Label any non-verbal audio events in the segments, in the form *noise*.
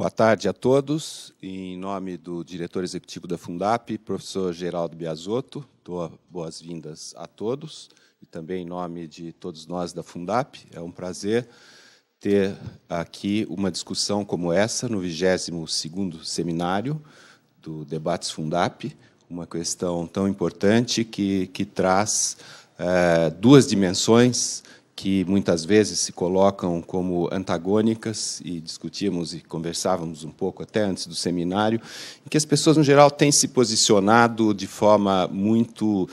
Boa tarde a todos. Em nome do diretor executivo da Fundap, professor Geraldo Biasotto, dou boas-vindas a todos e também em nome de todos nós da Fundap. É um prazer ter aqui uma discussão como essa no 22º seminário do Debates Fundap, uma questão tão importante que, que traz é, duas dimensões que muitas vezes se colocam como antagônicas, e discutíamos e conversávamos um pouco até antes do seminário, em que as pessoas, no geral, têm se posicionado de forma muito,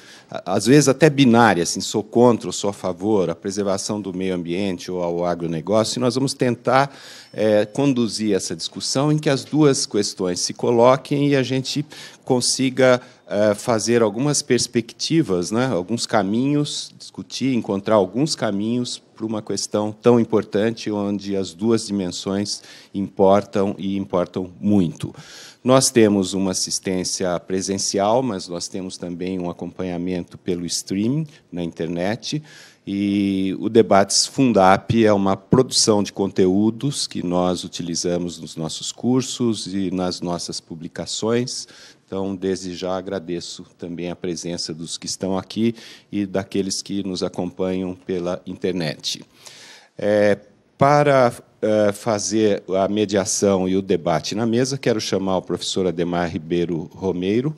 às vezes até binária, assim, sou contra ou sou a favor, a preservação do meio ambiente ou ao agronegócio, e nós vamos tentar é, conduzir essa discussão em que as duas questões se coloquem e a gente consiga eh, fazer algumas perspectivas, né, alguns caminhos, discutir, encontrar alguns caminhos para uma questão tão importante, onde as duas dimensões importam e importam muito. Nós temos uma assistência presencial, mas nós temos também um acompanhamento pelo streaming na internet. E o Debates Fundap é uma produção de conteúdos que nós utilizamos nos nossos cursos e nas nossas publicações, então, desde já agradeço também a presença dos que estão aqui e daqueles que nos acompanham pela internet. É, para é, fazer a mediação e o debate na mesa, quero chamar o professor Ademar Ribeiro Romeiro,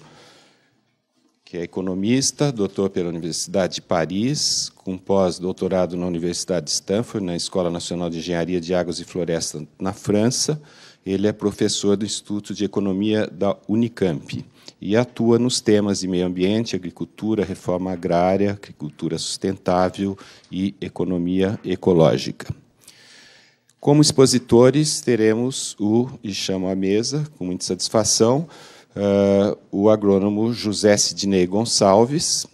que é economista, doutor pela Universidade de Paris, com pós-doutorado na Universidade de Stanford, na Escola Nacional de Engenharia de Águas e Florestas, na França ele é professor do Instituto de Economia da Unicamp e atua nos temas de meio ambiente, agricultura, reforma agrária, agricultura sustentável e economia ecológica. Como expositores, teremos o, e chamo à mesa, com muita satisfação, uh, o agrônomo José Sidney Gonçalves,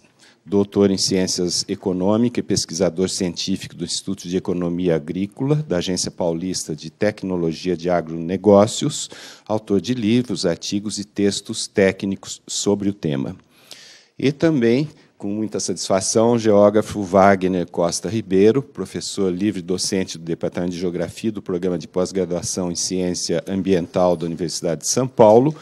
doutor em Ciências Econômicas e pesquisador científico do Instituto de Economia Agrícola, da Agência Paulista de Tecnologia de Agronegócios, autor de livros, artigos e textos técnicos sobre o tema. E também, com muita satisfação, geógrafo Wagner Costa Ribeiro, professor livre-docente do Departamento de Geografia do Programa de Pós-Graduação em Ciência Ambiental da Universidade de São Paulo,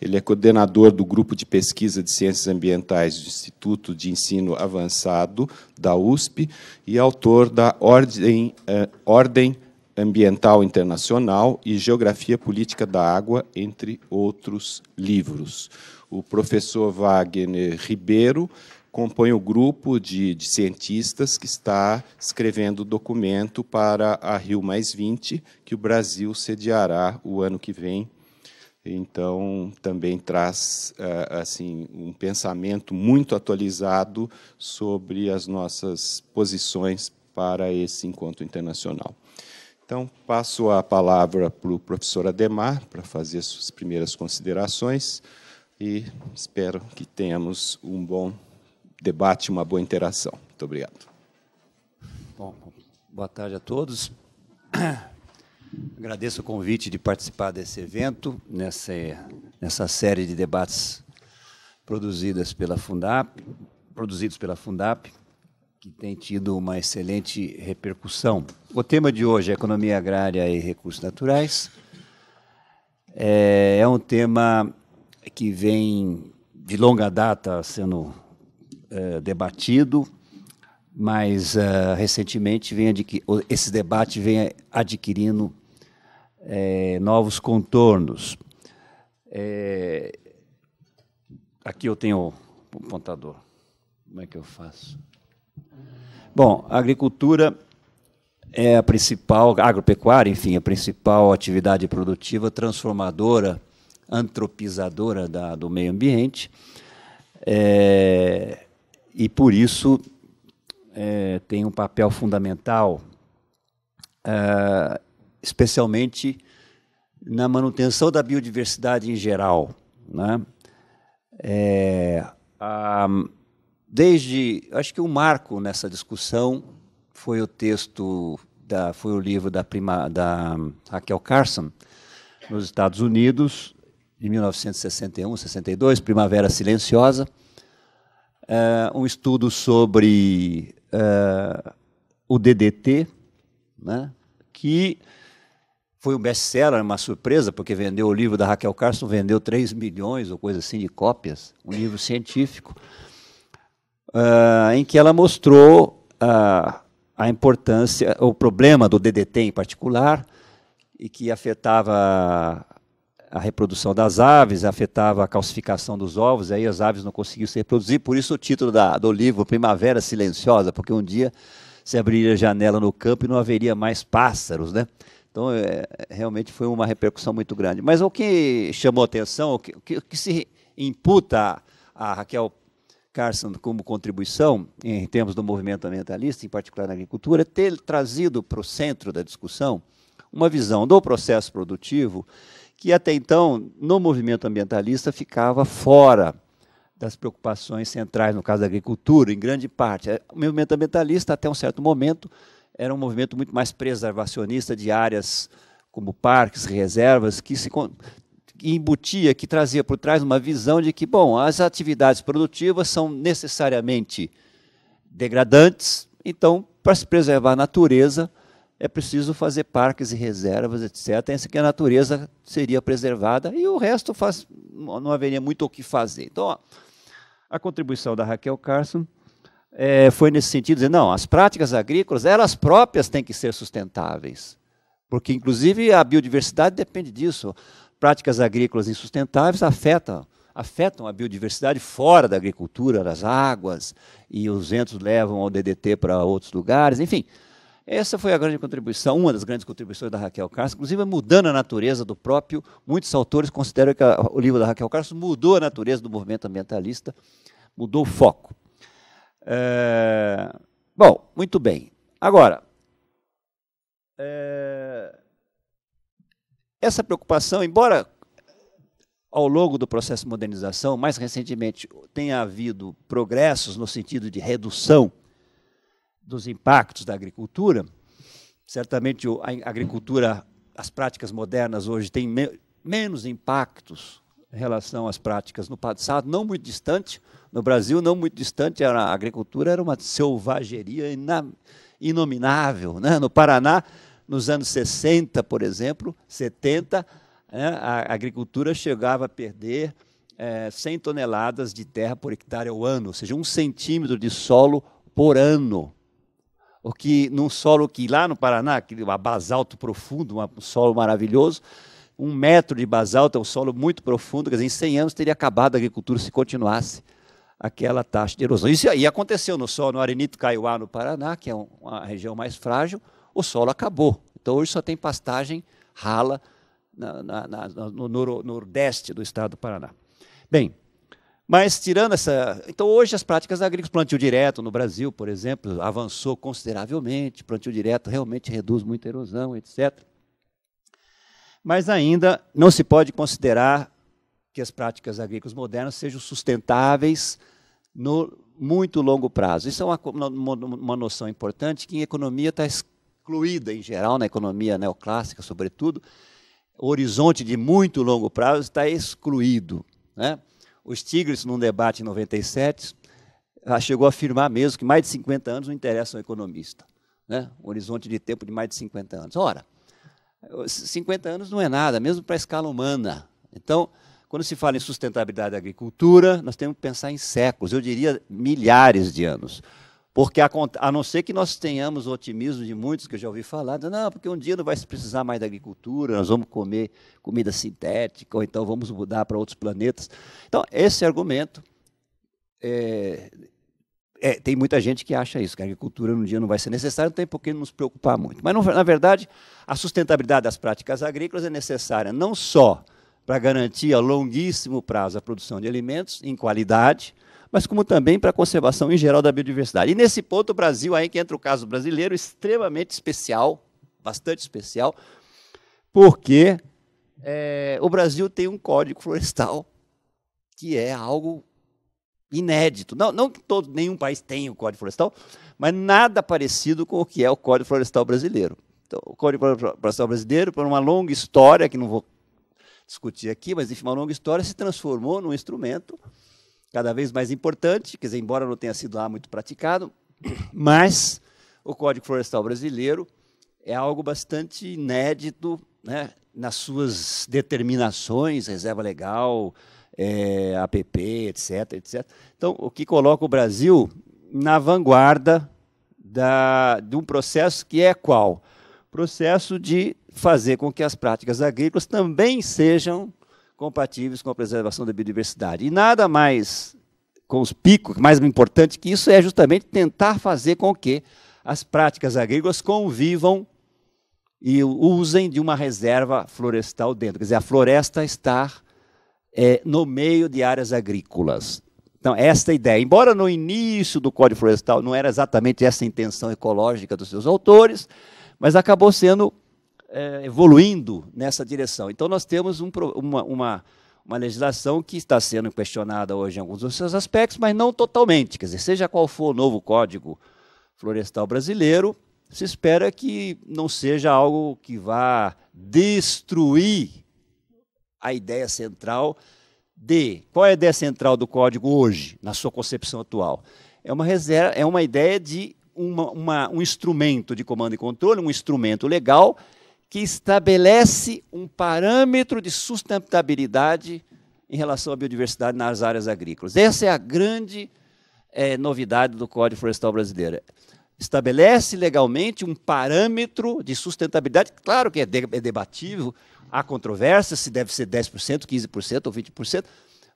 ele é coordenador do Grupo de Pesquisa de Ciências Ambientais do Instituto de Ensino Avançado da USP e autor da Ordem, eh, Ordem Ambiental Internacional e Geografia Política da Água, entre outros livros. O professor Wagner Ribeiro compõe o grupo de, de, cientistas que está escrevendo o documento para a Rio Mais 20, que o Brasil sediará o ano que vem, então, também traz eh, assim um pensamento muito atualizado sobre as nossas posições para esse encontro internacional. Então, passo a palavra para o professor Ademar para fazer suas primeiras considerações e espero que tenhamos um bom debate, uma boa interação. Muito obrigado. Bom, boa tarde a todos. Agradeço o convite de participar desse evento, nessa, nessa série de debates produzidas pela Fundap, produzidos pela Fundap, que tem tido uma excelente repercussão. O tema de hoje é economia agrária e recursos naturais. É, é um tema que vem de longa data sendo é, debatido, mas uh, recentemente vem esse debate vem adquirindo é, novos contornos. É, aqui eu tenho o apontador. pontador. Como é que eu faço? Bom, a agricultura é a principal, a agropecuária, enfim, a principal atividade produtiva transformadora, antropizadora da, do meio ambiente. É, e por isso é, tem um papel fundamental, é, especialmente na manutenção da biodiversidade em geral. Né? É, a, desde, acho que o um marco nessa discussão foi o texto, da, foi o livro da, prima, da Raquel Carson, nos Estados Unidos, em 1961, 62, Primavera Silenciosa, é, um estudo sobre uh, o DDT, né, que foi um best-seller, é uma surpresa, porque vendeu o livro da Raquel Carson, vendeu 3 milhões ou coisa assim de cópias, um livro científico, uh, em que ela mostrou uh, a importância, o problema do DDT em particular, e que afetava a reprodução das aves, afetava a calcificação dos ovos, e aí as aves não conseguiam se reproduzir. Por isso o título da, do livro, Primavera Silenciosa, porque um dia se abriria a janela no campo e não haveria mais pássaros, né? Então, é, realmente foi uma repercussão muito grande. Mas o que chamou atenção, o que, o que, o que se imputa a, a Raquel Carson como contribuição, em termos do movimento ambientalista, em particular na agricultura, é ter trazido para o centro da discussão uma visão do processo produtivo que até então, no movimento ambientalista, ficava fora das preocupações centrais, no caso da agricultura, em grande parte. É, o movimento ambientalista, até um certo momento, era um movimento muito mais preservacionista de áreas como parques, reservas, que se embutia, que trazia por trás uma visão de que, bom, as atividades produtivas são necessariamente degradantes, então, para se preservar a natureza, é preciso fazer parques e reservas, etc. Essa que a natureza seria preservada e o resto faz, não haveria muito o que fazer. Então, ó, a contribuição da Raquel Carson é, foi nesse sentido, dizer, não, as práticas agrícolas, elas próprias têm que ser sustentáveis, porque, inclusive, a biodiversidade depende disso. Práticas agrícolas insustentáveis afetam, afetam a biodiversidade fora da agricultura, das águas, e os ventos levam ao DDT para outros lugares, enfim... Essa foi a grande contribuição, uma das grandes contribuições da Raquel Carson, inclusive mudando a natureza do próprio. Muitos autores consideram que a, o livro da Raquel Carson mudou a natureza do movimento ambientalista, mudou o foco. É, bom, muito bem. Agora, é, essa preocupação, embora ao longo do processo de modernização, mais recentemente, tenha havido progressos no sentido de redução dos impactos da agricultura, certamente a agricultura, as práticas modernas hoje têm me menos impactos em relação às práticas no passado, não muito distante. No Brasil, não muito distante, a agricultura era uma selvageria inominável. Né? No Paraná, nos anos 60, por exemplo, 70, né, a agricultura chegava a perder é, eh, 100 toneladas de terra por hectare ao ano, ou seja, um centímetro de solo por ano. Porque num solo que lá no Paraná, que é basalto profundo, um solo maravilhoso, um metro de basalto é um solo muito profundo, quer dizer, em 100 anos teria acabado a agricultura se continuasse aquela taxa de erosão. Isso aí aconteceu no solo, no Arenito Caiuá, no Paraná, que é uma região mais frágil, o solo acabou. Então hoje só tem pastagem rala na, na, na, no nordeste do estado do Paraná. Bem, mas tirando essa. Então, hoje as práticas agrícolas, plantio direto no Brasil, por exemplo, avançou consideravelmente. Plantio direto realmente reduz muita erosão, etc. Mas ainda não se pode considerar que as práticas agrícolas modernas sejam sustentáveis no muito longo prazo. Isso é uma, uma, uma noção importante que em economia está excluída, em geral, na economia neoclássica, sobretudo. O horizonte de muito longo prazo está excluído. Né? Os Tigres, num debate em 97, chegou a afirmar mesmo que mais de 50 anos não interessa ao economista. Né? Um horizonte de tempo de mais de 50 anos. Ora, 50 anos não é nada, mesmo para a escala humana. Então, quando se fala em sustentabilidade da agricultura, nós temos que pensar em séculos, eu diria milhares de anos. Porque a, a, não ser que nós tenhamos o otimismo de muitos que eu já ouvi falar, não, porque um dia não vai se precisar mais da agricultura, nós vamos comer comida sintética, ou então vamos mudar para outros planetas. Então, esse argumento, é, é, tem muita gente que acha isso, que a agricultura um dia não vai ser necessária, não tem por que nos preocupar muito. Mas, não, na verdade, a sustentabilidade das práticas agrícolas é necessária não só para garantir a longuíssimo prazo a produção de alimentos em qualidade, mas como também para a conservação em geral da biodiversidade. E nesse ponto, o Brasil, aí que entra o caso brasileiro, extremamente especial, bastante especial, porque é, o Brasil tem um código florestal que é algo inédito. Não, não que todo, nenhum país tenha o um Código Florestal, mas nada parecido com o que é o Código Florestal brasileiro. Então, o Código Florestal brasileiro, por uma longa história, que não vou discutir aqui, mas enfim, uma longa história, se transformou num instrumento cada vez mais importante, quer dizer, embora não tenha sido lá muito praticado, *coughs* mas o Código Florestal Brasileiro é algo bastante inédito né, nas suas determinações, reserva legal, é, APP, etc, etc. Então, o que coloca o Brasil na vanguarda da, de um processo que é qual? Processo de fazer com que as práticas agrícolas também sejam compatíveis com a preservação da biodiversidade. E nada mais com os picos, é mais importante que isso é justamente tentar fazer com que as práticas agrícolas convivam e usem de uma reserva florestal dentro. Quer dizer, a floresta está é, no meio de áreas agrícolas. Então, esta é ideia, embora no início do Código Florestal não era exatamente essa a intenção ecológica dos seus autores, mas acabou sendo é, evoluindo nessa direção. Então, nós temos um, uma, uma, uma, legislação que está sendo questionada hoje em alguns dos seus aspectos, mas não totalmente. Quer dizer, seja qual for o novo Código Florestal Brasileiro, se espera que não seja algo que vá destruir a ideia central de. Qual é a ideia central do código hoje, na sua concepção atual? É uma, reserva, é uma ideia de uma, uma, um instrumento de comando e controle, um instrumento legal que estabelece um parâmetro de sustentabilidade em relação à biodiversidade nas áreas agrícolas. Essa é a grande é, novidade do Código Florestal Brasileiro. Estabelece legalmente um parâmetro de sustentabilidade, claro que é, de, é debatível, há controvérsia se deve ser 10%, 15% ou 20%,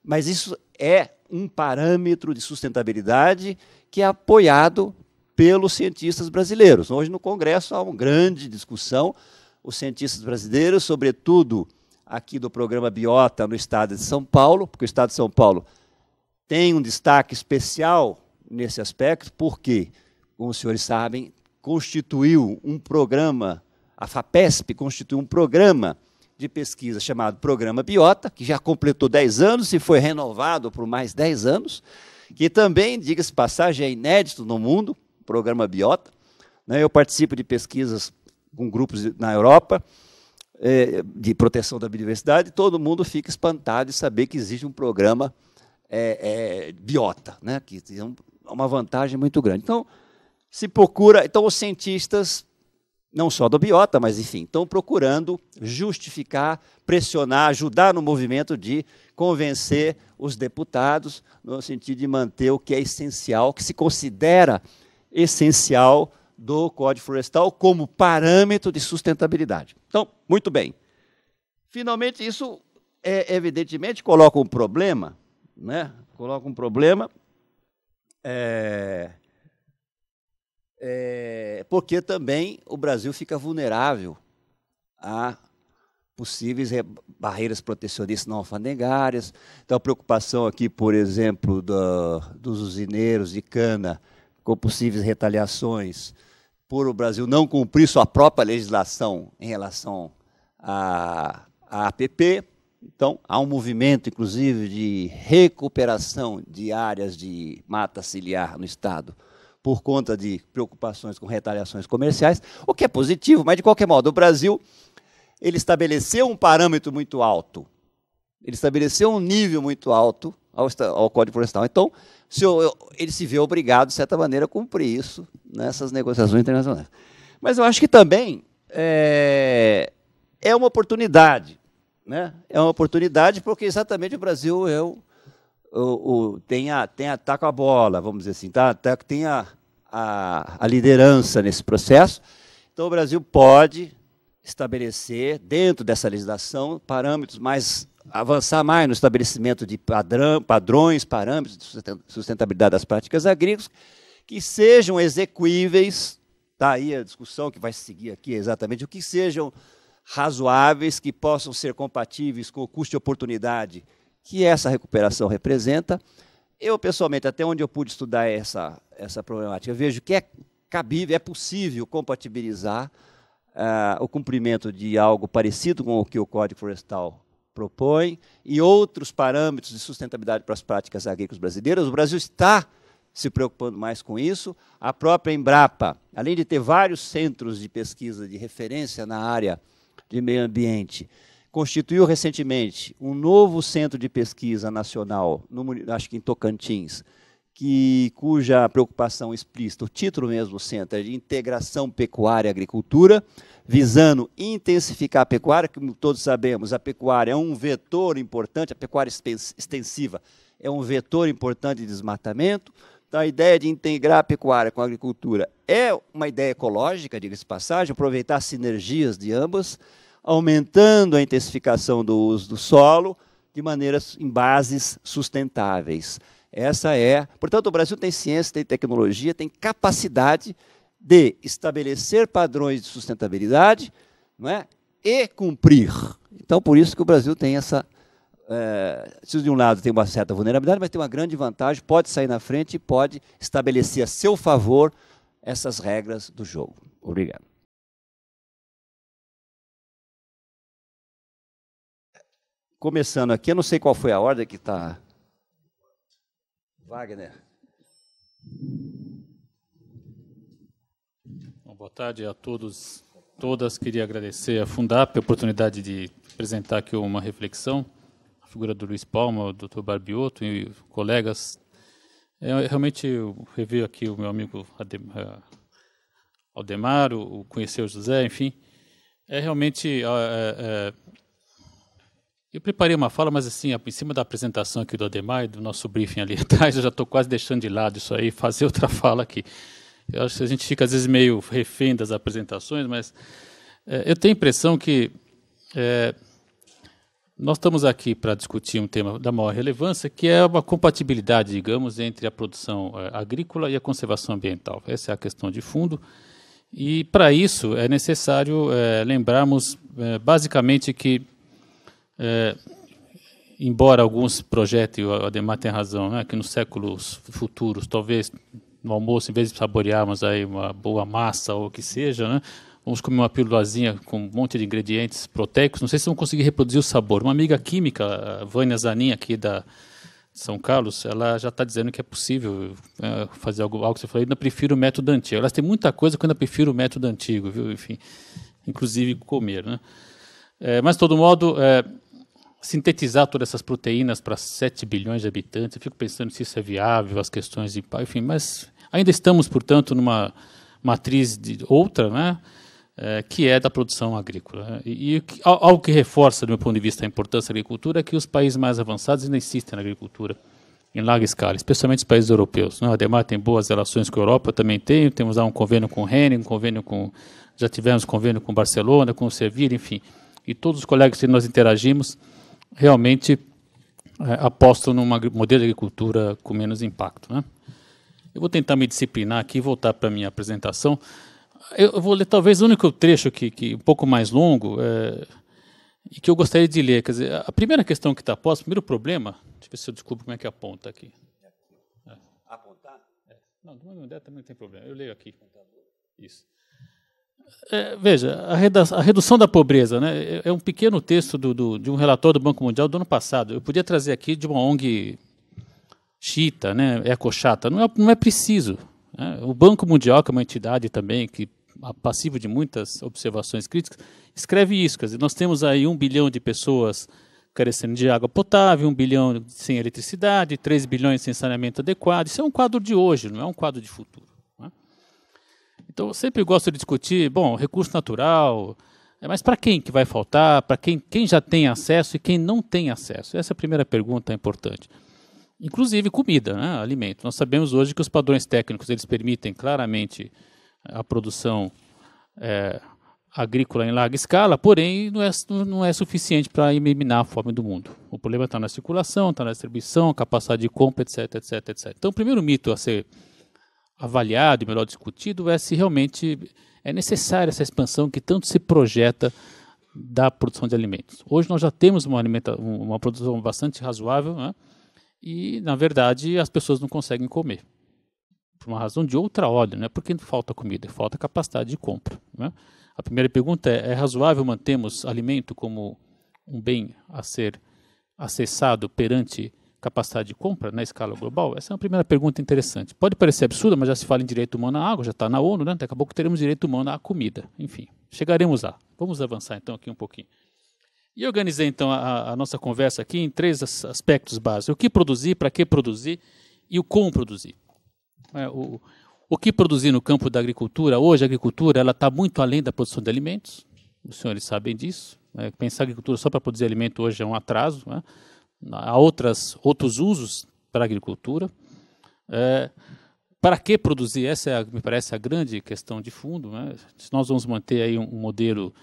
mas isso é um parâmetro de sustentabilidade que é apoiado pelos cientistas brasileiros. Hoje no Congresso há uma grande discussão os cientistas brasileiros, sobretudo aqui do programa Biota no estado de São Paulo, porque o estado de São Paulo tem um destaque especial nesse aspecto, porque, como os senhores sabem, constituiu um programa, a FAPESP constituiu um programa de pesquisa chamado Programa Biota, que já completou 10 anos e foi renovado por mais 10 anos, que também, diga-se passagem, é inédito no mundo, Programa Biota. Né? Eu participo de pesquisas com grupos na Europa é, de proteção da biodiversidade, todo mundo fica espantado de saber que existe um programa é, é, biota, né? que é um, é uma vantagem muito grande. Então, se procura. Então, os cientistas, não só do biota, mas enfim, estão procurando justificar, pressionar, ajudar no movimento de convencer os deputados, no sentido de manter o que é essencial, que se considera essencial do Código Florestal como parâmetro de sustentabilidade. Então, muito bem. Finalmente, isso é, evidentemente coloca um problema, né? Coloca um problema, é, é, porque também o Brasil fica vulnerável a possíveis barreiras protecionistas não alfandegárias. Então, a preocupação aqui, por exemplo, do, dos usineiros de cana com possíveis retaliações por o Brasil não cumprir sua própria legislação em relação à, APP. Então, há um movimento, inclusive, de recuperação de áreas de mata ciliar no Estado por conta de preocupações com retaliações comerciais, o que é positivo, mas, de qualquer modo, o Brasil ele estabeleceu um parâmetro muito alto, ele estabeleceu um nível muito alto ao, ao Código Florestal. Então, se eu, eu, ele se vê obrigado, de certa maneira, a cumprir isso nessas né, negociações internacionais. Mas eu acho que também é, é uma oportunidade. Né? É uma oportunidade porque exatamente o Brasil é o, o, o, tem, a, tem a, tá com a bola, vamos dizer assim, tá, tá, tem a, a, a liderança nesse processo. Então, o Brasil pode estabelecer, dentro dessa legislação, parâmetros mais avançar mais no estabelecimento de padrão, padrões, parâmetros de sustentabilidade das práticas agrícolas que sejam execuíveis. Está aí a discussão que vai seguir aqui exatamente, o que sejam razoáveis, que possam ser compatíveis com o custo de oportunidade que essa recuperação representa. Eu, pessoalmente, até onde eu pude estudar essa, essa problemática, vejo que é cabível, é possível compatibilizar uh, o cumprimento de algo parecido com o que o Código Florestal propõe e outros parâmetros de sustentabilidade para as práticas agrícolas brasileiras. O Brasil está se preocupando mais com isso. A própria Embrapa, além de ter vários centros de pesquisa de referência na área de meio ambiente, constituiu recentemente um novo centro de pesquisa nacional, no, acho que em Tocantins, que, cuja preocupação explícita, o título mesmo centra, é de integração pecuária e agricultura, visando intensificar a pecuária, que todos sabemos, a pecuária é um vetor importante, a pecuária extensiva é um vetor importante de desmatamento. Então, a ideia de integrar a pecuária com a agricultura é uma ideia ecológica, diga-se passagem, aproveitar as sinergias de ambas, aumentando a intensificação do uso do solo de maneiras em bases sustentáveis. Essa é. Portanto, o Brasil tem ciência, tem tecnologia, tem capacidade de estabelecer padrões de sustentabilidade não é? e cumprir. Então, por isso que o Brasil tem essa. É, de um lado tem uma certa vulnerabilidade, mas tem uma grande vantagem, pode sair na frente e pode estabelecer a seu favor essas regras do jogo. Obrigado. Começando aqui, eu não sei qual foi a ordem que está Wagner. Bom, boa tarde a todos, todas. Queria agradecer à Fundap a oportunidade de apresentar aqui uma reflexão, a figura do Luiz Palma, do Dr. Barbiotto e colegas. é realmente eu revi aqui o meu amigo Aldemar, o, o conhecer o José, enfim. É realmente é, é, eu preparei uma fala, mas assim, em cima da apresentação aqui do Ademar, do nosso briefing ali *laughs* atrás, eu já estou quase deixando de lado isso aí, fazer outra *laughs* fala aqui. Eu acho que a gente fica às vezes meio refém das apresentações, mas é, eu tenho a impressão que é, nós estamos aqui para discutir um tema da maior relevância, que é uma compatibilidade, digamos, entre a produção é, agrícola e a conservação ambiental. Essa é a questão de fundo. E para isso é necessário é, lembrarmos é, basicamente que é, embora alguns projetem, o Ademar tem razão, né, que nos séculos futuros, talvez no almoço, em vez de saborearmos aí uma boa massa ou o que seja, né, vamos comer uma pílulazinha com um monte de ingredientes proteicos, não sei se vão conseguir reproduzir o sabor. Uma amiga química, a Vânia Zanin, aqui da São Carlos, ela já está dizendo que é possível né, fazer algo, algo que você falou, ainda prefiro o método antigo. Elas têm muita coisa que eu ainda prefiro o método antigo, viu? Enfim, inclusive comer, né? É, mas, de todo modo, é, sintetizar todas essas proteínas para 7 bilhões de habitantes, eu fico pensando se isso é viável, as questões de enfim, mas ainda estamos, portanto, numa matriz de outra, né, é, que é da produção agrícola. E, e algo que reforça, do meu ponto de vista, a importância da agricultura é que os países mais avançados ainda insistem na agricultura em larga escala, especialmente os países europeus. Né? O tem boas relações com a Europa, também tenho, temos lá um convênio com o Rennes, um convênio com, já tivemos convênio com Barcelona, com o Sevilha, enfim, e todos os colegas que nós interagimos realmente é, apostam num modelo de agricultura com menos impacto. Né? Eu vou tentar me disciplinar aqui e voltar para a minha apresentação. Eu vou ler talvez o único trecho que, que um pouco mais longo é, e que eu gostaria de ler. Quer dizer, a primeira questão que está posta, o primeiro problema, deixa eu ver se eu descubro como é que aponta aqui. É. Apontar? É. Não, de uma ideia também não tem problema. Eu leio aqui. Isso é, veja, a, a, redução da pobreza né, é, é um pequeno texto do, do, de um relatório do Banco Mundial do ano passado. Eu podia trazer aqui de uma ONG chita, né, ecochata. Não é, não é preciso. Né? O Banco Mundial, que é uma entidade também que é passivo de muitas observações críticas, escreve isso. Quer dizer, nós temos aí um bilhão de pessoas carecendo de água potável, um bilhão sem eletricidade, três bilhões sem saneamento adequado. Isso é um quadro de hoje, não é um quadro de futuro. Então eu sempre gosto de discutir, bom, recurso natural, é, mas para quem que vai faltar, para quem, quem já tem acesso e quem não tem acesso? Essa é a primeira pergunta importante. Inclusive comida, né, alimento. Nós sabemos hoje que os padrões técnicos eles permitem claramente a produção é, agrícola em larga escala, porém não é, não é suficiente para eliminar a fome do mundo. O problema está na circulação, está na distribuição, capacidade de compra, etc, etc, etc. Então o primeiro mito a ser avaliado e melhor discutido é se realmente é necessária essa expansão que tanto se projeta da produção de alimentos. Hoje nós já temos uma, uma produção bastante razoável né? e, na verdade, as pessoas não conseguem comer. Por uma razão de outra ordem, não é porque falta comida, é falta capacidade de compra. Né? A primeira pergunta é: é razoável mantermos alimento como um bem a ser acessado perante capacidade de compra na né, escala global? Essa é uma primeira pergunta interessante. Pode parecer absurda, mas já se fala em direito humano à água, já está na ONU, né? daqui a pouco teremos direito humano à comida. Enfim, chegaremos lá. Vamos avançar então aqui um pouquinho. E organizei então a, a nossa conversa aqui em três aspectos básicos: o que produzir, para que produzir e o como produzir. É, o, o que produzir no campo da agricultura, hoje a agricultura ela está muito além da produção de alimentos, os senhores sabem disso. Né? Pensar agricultura só para produzir alimento hoje é um atraso. Né? há outras, outros usos para a agricultura. É, para que produzir? Essa é a, me parece a grande questão de fundo. Né? Se nós vamos manter aí um, um modelo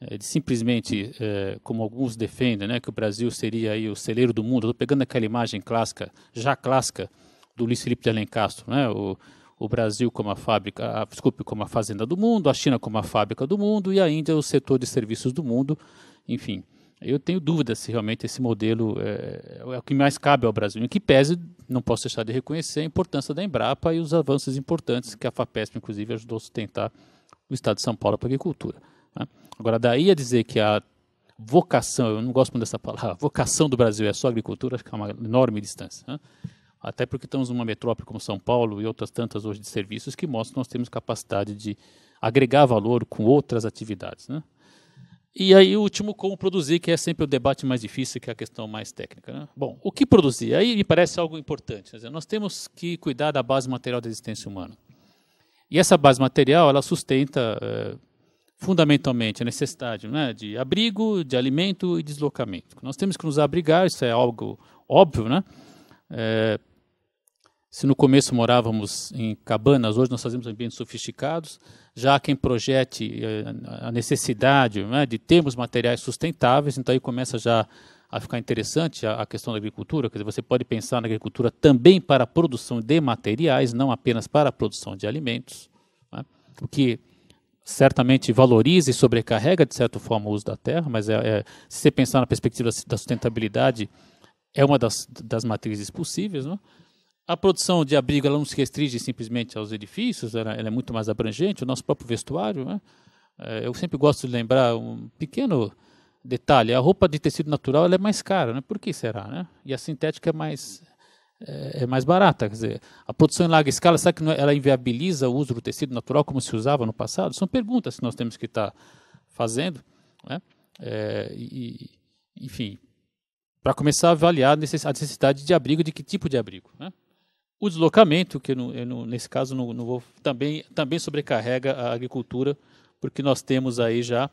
é, de simplesmente, é, como alguns defendem, né, que o Brasil seria aí o celeiro do mundo, estou pegando aquela imagem clássica, já clássica, do Luiz Felipe de Alencastro, né? o, o Brasil como a fábrica, a, desculpe, como a fazenda do mundo, a China como a fábrica do mundo e a Índia o setor de serviços do mundo, enfim. Eu tenho dúvida se realmente esse modelo é, é, o que mais cabe ao Brasil. Em que pese, não posso deixar de reconhecer a importância da Embrapa e os avanços importantes que a FAPESP, inclusive, ajudou a sustentar o Estado de São Paulo para a agricultura. Né? Agora, daí a dizer que a vocação, eu não gosto muito dessa palavra, vocação do Brasil é só agricultura, acho que é uma enorme distância. Né? Até porque estamos numa metrópole como São Paulo e outras tantas hoje de serviços que mostram que nós temos capacidade de agregar valor com outras atividades. Né? E aí o último, como produzir, que é sempre o debate mais difícil, que é a questão mais técnica. Né? Bom, o que produzir? Aí me parece algo importante. Dizer, nós temos que cuidar da base material da existência humana. E essa base material, ela sustenta é, fundamentalmente a necessidade né, de abrigo, de alimento e deslocamento. Nós temos que nos abrigar, isso é algo óbvio, né? É, se no começo morávamos em cabanas, hoje nós fazemos ambientes sofisticados. Já há quem projete eh, a necessidade né, de termos materiais sustentáveis, então aí começa já a ficar interessante a, questão da agricultura. Quer dizer, você pode pensar na agricultura também para a produção de materiais, não apenas para a produção de alimentos, né, o que certamente valoriza e sobrecarrega, de certa forma, o uso da terra, mas é, é, se você pensar na perspectiva da sustentabilidade, é uma das, das matrizes possíveis. Não né. A produção de abrigo ela não se restringe simplesmente aos edifícios, ela, ela é muito mais abrangente, o nosso próprio vestuário. Né? É, eu sempre gosto de lembrar um pequeno detalhe: a roupa de tecido natural ela é mais cara, né? por que será? Né? E a sintética é mais, é, é mais barata. Quer dizer, a produção em larga escala, será que não, é, ela inviabiliza o uso do tecido natural como se usava no passado? São perguntas que nós temos que estar fazendo. Né? É, e, enfim, para começar a avaliar a necessidade de abrigo, de que tipo de abrigo. Né? O deslocamento, que nesse caso não, vou, também, também sobrecarrega a agricultura, porque nós temos aí já,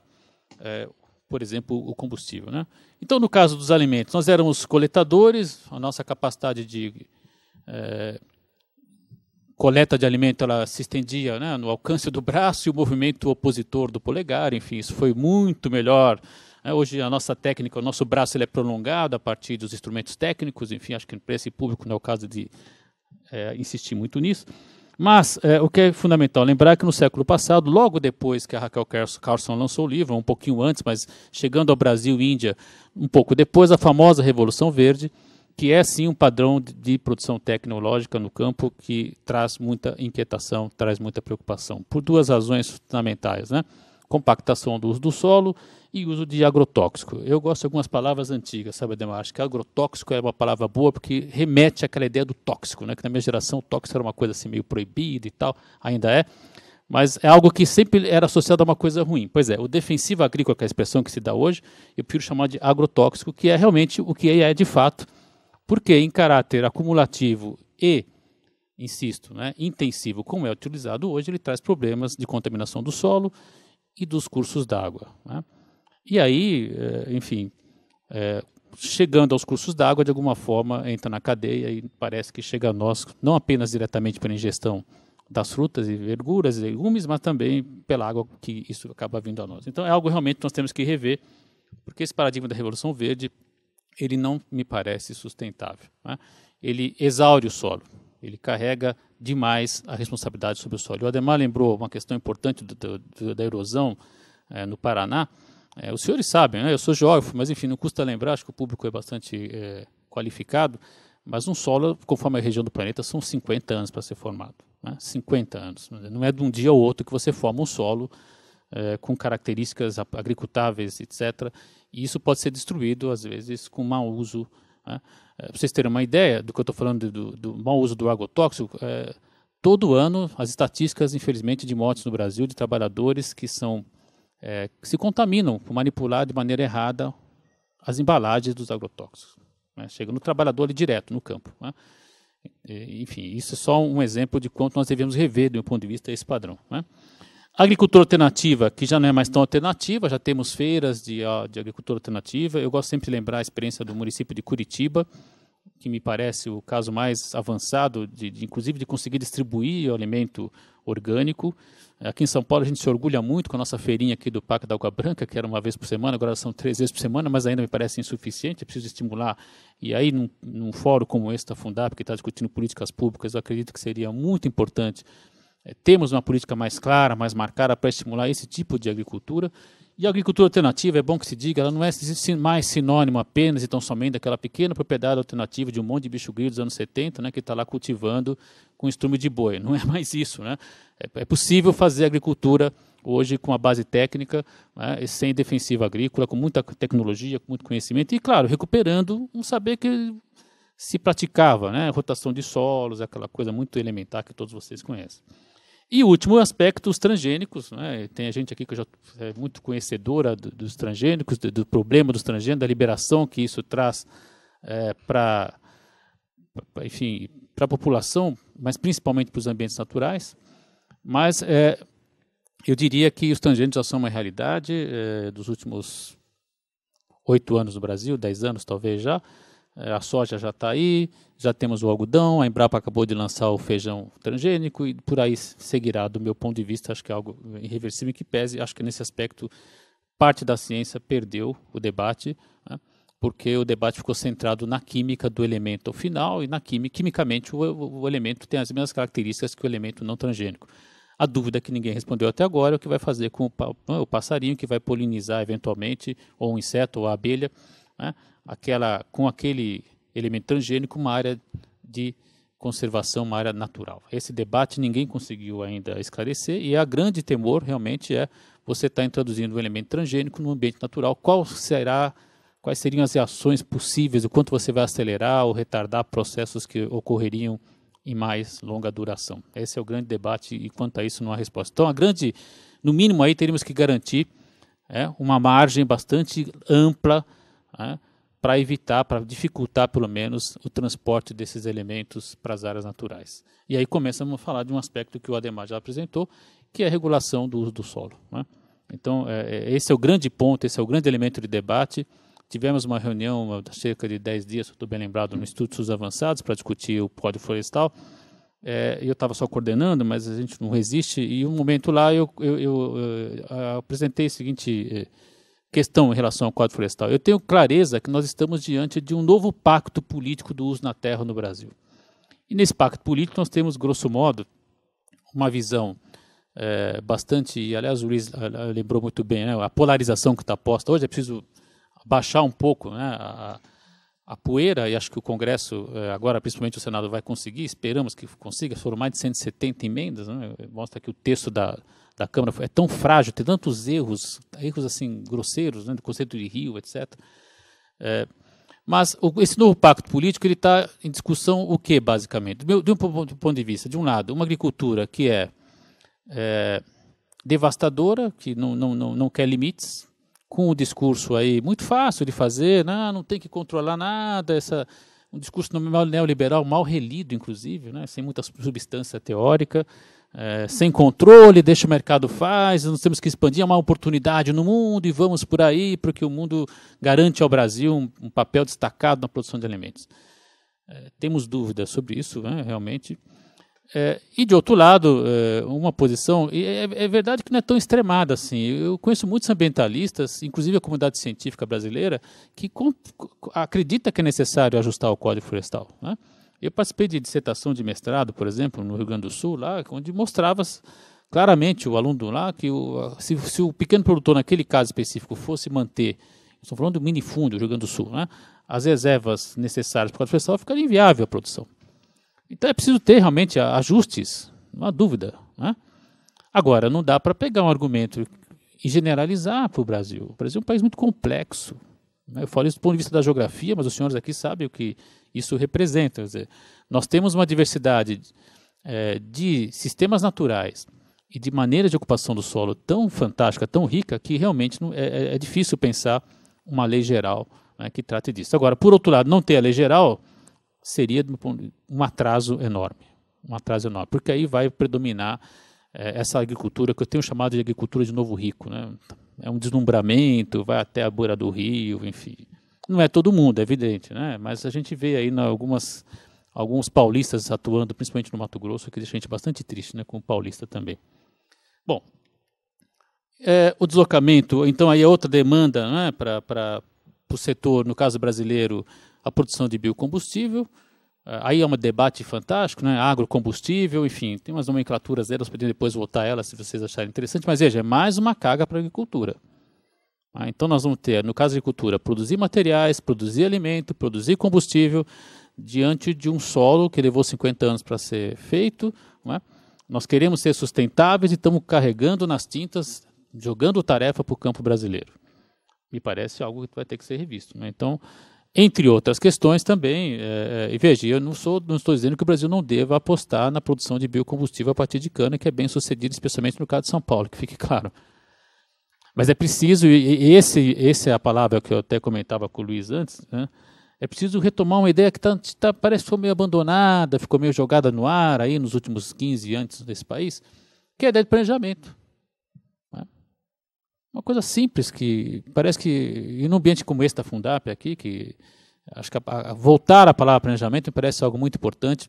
é, por exemplo, o combustível. Né? Então, no caso dos alimentos, nós éramos coletadores, a nossa capacidade de é, coleta de alimento ela se estendia né, no alcance do braço e o movimento opositor do polegar, enfim, isso foi muito melhor. Né? Hoje a nossa técnica, o nosso braço ele é prolongado a partir dos instrumentos técnicos, enfim, acho que o esse público não é o caso de é, insistir muito nisso. Mas é, o que é fundamental lembrar é que no século passado, logo depois que a Raquel Carson lançou o livro, um pouquinho antes, mas chegando ao Brasil e Índia, um pouco depois, a famosa Revolução Verde, que é sim um padrão de, produção tecnológica no campo que traz muita inquietação, traz muita preocupação, por duas razões fundamentais. Né? compactação do uso do solo e uso de agrotóxico. Eu gosto de algumas palavras antigas, sabe, Ademar? Acho que agrotóxico é uma palavra boa porque remete àquela ideia do tóxico, né? que na minha geração o tóxico era uma coisa assim meio proibida e tal, ainda é, mas é algo que sempre era associado a uma coisa ruim. Pois é, o defensivo agrícola, que é a expressão que se dá hoje, eu prefiro chamar de agrotóxico, que é realmente o que é de fato, porque em caráter acumulativo e insisto, né, intensivo como é utilizado hoje, ele traz problemas de contaminação do solo e dos cursos d'água. Né? E aí, eh, enfim, é, chegando aos cursos d'água, de alguma forma entra na cadeia e parece que chega a nós, não apenas diretamente pela ingestão das frutas e verduras e legumes, mas também pela água que isso acaba vindo a nós. Então é algo realmente que nós temos que rever, porque esse paradigma da Revolução Verde, ele não me parece sustentável. Né? Ele exaure o solo, ele carrega demais a responsabilidade sobre o solo. O Ademar lembrou uma questão importante do, do, da erosão é, no Paraná. É, os senhores sabem, né? eu sou geógrafo, mas enfim, não custa lembrar, acho que o público é bastante é, qualificado, mas um solo, conforme a região do planeta, são 50 anos para ser formado. Né? 50 anos. Não é de um dia ou outro que você forma um solo é, com características agricultáveis, etc. E isso pode ser destruído, às vezes, com mau uso né? É, para vocês terem uma ideia do que eu estou falando do, do, mau uso do agrotóxico, é, todo ano as estatísticas, infelizmente, de mortes no Brasil de trabalhadores que são é, que se contaminam por manipular de maneira errada as embalagens dos agrotóxicos. Né? Chega no trabalhador ali direto, no campo. Né? E, enfim, isso é só um exemplo de quanto nós devemos rever, do meu ponto de vista, esse padrão. Né? Agricultura alternativa, que já não é mais tão alternativa, já temos feiras de, de agricultura alternativa. Eu gosto sempre de lembrar a experiência do município de Curitiba, que me parece o caso mais avançado, de, de inclusive de conseguir distribuir o alimento orgânico. Aqui em São Paulo a gente se orgulha muito com a nossa feirinha aqui do Parque da Água Branca, que era uma vez por semana, agora são três vezes por semana, mas ainda me parece insuficiente, é preciso estimular. E aí, num, num fórum como esse da Fundap, que está discutindo políticas públicas, eu acredito que seria muito importante é, temos uma política mais clara, mais marcada para estimular esse tipo de agricultura. E a agricultura alternativa, é bom que se diga, ela não é mais sinônimo apenas e tão somente daquela pequena propriedade alternativa de um monte de bicho grilo dos anos 70, né, que está lá cultivando com estrume de boi. Não é mais isso. Né? É, é possível fazer agricultura hoje com a base técnica, né, sem defensiva agrícola, com muita tecnologia, com muito conhecimento e, claro, recuperando um saber que se praticava, né, rotação de solos, aquela coisa muito elementar que todos vocês conhecem. E o último aspecto, os transgênicos. Né? Tem a gente aqui que já é muito conhecedora do, dos transgênicos, do, do, problema dos transgênicos, da liberação que isso traz é, para enfim para a população, mas principalmente para os ambientes naturais. Mas é, eu diria que os transgênicos já são uma realidade é, dos últimos oito anos no Brasil, dez anos talvez já. É, a soja já está aí, já temos o algodão, a Embrapa acabou de lançar o feijão transgênico e por aí seguirá. Do meu ponto de vista, acho que é algo irreversível que pese. Acho que nesse aspecto, parte da ciência perdeu o debate, né, porque o debate ficou centrado na química do elemento final e na química, quimicamente, o, o elemento tem as mesmas características que o elemento não transgênico. A dúvida que ninguém respondeu até agora é o que vai fazer com o, o passarinho que vai polinizar eventualmente, ou um inseto, ou a abelha, né? Aquela, com aquele elemento transgênico, uma área de conservação, uma área natural. Esse debate ninguém conseguiu ainda esclarecer e é a grande temor realmente é você estar tá introduzindo um elemento transgênico no ambiente natural. Qual será, quais seriam as reações possíveis, o quanto você vai acelerar ou retardar processos que ocorreriam em mais longa duração? Esse é o grande debate e quanto a isso não há resposta. Então, a grande, no mínimo aí teríamos que garantir é, uma margem bastante ampla né, para evitar, para dificultar pelo menos o transporte desses elementos para as áreas naturais. E aí começamos a falar de um aspecto que o Ademar já apresentou, que é a regulação do uso do solo. Né? Então, é, é esse é o grande ponto, esse é o grande elemento de debate. Tivemos uma reunião há cerca de 10 dias, estou bem lembrado, no Instituto dos Avançados, para discutir o código florestal. É, eu estava só coordenando, mas a gente não resiste. E um momento lá eu, eu, eu, eu eh, apresentei o seguinte eh, questão em relação ao quadro florestal. Eu tenho clareza que nós estamos diante de um novo pacto político do uso na terra no Brasil. E nesse pacto político nós temos, grosso modo, uma visão é, bastante. Aliás, o Luiz é, é, lembrou muito bem né, a polarização que está posta hoje. É preciso baixar um pouco né, a, a poeira, e acho que o Congresso, eh, agora principalmente o Senado, vai conseguir, esperamos que consiga, foram mais de 170 emendas, né? mostra que o texto da, da Câmara é tão frágil, tem tantos erros, erros assim grosseiros, né? do conceito de Rio, etc. É, eh, mas o, esse novo pacto político ele está em discussão o que, basicamente? De, um ponto de vista, de um lado, uma agricultura que é, é devastadora, que não, não, não, não quer limites, com o discurso aí muito fácil de fazer, não, não tem que controlar nada, essa um discurso neoliberal mal relido, inclusive, né, sem muita substância teórica, é, sem controle, deixa o mercado faz, nós temos que expandir é uma oportunidade no mundo e vamos por aí, porque o mundo garante ao Brasil um, um papel destacado na produção de alimentos. É, temos dúvidas sobre isso, né, realmente. É, e de outro lado, é, uma posição, e é, é, verdade que não é tão extremada assim. Eu conheço muitos ambientalistas, inclusive a comunidade científica brasileira, que com, acredita que é necessário ajustar o Código Florestal. Né? Eu participei de dissertação de mestrado, por exemplo, no Rio Grande do Sul, lá, onde mostrava claramente o aluno lá que o, se, se, o pequeno produtor, naquele caso específico, fosse manter, estou falando do minifúndio, Rio Grande do Sul, né? as reservas necessárias para o Código Florestal, ficaria inviável a produção. Então é preciso ter realmente ajustes, não há dúvida. Né? Agora, não dá para pegar um argumento e generalizar para o Brasil. O Brasil é um país muito complexo. Né? Eu falo isso do ponto de vista da geografia, mas os senhores aqui sabem o que isso representa. Dizer, nós temos uma diversidade é, de sistemas naturais e de maneiras de ocupação do solo tão fantástica, tão rica, que realmente não, é, é, é difícil pensar uma lei geral né, que trate disso. Agora, por outro lado, não ter a lei geral seria um atraso enorme, um atraso enorme, porque aí vai predominar é, essa agricultura que eu tenho chamado de agricultura de novo rico, né? É um deslumbramento, vai até a beira do rio, enfim. Não é todo mundo, é evidente, né? Mas a gente vê aí na, né, algumas alguns paulistas atuando, principalmente no Mato Grosso, que deixa a gente bastante triste, né, com o paulista também. Bom, é, o deslocamento, então aí é outra demanda né, para o setor, no caso brasileiro, a produção de biocombustível. Eh, aí é um debate fantástico, né? agrocombustível, enfim, tem umas nomenclaturas delas, podem depois voltar a elas se vocês acharem interessante, mas veja, é mais uma carga para a agricultura. Ah, então nós vamos ter, no caso da agricultura, produzir materiais, produzir alimento, produzir combustível, diante de um solo que levou 50 anos para ser feito. É? Nós queremos ser sustentáveis e estamos carregando nas tintas, jogando tarefa para o campo brasileiro. Me parece algo que vai ter que ser revisto. Né? Então, entre outras questões também, é, é, e veja, eu não, sou, não estou dizendo que o Brasil não deva apostar na produção de biocombustível a partir de cana, que é bem sucedido, especialmente no caso de São Paulo, que fique *laughs* claro. Mas é preciso, e esse, essa é a palavra que eu até comentava com o Luiz antes, né? é preciso retomar uma ideia que tá, tá, parece que foi meio abandonada, ficou meio jogada no ar aí nos últimos 15 anos desse país, que é a ideia de planejamento. Uma coisa simples que parece que, em um ambiente como esse da Fundap aqui, que acho que a, a, voltar à palavra planejamento me parece algo muito importante.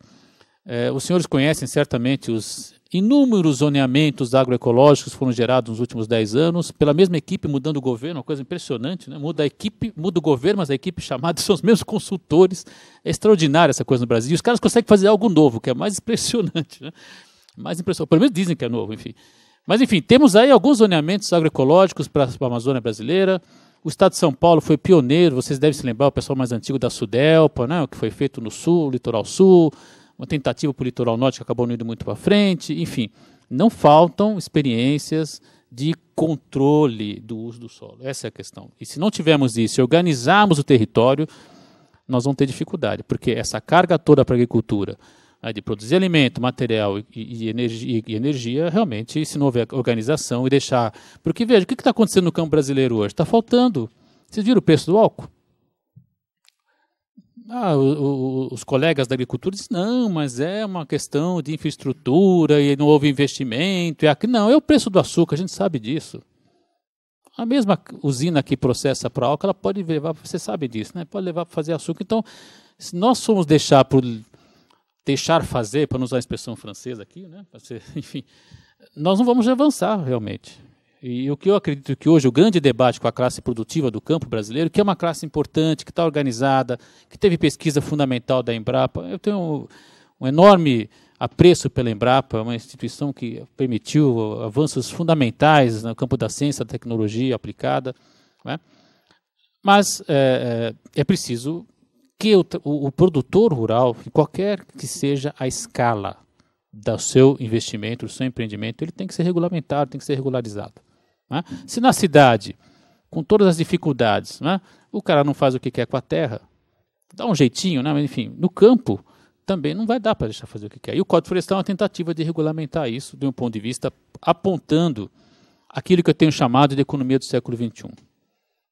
É, os senhores conhecem certamente os inúmeros zoneamentos agroecológicos que foram gerados nos últimos 10 anos, pela mesma equipe mudando o governo, uma coisa impressionante, né? muda a equipe, muda o governo, mas a equipe chamada *laughs* são os mesmos consultores. É extraordinária essa coisa no Brasil. E Os caras conseguem fazer algo novo, que é mais impressionante. Né? Mais impressionante, pelo menos dizem que é novo, enfim. Mas enfim, temos aí alguns zoneamentos agroecológicos para a Amazônia brasileira. O estado de São Paulo foi pioneiro, vocês devem se lembrar, o pessoal mais antigo da Sudelpa, né, o que foi feito no sul, litoral sul, uma tentativa para o litoral norte que acabou não indo muito para frente, enfim. Não faltam experiências de controle do uso do solo. Essa é a questão. E se não tivermos isso, se organizarmos o território, nós vamos ter dificuldade, porque essa carga toda para a agricultura, né, de produzir alimento, material e, e, energia, e, energia, realmente, se não houver organização e deixar. Porque veja, o que está acontecendo no campo brasileiro hoje? Está faltando. Vocês viram o preço do álcool? Ah, o, o, os colegas da agricultura dizem, não, mas é uma questão de infraestrutura e não houve investimento. E é aqui. Não, é o preço do açúcar, a gente sabe disso. A mesma usina que processa para álcool, ela pode levar, você sabe disso, né? pode levar para fazer açúcar. Então, se nós formos deixar por deixar fazer, para não usar a expressão francesa aqui, né? Ser, *laughs* enfim, nós não vamos avançar realmente. E o que eu acredito que hoje o grande debate com a classe produtiva do campo brasileiro, que é uma classe importante, que está organizada, que teve pesquisa fundamental da Embrapa, eu tenho um, um enorme apreço pela Embrapa, é uma instituição que permitiu avanços fundamentais no campo da ciência, da tecnologia aplicada, né? mas é, é, é preciso que o, o, o produtor rural, em qualquer que seja a escala do seu investimento, do seu empreendimento, ele tem que ser regulamentado, tem que ser regularizado. Né? Se na cidade, com todas as dificuldades, né, o cara não faz o que quer com a terra, dá um jeitinho, né? mas enfim, no campo também não vai dar para deixar fazer o que quer. E o Código Florestal é uma tentativa de regulamentar isso, de um ponto de vista apontando aquilo que eu tenho chamado de economia do século XXI.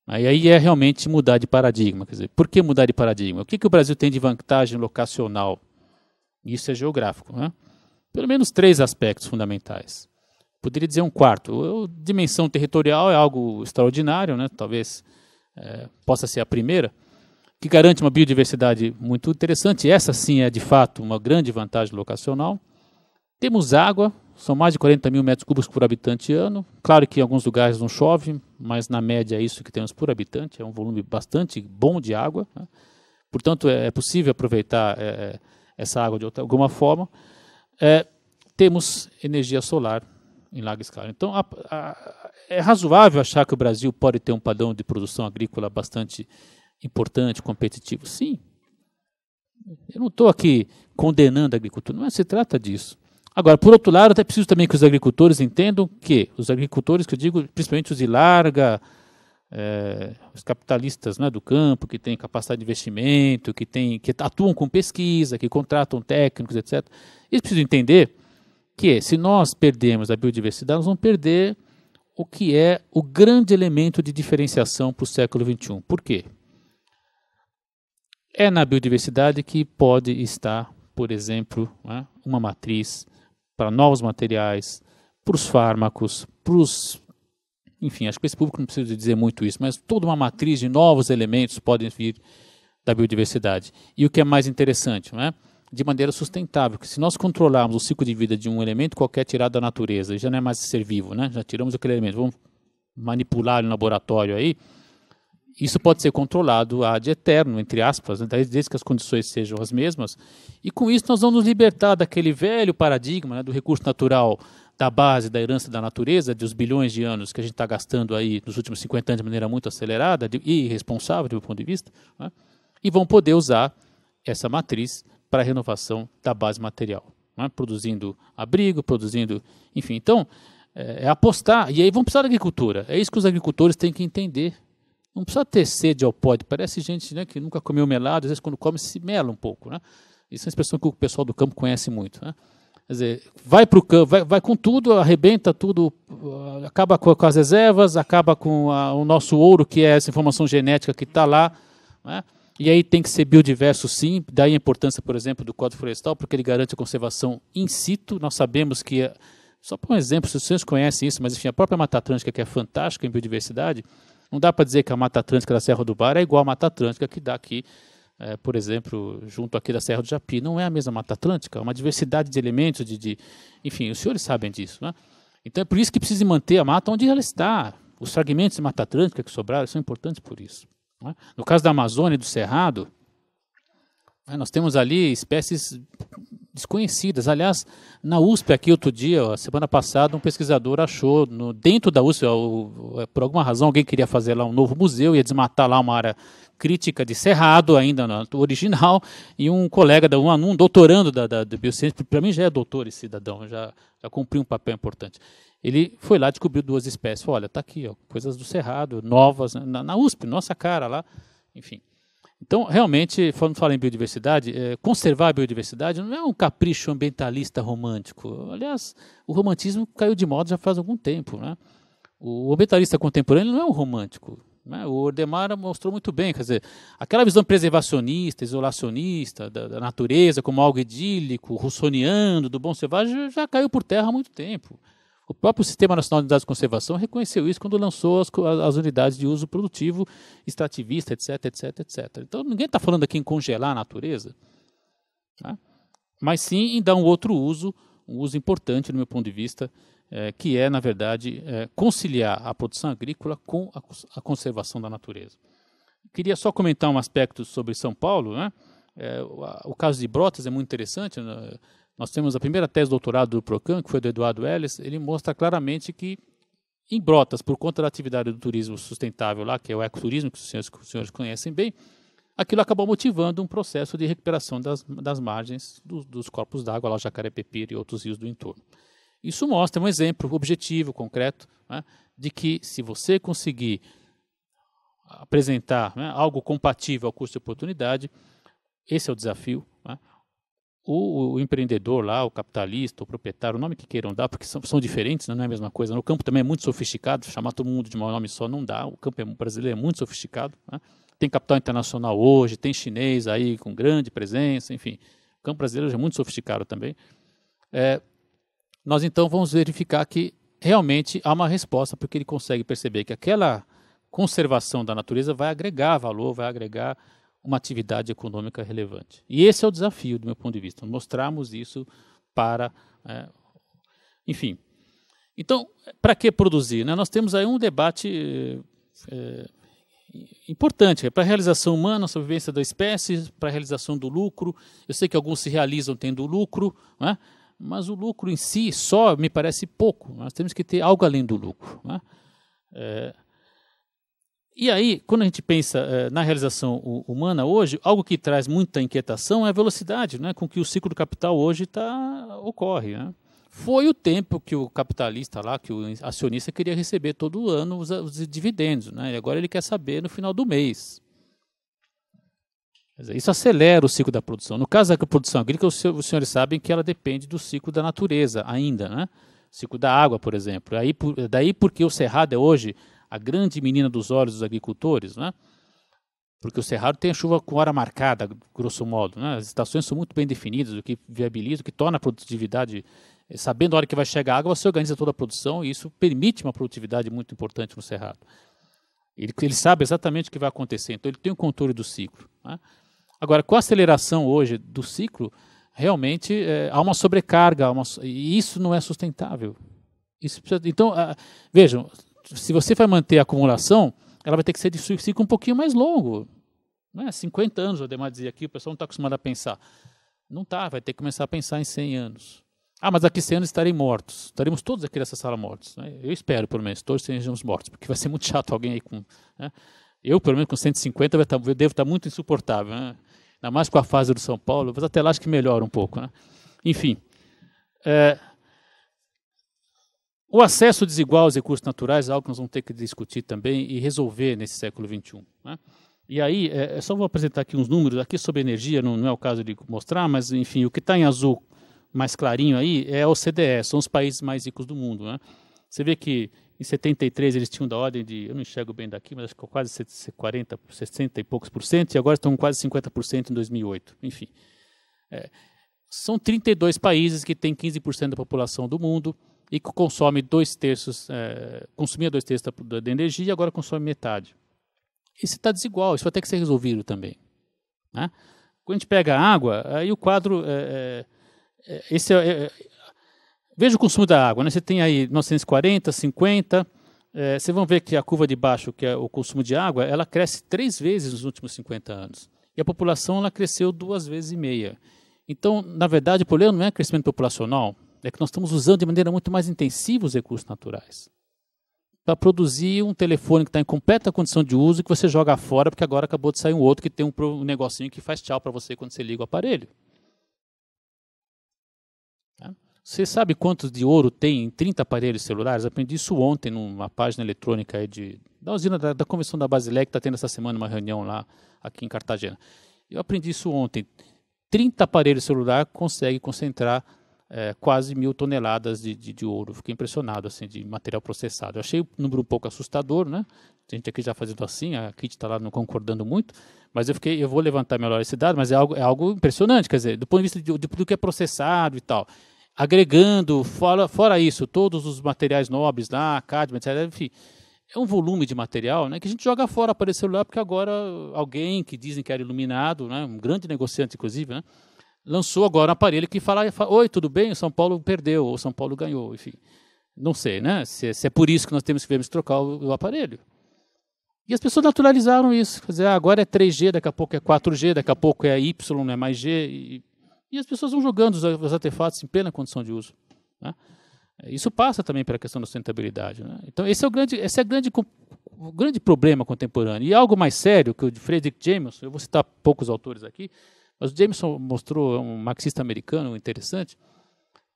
Aí, aí é realmente mudar de paradigma. Quer dizer, por que mudar de paradigma? O que, que o Brasil tem de vantagem locacional? Isso é geográfico. Né? Pelo menos três aspectos fundamentais. Poderia dizer um quarto. A dimensão territorial é algo extraordinário, né? talvez é, possa ser a primeira, que garante uma biodiversidade muito interessante. Essa sim é de fato uma grande vantagem locacional. Temos água, são mais de 40 mil metros cúbicos por habitante ano. Claro que em alguns lugares não chove, mas na média é isso que temos por habitante, é um volume bastante bom de água. Né? Portanto, é, é possível aproveitar é, é, essa água de outra, alguma forma. É, temos energia solar em larga escala. Então, a, a, é razoável achar que o Brasil pode ter um padrão de produção agrícola bastante importante, competitivo. Sim. Eu não estou aqui condenando a agricultura, não é, se trata disso. Agora, por outro lado, é preciso também que os agricultores entendam que, os agricultores que eu digo, principalmente os de larga, é, os capitalistas né, do campo, que têm capacidade de investimento, que, tem, que atuam com pesquisa, que contratam técnicos, etc., eles precisam entender que se nós perdermos a biodiversidade, nós vamos perder o que é o grande elemento de diferenciação para o século XXI. Por quê? É na biodiversidade que pode estar, por exemplo, né, uma matriz para novos materiais, para os fármacos, para os. Enfim, acho que esse público não precisa dizer muito isso, mas toda uma matriz de novos elementos podem vir da biodiversidade. E o que é mais interessante, não é? de maneira sustentável, porque se nós controlarmos o ciclo de vida de um elemento qualquer tirado da natureza, já não é mais ser vivo, né? já tiramos aquele elemento, vamos manipular no laboratório aí, isso pode ser controlado ad eterno, entre aspas, né, desde que as condições sejam as mesmas. E com isso nós vamos nos libertar daquele velho paradigma né, do recurso natural da base da herança da natureza, dos bilhões de anos que a gente está gastando aí nos últimos 50 anos de maneira muito acelerada e irresponsável, do meu ponto de vista, né, e vão poder usar essa matriz para a renovação da base material, né, produzindo abrigo, produzindo. Enfim, então, é, é apostar. E aí vão precisar da agricultura. É isso que os agricultores têm que entender não precisa ter sede ao pódio. Parece gente né, que nunca comeu melado, às vezes quando come se mela um pouco. Né? Isso é uma expressão que o pessoal do campo conhece muito. Né? Quer dizer, vai para o campo, vai, vai, com tudo, arrebenta tudo, ah, acaba com, com as reservas, acaba com a, o nosso ouro, que é essa informação genética que está lá. Né? E aí tem que ser biodiverso sim, daí a importância, por exemplo, do Código Florestal, porque ele garante a conservação in situ. Nós sabemos que, é, só para um exemplo, se vocês conhecem isso, mas enfim, a própria Mata Atlântica, que é fantástica em biodiversidade, não dá para dizer que a Mata Atlântica da Serra do Bar é igual à Mata Atlântica que dá aqui, é, por exemplo, junto aqui da Serra do Japi. Não é a mesma Mata Atlântica, é uma diversidade de elementos, de, de, enfim, os senhores sabem disso. Né? Então é por isso que precisa manter a mata onde ela está. Os fragmentos de Mata Atlântica que sobraram são importantes por isso. Né? No caso da Amazônia e do Cerrado, é, nós temos ali espécies desconhecidas. Aliás, na USP aqui outro dia, ó, semana passada, um pesquisador achou no, dentro da USP, ó, é, por alguma razão, alguém queria fazer lá um novo museu, ia desmatar lá uma área crítica de cerrado ainda no, original, e um colega, da, um, um doutorando da, da, da biociência, para mim já é doutor e cidadão, já, já cumpriu um papel importante. Ele foi lá descobriu duas espécies. Olha, está aqui, ó, coisas do cerrado, novas, né, na, na USP, nossa cara lá, enfim. Então, realmente, quando fala em biodiversidade, é, conservar a biodiversidade não é um capricho ambientalista romântico. Aliás, o romantismo caiu de moda já faz algum tempo. Né? O ambientalista contemporâneo não é um romântico. Né? O Ordemara mostrou muito bem, quer dizer, aquela visão preservacionista, isolacionista da, da natureza como algo idílico, russoniano, do bom selvagem, já caiu por terra há muito tempo. O próprio Sistema Nacional de Unidades de Conservação reconheceu isso quando lançou as, as unidades de uso produtivo, extrativista, etc, etc, etc. Então, ninguém está falando aqui em congelar a natureza, tá? mas sim em dar um outro uso, um uso importante, no meu ponto de vista, é, que é, na verdade, é, conciliar a produção agrícola com a, a, conservação da natureza. Queria só comentar um aspecto sobre São Paulo. Né? É, o, a, o, caso de Brotas é muito interessante. Né? Nós temos a primeira tese de doutorado do Procan, que foi do Eduardo Ellis, ele mostra claramente que em Brotas, por conta da atividade do turismo sustentável lá, que é o ecoturismo, que os senhores, que os senhores conhecem bem, aquilo acabou motivando um processo de recuperação das, das margens dos corpos d'água, lá jacaré e outros rios do entorno. Isso mostra um exemplo objetivo, concreto, né, de que se você conseguir apresentar né, algo compatível ao custo de oportunidade, esse é o desafio, né, o, o, empreendedor lá, o capitalista, o proprietário, o nome que queiram dar, porque são, são diferentes, né? não é a mesma coisa. No campo também é muito sofisticado, chamar todo mundo de um nome só não dá. O campo é, brasileiro é muito sofisticado. Né? Tem capital internacional hoje, tem chinês aí com grande presença, enfim. O campo brasileiro é muito sofisticado também. É, nós então vamos verificar que realmente há uma resposta, porque ele consegue perceber que aquela conservação da natureza vai agregar valor, vai agregar uma atividade econômica relevante. E esse é o desafio, do meu ponto de vista, mostrarmos isso para. É, enfim. Então, para que produzir? Né? Nós temos aí um debate é, importante é, para a realização humana, a sobrevivência da espécie, para a realização do lucro. Eu sei que alguns se realizam tendo lucro, né? mas o lucro em si só me parece pouco. Nós temos que ter algo além do lucro. Né? É, e aí, quando a gente pensa eh, na realização humana hoje, algo que traz muita inquietação é a velocidade né, com que o ciclo do capital hoje tá, ocorre. Né? Foi o tempo que o capitalista lá, que o acionista queria receber todo ano os, os dividendos. Né? E agora ele quer saber no final do mês. isso acelera o ciclo da produção. No caso da produção agrícola, os senhores sabem que ela depende do ciclo da natureza ainda, né? O ciclo da água, por exemplo. Aí, daí porque o cerrado é hoje a grande menina dos olhos dos agricultores, né? porque o Cerrado tem a chuva com hora marcada, grosso modo. Né? As estações são muito bem definidas, o que viabiliza, o que torna a produtividade. Eh, sabendo a hora que vai chegar a água, você organiza toda a produção e isso permite uma produtividade muito importante no Cerrado. Ele, ele sabe exatamente o que vai acontecer, então ele tem o controle do ciclo. Né? Agora, com a aceleração hoje do ciclo, realmente é, há uma sobrecarga, há uma, e isso não é sustentável. Isso precisa, então, ah, vejam, se você vai manter a acumulação, ela vai ter que ser de ciclo um pouquinho mais longo. Né? 50 anos, o Ademar dizia aqui, o pessoal não está acostumado a pensar. Não está, vai ter que começar a pensar em 100 anos. Ah, mas daqui 100 anos estarem mortos. Estaremos todos aqui nessa sala mortos. Né? Eu espero, pelo menos, todos sejamos mortos, porque vai ser muito chato alguém aí com... Né? Eu, pelo menos, com 150, vai estar, tá, eu devo estar tá muito insuportável. Né? Ainda mais com a fase do São Paulo, mas até lá acho que melhora um pouco. Né? Enfim, é, o acesso desigual aos recursos naturais é algo que nós vamos ter que discutir também e resolver nesse século XXI. Né? E aí, é, é, só vou apresentar aqui uns números, aqui sobre energia, não, não é o caso de mostrar, mas enfim, o que está em azul mais clarinho aí é a OCDE, são os países mais ricos do mundo. Né? Você vê que em 73 eles tinham da ordem de, eu não enxergo bem daqui, mas acho que é quase 40, 60 e poucos por cento, e agora estão quase 50% em 2008. Enfim, é, são 32 países que têm 15% da população do mundo, e que consome dois terços, é, consumia dois terços da, da energia e agora consome metade. Isso está desigual, isso vai ter que ser resolvido também. Né? Quando a gente pega a água, aí o quadro. É, é, é esse é, é, veja o consumo da água. Né? Você tem aí 1940, 50. É, vocês vão ver que a curva de baixo, que é o consumo de água, ela cresce três vezes nos últimos 50 anos. E a população ela cresceu duas vezes e meia. Então, na verdade, o problema não é crescimento populacional, é que nós estamos usando de maneira muito mais intensiva os recursos naturais para produzir um telefone que está em completa condição de uso e que você joga fora porque agora acabou de sair um outro que tem um negocinho que faz tchau para você quando você liga o aparelho. Tá? Você sabe quantos de ouro tem em 30 aparelhos celulares? Aprendi isso ontem numa página eletrônica de, da usina da, da Convenção da Basileia, que está tendo essa semana uma reunião lá aqui em Cartagena. Eu aprendi isso ontem. 30 aparelhos celulares conseguem concentrar é, quase mil toneladas de, de, de, ouro. Fiquei impressionado assim de material processado. Eu achei o número um pouco assustador, né? A gente aqui já fazendo assim, a Kit está lá não concordando muito, mas eu fiquei, eu vou levantar melhor esse dado, mas é algo, é algo impressionante, quer dizer, do ponto de vista de, de, do que é processado e tal. Agregando, fora, fora isso, todos os materiais nobres lá, cádmio, etc., enfim, é um volume de material né, que a gente joga fora para esse celular, porque agora alguém que dizem que era iluminado, né, um grande negociante, inclusive, né, lançou agora um aparelho que fala, oi, tudo bem, o São Paulo perdeu, ou o São Paulo ganhou, enfim. Não sei, né? Se, é, se é por isso que nós temos que vermos trocar o, o, aparelho. E as pessoas naturalizaram isso. Quer dizer, ah, agora é 3G, daqui a pouco é 4G, daqui a pouco é Y, não é mais G. E, e as pessoas vão jogando os, os, artefatos em plena condição de uso. Né? Isso passa também pela questão da sustentabilidade. Né? Então, esse é o grande, esse é o grande, o grande problema contemporâneo. E algo mais sério, que o Frederick Jameson, eu vou citar poucos autores aqui, mas o Jameson mostrou é um marxista americano interessante.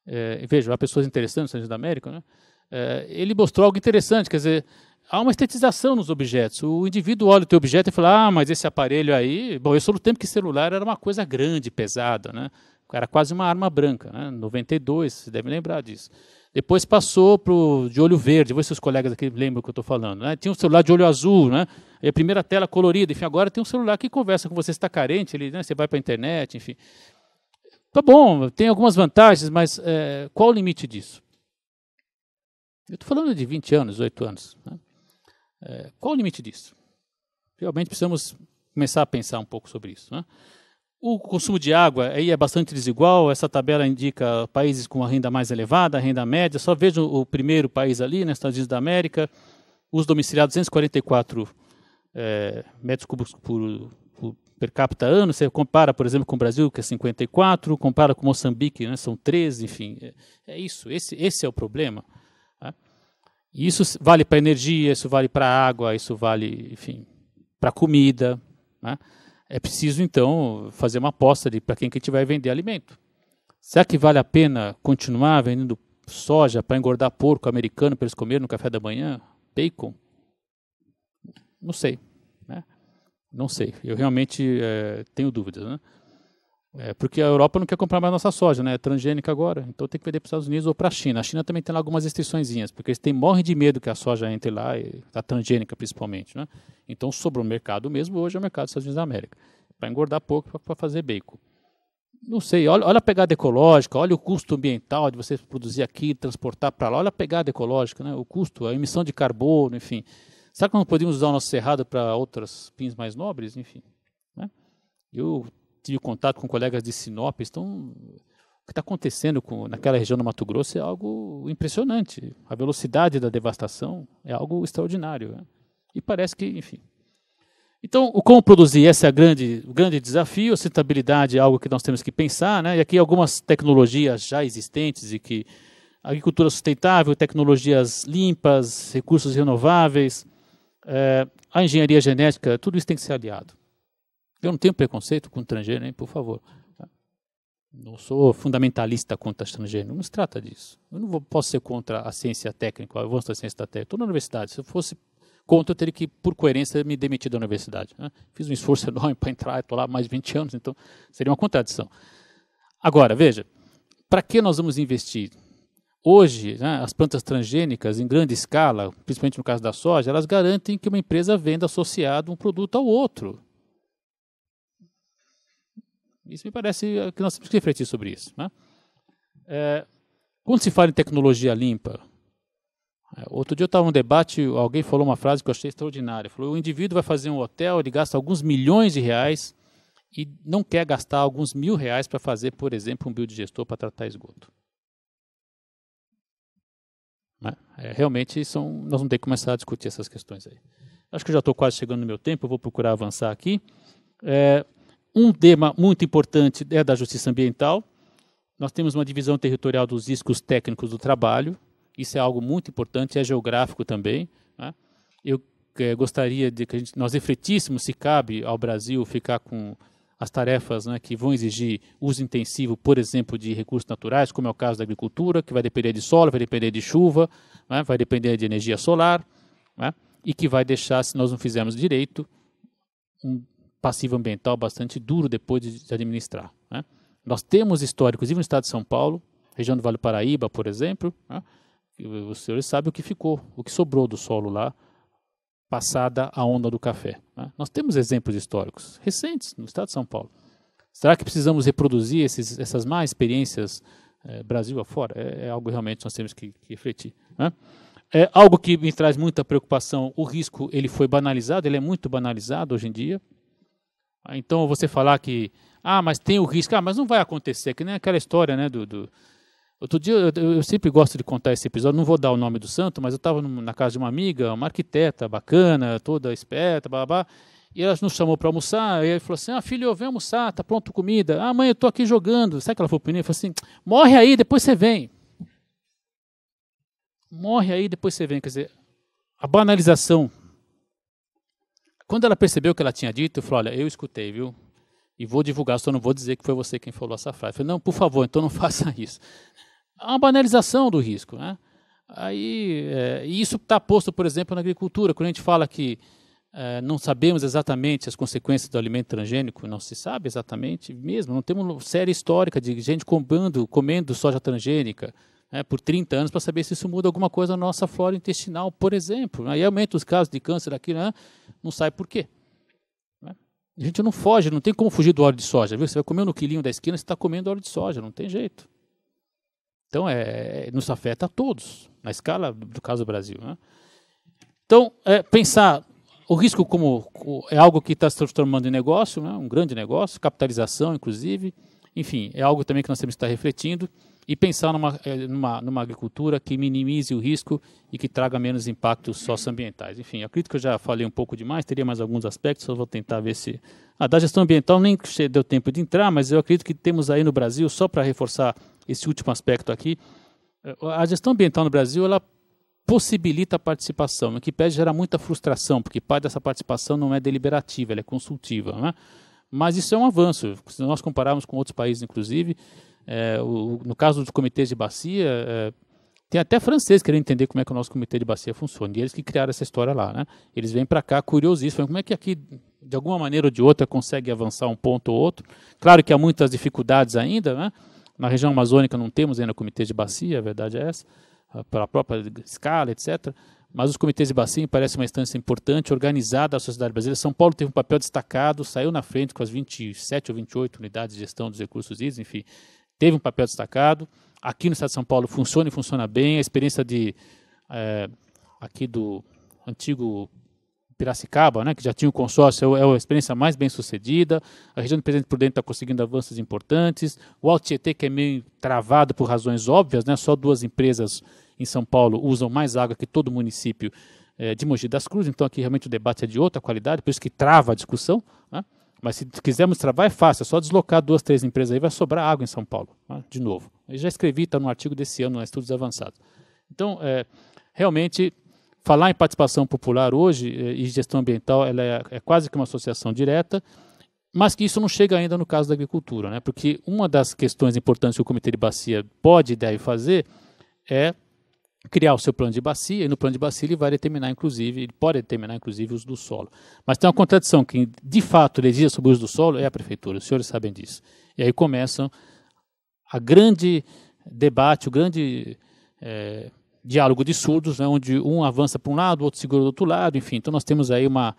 É, veja, há pessoas interessantes no da América, né? É, ele mostrou algo interessante, quer dizer, há uma estetização nos objetos. O indivíduo olha o teu objeto e fala, ah, mas esse aparelho aí... Bom, eu sou do tempo que celular era uma coisa grande, pesada, né? Era quase uma arma branca, né? 92, você deve lembrar disso. Depois passou pro, de olho verde, vou ver se os colegas aqui lembram o que eu estou falando. Né? Tinha um celular de olho azul, né? E é a primeira tela colorida, enfim, agora tem um celular que conversa com você, está carente, ele, né? você vai para a internet, enfim. Tá bom, tem algumas vantagens, mas é, qual o limite disso? Eu estou falando de 20 anos, 18 anos. Né? É, qual o limite disso? Realmente precisamos começar a pensar um pouco sobre isso. Né? O consumo de água aí é bastante desigual. Essa tabela indica países com a renda mais elevada, renda média. Só vejo o primeiro país ali, nos né, Estados Unidos da América, os domiciliados 244 é, metros cúbicos por, por, per capita ano. Você compara, por exemplo, com o Brasil, que é 54, compara com Moçambique, né, são 13, enfim. É, é isso, esse, esse é o problema. Tá? E isso vale para energia, isso vale para água, isso vale, enfim, para comida. Né? É preciso, então, fazer uma aposta para quem que a gente vai vender alimento. Será que vale a pena continuar vendendo soja para engordar porco americano para eles comerem no café da manhã? Bacon? Não sei. Né? Não sei. Eu realmente é, tenho dúvidas. Né? É, porque a Europa não quer comprar mais nossa soja, né? É transgênica agora, então tem que vender para os Estados Unidos ou para a China. A China também tem lá algumas restriçõezinhas, porque eles têm, morrem de medo que a soja entre lá, a tá transgênica principalmente, né? Então sobrou o mercado mesmo, hoje é o mercado dos Estados Unidos da América, para engordar pouco para fazer bacon. Não sei, olha, olha, a pegada ecológica, olha o custo ambiental de você produzir aqui, transportar para lá, olha a pegada ecológica, né? O custo, a emissão de carbono, enfim. Será que não podemos usar o nosso cerrado para outras pins mais nobres? Enfim, né? Eu tive contato com colegas de Sinop, então o que está acontecendo com, naquela região do Mato Grosso é algo impressionante. A velocidade da devastação é algo extraordinário. Né? E parece que, enfim. Então, o como produzir, esse é grande, o grande desafio. A sustentabilidade é algo que nós temos que pensar. Né? E aqui algumas tecnologias já existentes e que agricultura sustentável, tecnologias limpas, recursos renováveis, é, a engenharia genética, tudo isso tem que ser aliado. Eu não tenho preconceito com estrangeiro, hein, por favor. Tá? Não sou fundamentalista contra estrangeiro, não se trata disso. Eu não vou, posso ser contra a ciência técnica, o avanço da ciência da técnica. Estou na universidade, se eu fosse contra, eu teria que, por coerência, me demitir da universidade. Né? Fiz um esforço *laughs* enorme para entrar, estou lá há mais de 20 anos, então seria uma contradição. Agora, veja, para que nós vamos investir? Hoje, né, as plantas transgênicas, em grande escala, principalmente no caso da soja, elas garantem que uma empresa venda associado um produto ao outro. Isso me parece que nós temos que refletir sobre isso. Né? É, quando se fala em tecnologia limpa, é, outro dia eu estava num debate, alguém falou uma frase que eu achei extraordinária. Falou, o indivíduo vai fazer um hotel, ele gasta alguns milhões de reais e não quer gastar alguns mil reais para fazer, por exemplo, um biodigestor para tratar esgoto. Né? É, realmente, são, nós vamos ter que começar a discutir essas questões aí. Acho que eu já estou quase chegando no meu tempo, vou procurar avançar aqui. É, um tema muito importante é da justiça ambiental. Nós temos uma divisão territorial dos riscos técnicos do trabalho. Isso é algo muito importante, é geográfico também. Né? Eu é, gostaria de que a gente, nós refletíssemos se cabe ao Brasil ficar com as tarefas né, que vão exigir uso intensivo, por exemplo, de recursos naturais, como é o caso da agricultura, que vai depender de solo, vai depender de chuva, né, vai depender de energia solar, né, e que vai deixar, se nós não fizermos direito, um passivo ambiental bastante duro depois de, administrar. Né? Nós temos histórico, inclusive no estado de São Paulo, região do Vale do Paraíba, por exemplo, né? os senhores sabem o que ficou, o que sobrou do solo lá, passada a onda do café. Né? Nós temos exemplos históricos recentes no estado de São Paulo. Será que precisamos reproduzir esses, essas más experiências eh, Brasil afora? É, é algo realmente nós temos que, que refletir. Né? É algo que me traz muita preocupação. O risco ele foi banalizado, ele é muito banalizado hoje em dia. Ah, então você falar que, ah, mas tem o risco, ah, mas não vai acontecer, que nem aquela história, né, do, do... Outro dia, eu, eu, sempre gosto de contar esse episódio, não vou dar o nome do santo, mas eu estava na casa de uma amiga, uma arquiteta bacana, toda esperta, blá, blá, blá e ela nos chamou para almoçar, e ele falou assim, ah, filho, vem almoçar, tá pronto comida. Ah, mãe, eu tô aqui jogando. Sabe que ela foi pro menino? Falou assim, morre aí, depois você vem. Morre aí, depois você vem. Quer dizer, a banalização quando ela percebeu o que ela tinha dito, falou: Olha, eu escutei, viu? E vou divulgar, só não vou dizer que foi você quem falou essa frase. Eu falei: Não, por favor, então não *laughs* faça isso. Há é uma banalização do risco. Né? Aí, é, e isso está posto, por exemplo, na agricultura, quando a gente fala que é, não sabemos exatamente as consequências do alimento transgênico, não se sabe exatamente mesmo, não temos série histórica de gente comendo, comendo soja transgênica né, por 30 anos para saber se isso muda alguma coisa na nossa flora intestinal, por exemplo. Aí aumenta os casos de câncer aqui, né, não sabe por quê. Né? A gente não foge, não tem como fugir do óleo de soja. Viu? Você vai comer no quilinho da esquina, você está comendo óleo de soja, não tem jeito. Então, é, é, nos afeta a todos, na escala do caso do Brasil. Né? Então, é, pensar o risco como é algo que está se transformando em negócio, né? um grande negócio, capitalização, inclusive. Enfim, é algo também que nós temos que estar tá refletindo e pensar numa, eh, numa, numa, agricultura que minimize o risco e que traga menos impactos socioambientais. Enfim, acredito que eu já falei um pouco demais, teria mais alguns aspectos, só vou tentar ver se. A da gestão ambiental nem deu tempo de entrar, mas eu acredito que temos aí no Brasil, só para reforçar esse último aspecto aqui, eh, a gestão ambiental no Brasil ela possibilita a participação, o que pede gera muita frustração, porque parte dessa participação não é deliberativa, ela é consultiva. Né? Mas isso é um avanço, se nós compararmos com outros países, inclusive é, o, no caso dos comitês de bacia, é, tem até francês querendo entender como é que o nosso comitê de bacia funciona. E eles que criaram essa história lá, né? Eles vêm para cá curiosíssimos, como é que aqui, de alguma maneira ou de outra, consegue avançar um ponto ou outro. Claro que há muitas dificuldades ainda, né? Na região amazônica não temos ainda comitês de bacia, a verdade é essa, ah, pela própria escala, etc. Mas os comitês de bacia parece uma instância importante, organizada à sociedade brasileira. São Paulo teve um papel destacado, saiu na frente com as 27 ou 28 unidades de gestão dos recursos hídricos, enfim, teve um papel destacado. Aqui no Estado de São Paulo funciona e funciona bem. A experiência de é, aqui do antigo Piracicaba, né, que já tinha o um consórcio, é, é a experiência mais bem sucedida. A região do Presidente dentro está conseguindo avanços importantes. O Altietê, que é meio travado por razões óbvias, né, só duas empresas em São Paulo usam mais água que todo município é, de Mogi das Cruzes, então aqui realmente o debate é de outra qualidade, por isso que trava a discussão. Né? Mas se quisermos travar, é fácil, é só deslocar duas, três empresas aí, vai sobrar água em São Paulo, né? de novo. Eu já escrevi, está num artigo desse ano, lá, Estudos Avançados. Então, é, realmente, falar em participação popular hoje é, e gestão ambiental, ela é, é, quase que uma associação direta, mas que isso não chega ainda no caso da agricultura, né? porque uma das questões importantes que o Comitê de Bacia pode e deve fazer é criar o seu plano de bacia, e no plano de bacia ele vai determinar, inclusive, ele pode determinar, inclusive, o uso do solo. Mas tem uma contradição, que de fato legia sobre o uso do solo é a prefeitura, os senhores sabem disso. E aí começam a grande debate, o grande é, diálogo de surdos, né, onde um avança para um lado, o outro segura do outro lado, enfim. Então nós temos aí uma,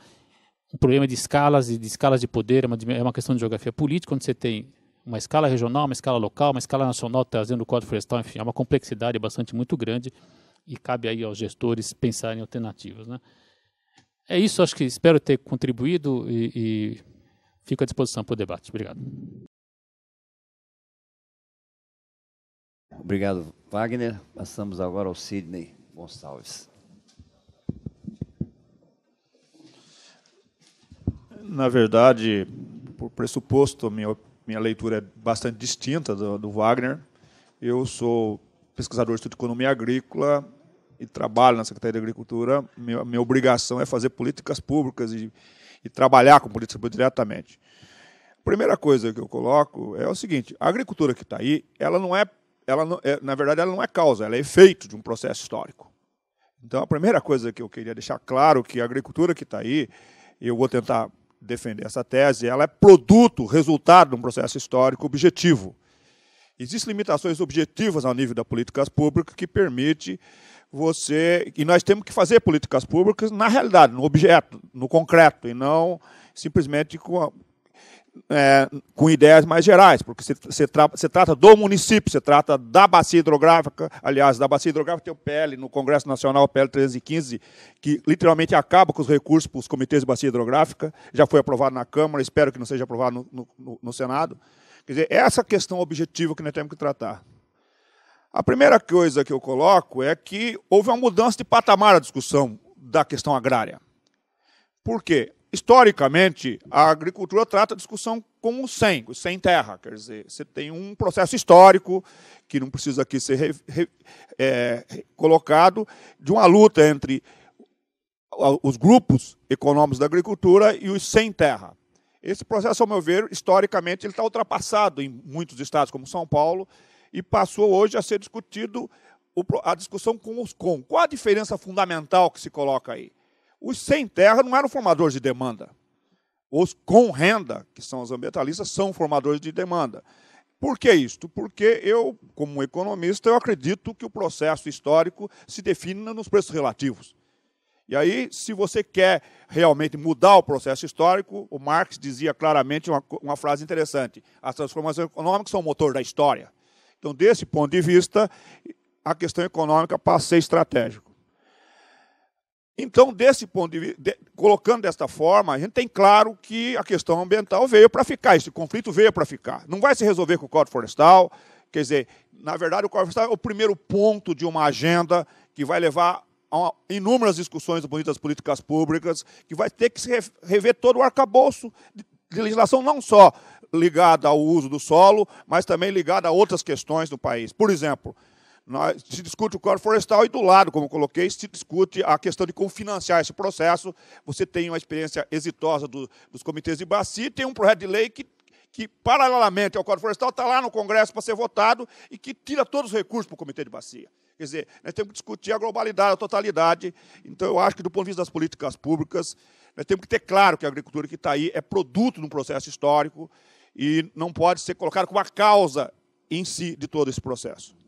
um problema de escalas e de escalas de poder, é uma, é uma questão de geografia política, onde você tem uma escala regional, uma escala local, uma escala nacional trazendo o Código Florestal, enfim, é uma complexidade bastante muito grande e cabe aí aos gestores pensarem em alternativas. Né? É isso, acho que espero ter contribuído e, e fico à disposição para o debate. Obrigado. Obrigado, Wagner. Passamos agora ao Sidney Gonçalves. Na verdade, por pressuposto, minha minha leitura é bastante distinta do, do Wagner. Eu sou pesquisador de estudo de economia agrícola e trabalho na Secretaria de Agricultura. Minha, minha obrigação é fazer políticas públicas e, e trabalhar com políticas públicas diretamente. A primeira coisa que eu coloco é o seguinte: a agricultura que está aí, ela não é, ela não, é, na verdade, ela não é causa, ela é efeito de um processo histórico. Então, a primeira coisa que eu queria deixar claro que a agricultura que está aí, eu vou tentar defender essa tese, ela é produto, resultado de um processo histórico objetivo. Existem limitações objetivas ao nível das políticas públicas que permite você. E nós temos que fazer políticas públicas na realidade, no objeto, no concreto, e não simplesmente com é, com ideias mais gerais, porque se, se, tra se, trata do município, se trata da bacia hidrográfica, aliás, da bacia hidrográfica tem o PL, no Congresso Nacional, o PL 315, que literalmente acaba com os recursos para os comitês de bacia hidrográfica, já foi aprovado na Câmara, espero que não seja aprovado no, no, no Senado. Quer dizer, essa questão objetiva que nós temos que tratar. A primeira coisa que eu coloco é que houve uma mudança de patamar da discussão da questão agrária. Por quê? historicamente, a agricultura trata a discussão como sem, sem terra. Quer dizer, você tem um processo histórico, que não precisa aqui ser re, re, é, colocado, de uma luta entre os grupos econômicos da agricultura e os sem terra. Esse processo, ao meu ver, historicamente, ele está ultrapassado em muitos estados, como São Paulo, e passou hoje a ser discutido a discussão com os com. Qual a diferença fundamental que se coloca aí? Os sem terra não eram formadores de demanda. Os com renda, que são os ambientalistas, são formadores de demanda. Por que isto? Porque eu, como economista, eu acredito que o processo histórico se define nos preços relativos. E aí, se você quer realmente mudar o processo histórico, o Marx dizia claramente uma, uma frase interessante: as transformações econômicas são o motor da história. Então, desse ponto de vista, a questão econômica passa a ser estratégica. Então, desse ponto de de, colocando desta forma, a gente tem claro que a questão ambiental veio para ficar, esse conflito veio para ficar. Não vai se resolver com o Código Florestal, quer dizer, na verdade o Código Florestal é o primeiro ponto de uma agenda que vai levar a inúmeras discussões de das políticas públicas, que vai ter que se rever todo o arcabouço de, de legislação não só ligada ao uso do solo, mas também ligada a outras questões do país. Por exemplo, nós, se discute o Código Florestal e do lado, como coloquei, se discute a questão de como financiar esse processo. Você tem uma experiência exitosa do, dos comitês de bacia tem um projeto de lei que, que, paralelamente ao Código Florestal, está lá no Congresso para ser votado e que tira todos os recursos para o comitê de bacia. Quer dizer, nós temos que discutir a globalidade, a totalidade. Então, eu acho que, do ponto de vista das políticas públicas, nós temos que ter claro que a agricultura que está aí é produto de um processo histórico e não pode ser colocado como a causa em si de todo esse processo.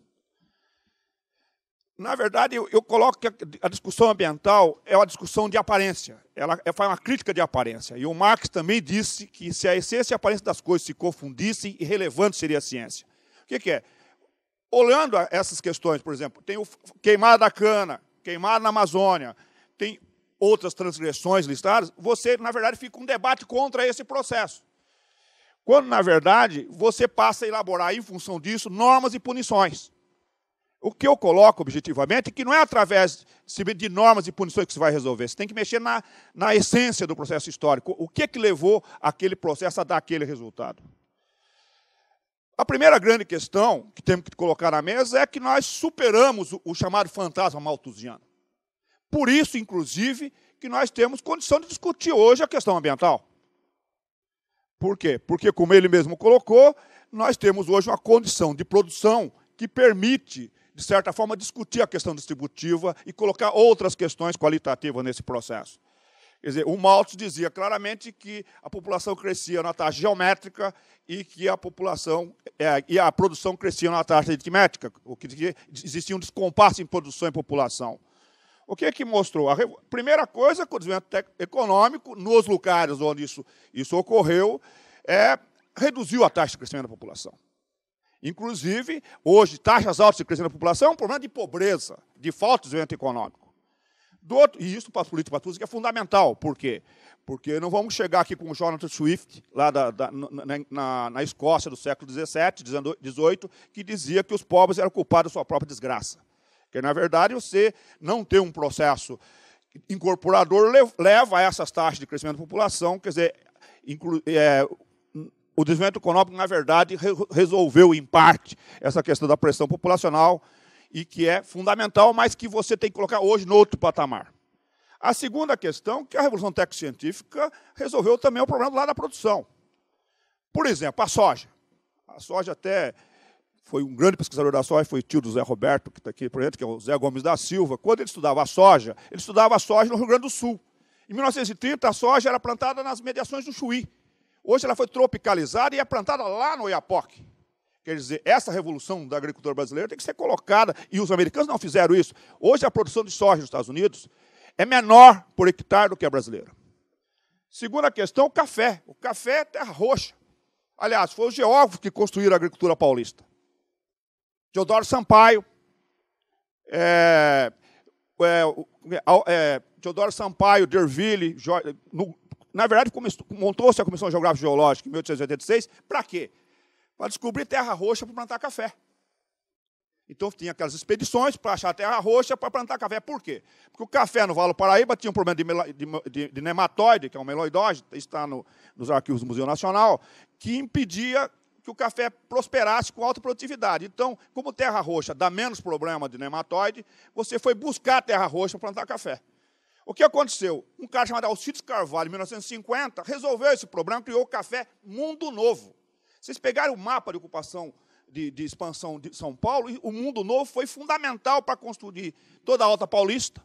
Na verdade, eu, eu, coloco que a discussão ambiental é uma discussão de aparência. Ela é, faz uma crítica de aparência. E o Marx também disse que se a essência e a aparência das coisas se confundissem, irrelevante seria a ciência. O que, que é? Olhando essas questões, por exemplo, tem o queimada da cana, queimada na Amazônia, tem outras transgressões listadas, você, na verdade, fica um debate contra esse processo. Quando, na verdade, você passa a elaborar, em função disso, normas e punições. O que eu coloco objetivamente é que não é através de normas e punições que se vai resolver. Você tem que mexer na, na essência do processo histórico. O que é que levou aquele processo a dar aquele resultado? A primeira grande questão que temos que colocar na mesa é que nós superamos o, o chamado fantasma malthusiano. Por isso, inclusive, que nós temos condição de discutir hoje a questão ambiental. Por quê? Porque, como ele mesmo colocou, nós temos hoje uma condição de produção que permite de certa forma, discutir a questão distributiva e colocar outras questões qualitativas nesse processo. Quer dizer, o Maltz dizia claramente que a população crescia na taxa geométrica e que a população é, e a produção crescia na taxa aritmética, o que existia um descompasso em produção e população. O que é que mostrou? A primeira coisa, com o desenvolvimento econômico, nos lugares onde isso, isso ocorreu, é, reduziu a taxa de crescimento da população. Inclusive, hoje, taxas altas de crescimento da população é um problema de pobreza, de falta de desenvolvimento econômico. Do outro, e isso para os políticos para que é fundamental. Por quê? Porque não vamos chegar aqui com o Jonathan Swift, lá da, da, na, na, na, Escócia do século XVII, XVIII, que dizia que os pobres eram culpados da sua própria desgraça. Porque, na verdade, você não ter um processo incorporador leva a essas taxas de crescimento da população, quer dizer, inclu, é, o desenvolvimento econômico, na verdade, resolveu, em parte, essa questão da pressão populacional, e que é fundamental, mas que você tem que colocar hoje no outro patamar. A segunda questão, que é a revolução tecnológica resolveu também o problema lá da produção. Por exemplo, a soja. A soja até foi um grande pesquisador da soja, foi tio do Zé Roberto, que está aqui presente, que é o Zé Gomes da Silva. Quando ele estudava a soja, ele estudava a soja no Rio Grande do Sul. Em 1930, a soja era plantada nas mediações do Chuí. Hoje ela foi tropicalizada e é plantada lá no Oiapoque. Quer dizer, essa revolução da agricultura brasileira tem que ser colocada, e os americanos não fizeram isso. Hoje a produção de soja nos Estados Unidos é menor por hectare do que a brasileira. Segunda questão, o café. O café é terra roxa. Aliás, foi os geógrafos que construíram a agricultura paulista. Teodoro Sampaio, é, é, é, é, Teodoro Sampaio, Derville, no, na verdade, montou-se a Comissão Geográfica e Geológica em 1886, para quê? Para descobrir terra roxa para plantar café. Então tinha aquelas expedições para achar terra roxa para plantar café. Por quê? Porque o café no Vale do Paraíba tinha um problema de, de, de nematóide, que é um meloidóide, está no, nos arquivos do Museu Nacional, que impedia que o café prosperasse com alta produtividade. Então, como terra roxa dá menos problema de nematóide, você foi buscar terra roxa para plantar café. O que aconteceu? Um cara chamado Alcides Carvalho, em 1950, resolveu esse problema, criou o café Mundo Novo. Vocês pegaram o mapa de ocupação de, de, expansão de São Paulo, e o Mundo Novo foi fundamental para construir toda a Alta Paulista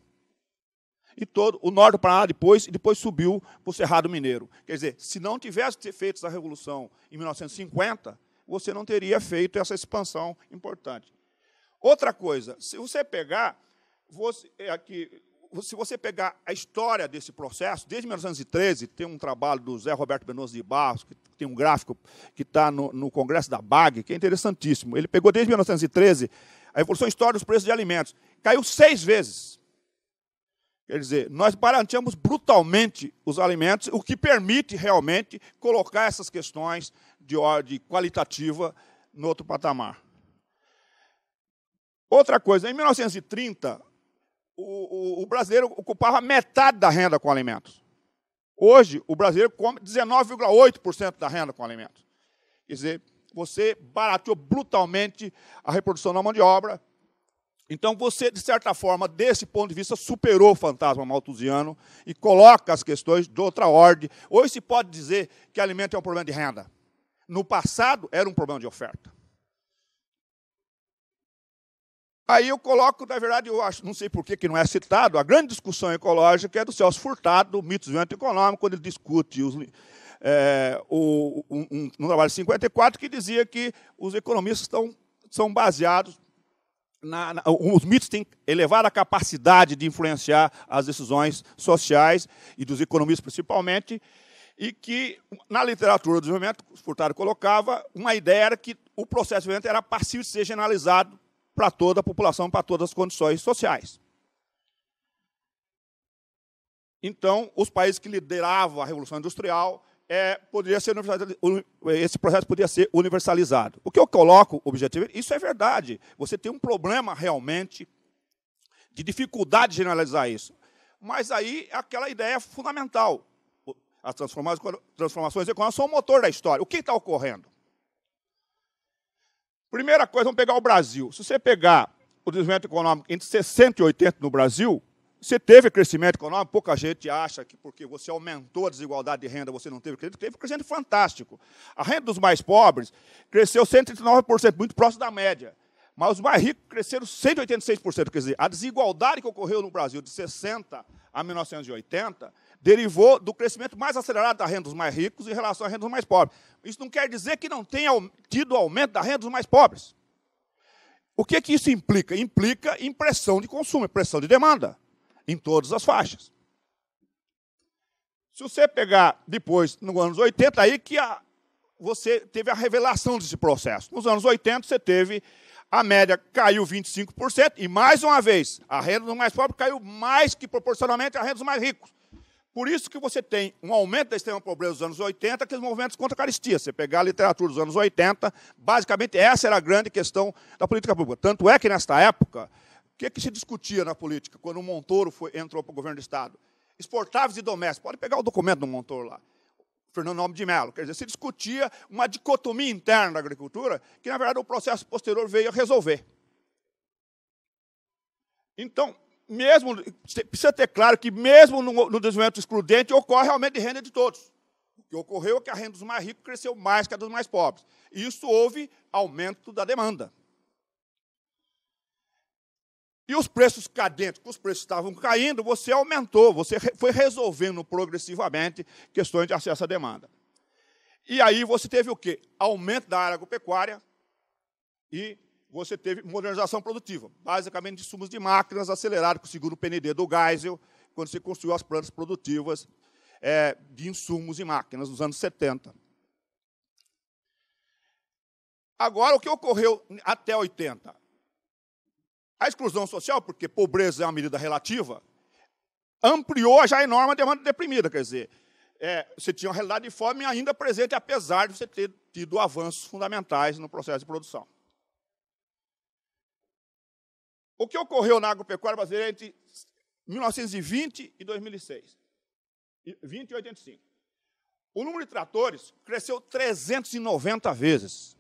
e todo o norte do Paraná depois, e depois subiu para o Cerrado Mineiro. Quer dizer, se não tivesse feito essa revolução em 1950, você não teria feito essa expansão importante. Outra coisa, se você pegar, você, é, aqui se você pegar a história desse processo, desde 1913, tem um trabalho do Zé Roberto Benoso de Barros, que tem um gráfico que está no, no, Congresso da BAG, que é interessantíssimo. Ele pegou desde 1913 a evolução histórica dos preços de alimentos. Caiu seis vezes. Quer dizer, nós barateamos brutalmente os alimentos, o que permite realmente colocar essas questões de ordem qualitativa no outro patamar. Outra coisa, em 1930, o, o, o brasileiro ocupava metade da renda com alimentos. Hoje, o brasileiro come 19,8% da renda com alimentos. Quer dizer, você barateou brutalmente a reprodução da mão de obra. Então, você, de certa forma, desse ponto de vista, superou o fantasma maltusiano e coloca as questões de outra ordem. Hoje se pode dizer que alimento é um problema de renda. No passado, era um problema de oferta. Aí eu coloco, na verdade, eu acho, não sei por que, que não é citado, a grande discussão ecológica é do Celso Furtado, do Mitos do Econômico, quando ele discute os, é, o, um, um, no trabalho de 54, que dizia que os economistas estão, são baseados. Na, na, os mitos têm elevada capacidade de influenciar as decisões sociais e dos economistas principalmente, e que na literatura do desenvolvimento, Furtado colocava, uma ideia era que o processo de desenvolvimento era passivo de ser generalizado para toda a população, para todas as condições sociais. Então, os países que lideravam a Revolução Industrial, é, poderia ser esse processo poderia ser universalizado. O que eu coloco objetivo, isso é verdade. Você tem um problema realmente de dificuldade de generalizar isso. Mas aí aquela ideia fundamental. As transformações econômicas são o motor da história. O que está ocorrendo? Primeira coisa, vamos pegar o Brasil. Se você pegar o desenvolvimento econômico entre 60 e 80 no Brasil, você teve crescimento econômico, pouca gente acha que porque você aumentou a desigualdade de renda você não teve crescimento, teve um crescimento fantástico. A renda dos mais pobres cresceu 139%, muito próximo da média. Mas os mais ricos cresceram 186%, quer dizer, a desigualdade que ocorreu no Brasil de 60 a 1980 derivou do crescimento mais acelerado da renda dos mais ricos em relação à renda dos mais pobres. Isso não quer dizer que não tenha tido aumento da renda dos mais pobres. O que, que isso implica? Implica impressão de consumo, impressão de demanda, em todas as faixas. Se você pegar depois, nos anos 80, aí que a, você teve a revelação desse processo. Nos anos 80, você teve a média caiu 25%, e mais uma vez, a renda dos mais pobres caiu mais que proporcionalmente a renda dos mais ricos. Por isso que você tem um aumento da extrema pobreza dos anos 80, aqueles movimentos contra a caristia. Você pegar a literatura dos anos 80, basicamente essa era a grande questão da política pública. Tanto é que, nesta época, o que, que se discutia na política quando o Montoro foi, entrou para o governo do Estado? Exportáveis e domésticos. Pode pegar o documento do Montoro lá. Fernando Nome de Mello. Quer dizer, se discutia uma dicotomia interna da agricultura que, na verdade, o processo posterior veio a resolver. Então, mesmo, precisa ter claro que mesmo no, no desenvolvimento excludente, ocorre aumento de renda de todos. O que ocorreu é que a renda dos mais ricos cresceu mais que a dos mais pobres. E Isso houve aumento da demanda. E os preços cadentes, que os preços estavam caindo, você aumentou, você foi resolvendo progressivamente questões de acesso à demanda. E aí você teve o quê? Aumento da área agropecuária e você teve modernização produtiva, basicamente insumos de máquinas acelerados, que segundo o PND do Geisel, quando se construiu as plantas produtivas é, de insumos e máquinas nos anos 70. Agora, o que ocorreu até 80? A exclusão social, porque pobreza é uma medida relativa, ampliou já a enorme demanda deprimida, quer dizer, é, você tinha uma realidade de fome ainda presente, apesar de você ter tido avanços fundamentais no processo de produção. O que ocorreu na agropecuária brasileira entre 1920 e 2006? 20 e 85. O número de tratores cresceu 390 vezes.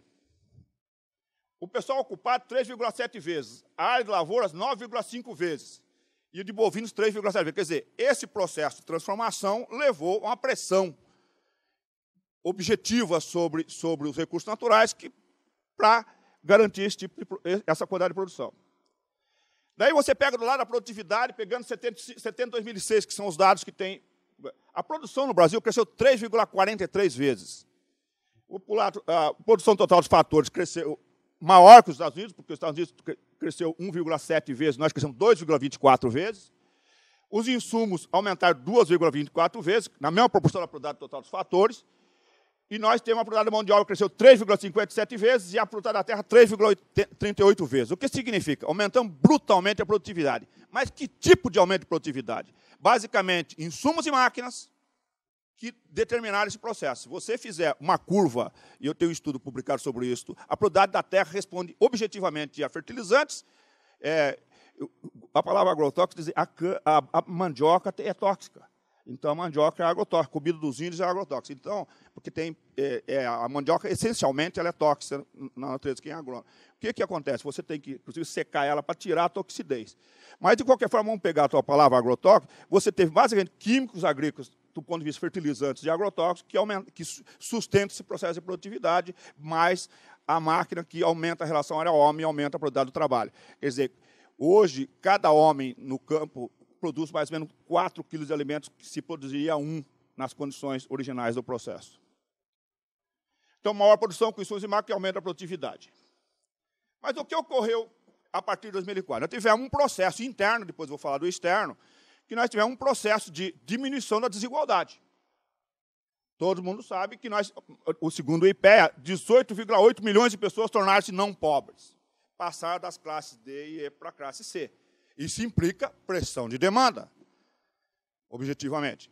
O pessoal ocupado 3,7 vezes. A área de lavouras 9,5 vezes. E o de bovinos 3,7 vezes. Quer dizer, esse processo de transformação levou a uma pressão objetiva sobre, sobre os recursos naturais que, para garantir tipo de, essa quantidade de produção. Daí você pega do lado a produtividade, pegando 70, 70 2006, que são os dados que tem. A produção no Brasil cresceu 3,43 vezes. O, a produção total dos fatores cresceu maior que os Estados Unidos, porque os Estados Unidos cresceu 1,7 vezes, nós crescemos 2,24 vezes. Os insumos aumentaram 2,24 vezes, na mesma proporção da produtividade total dos fatores e nós temos a produtividade da mão de obra que cresceu 3,57 vezes e a produtividade da terra 3,38 vezes. O que significa? Aumentamos brutalmente a produtividade. Mas que tipo de aumento de produtividade? Basicamente, insumos e máquinas que determinaram esse processo. Se você fizer uma curva, e eu tenho um estudo publicado sobre isso, a produtividade da terra responde objetivamente a fertilizantes, é, a palavra agrotóxico diz a, a, a mandioca é tóxica. Então, a mandioca é agrotóxica. Comida dos índios é agrotóxica. Então, porque tem é, é, a mandioca, essencialmente, ela é tóxica na natureza, quem é agrônomo. O que, que acontece? Você tem que, inclusive, secar ela para tirar a toxidez. Mas, de qualquer forma, vamos pegar a tua palavra agrotóxico, você teve basicamente químicos agrícolas do ponto de vista fertilizantes e agrotóxicos, que, aumenta, que sustenta esse processo de produtividade, mais a máquina que aumenta a relação área-homem e aumenta a produtividade do trabalho. Quer dizer, hoje, cada homem no campo produz mais ou menos 4 quilos de alimentos que se produziria um nas condições originais do processo. Então, maior produção com insumos e máquinas que aumenta a produtividade. Mas o que ocorreu a partir de 2004? Nós tivemos um processo interno, depois vou falar do externo, que nós tivemos um processo de diminuição da desigualdade. Todo mundo sabe que nós, o segundo o IPEA, 18,8 milhões de pessoas tornaram-se não pobres, passaram das classes D e E para a classe C. Isso implica pressão de demanda, objetivamente.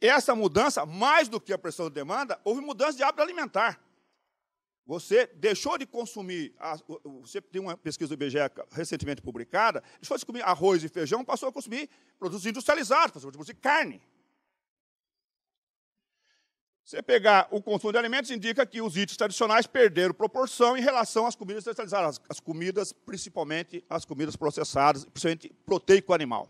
Essa mudança, mais do que a pressão de demanda, houve mudança de hábito alimentar. Você deixou de consumir, você tem uma pesquisa do IBGE recentemente publicada, deixou de consumir arroz e feijão, passou a consumir produtos industrializados, passou a consumir carne. Você pegar o consumo de alimentos, indica que os itens tradicionais perderam proporção em relação às comidas industrializadas, as comidas, principalmente as comidas processadas, principalmente proteico animal.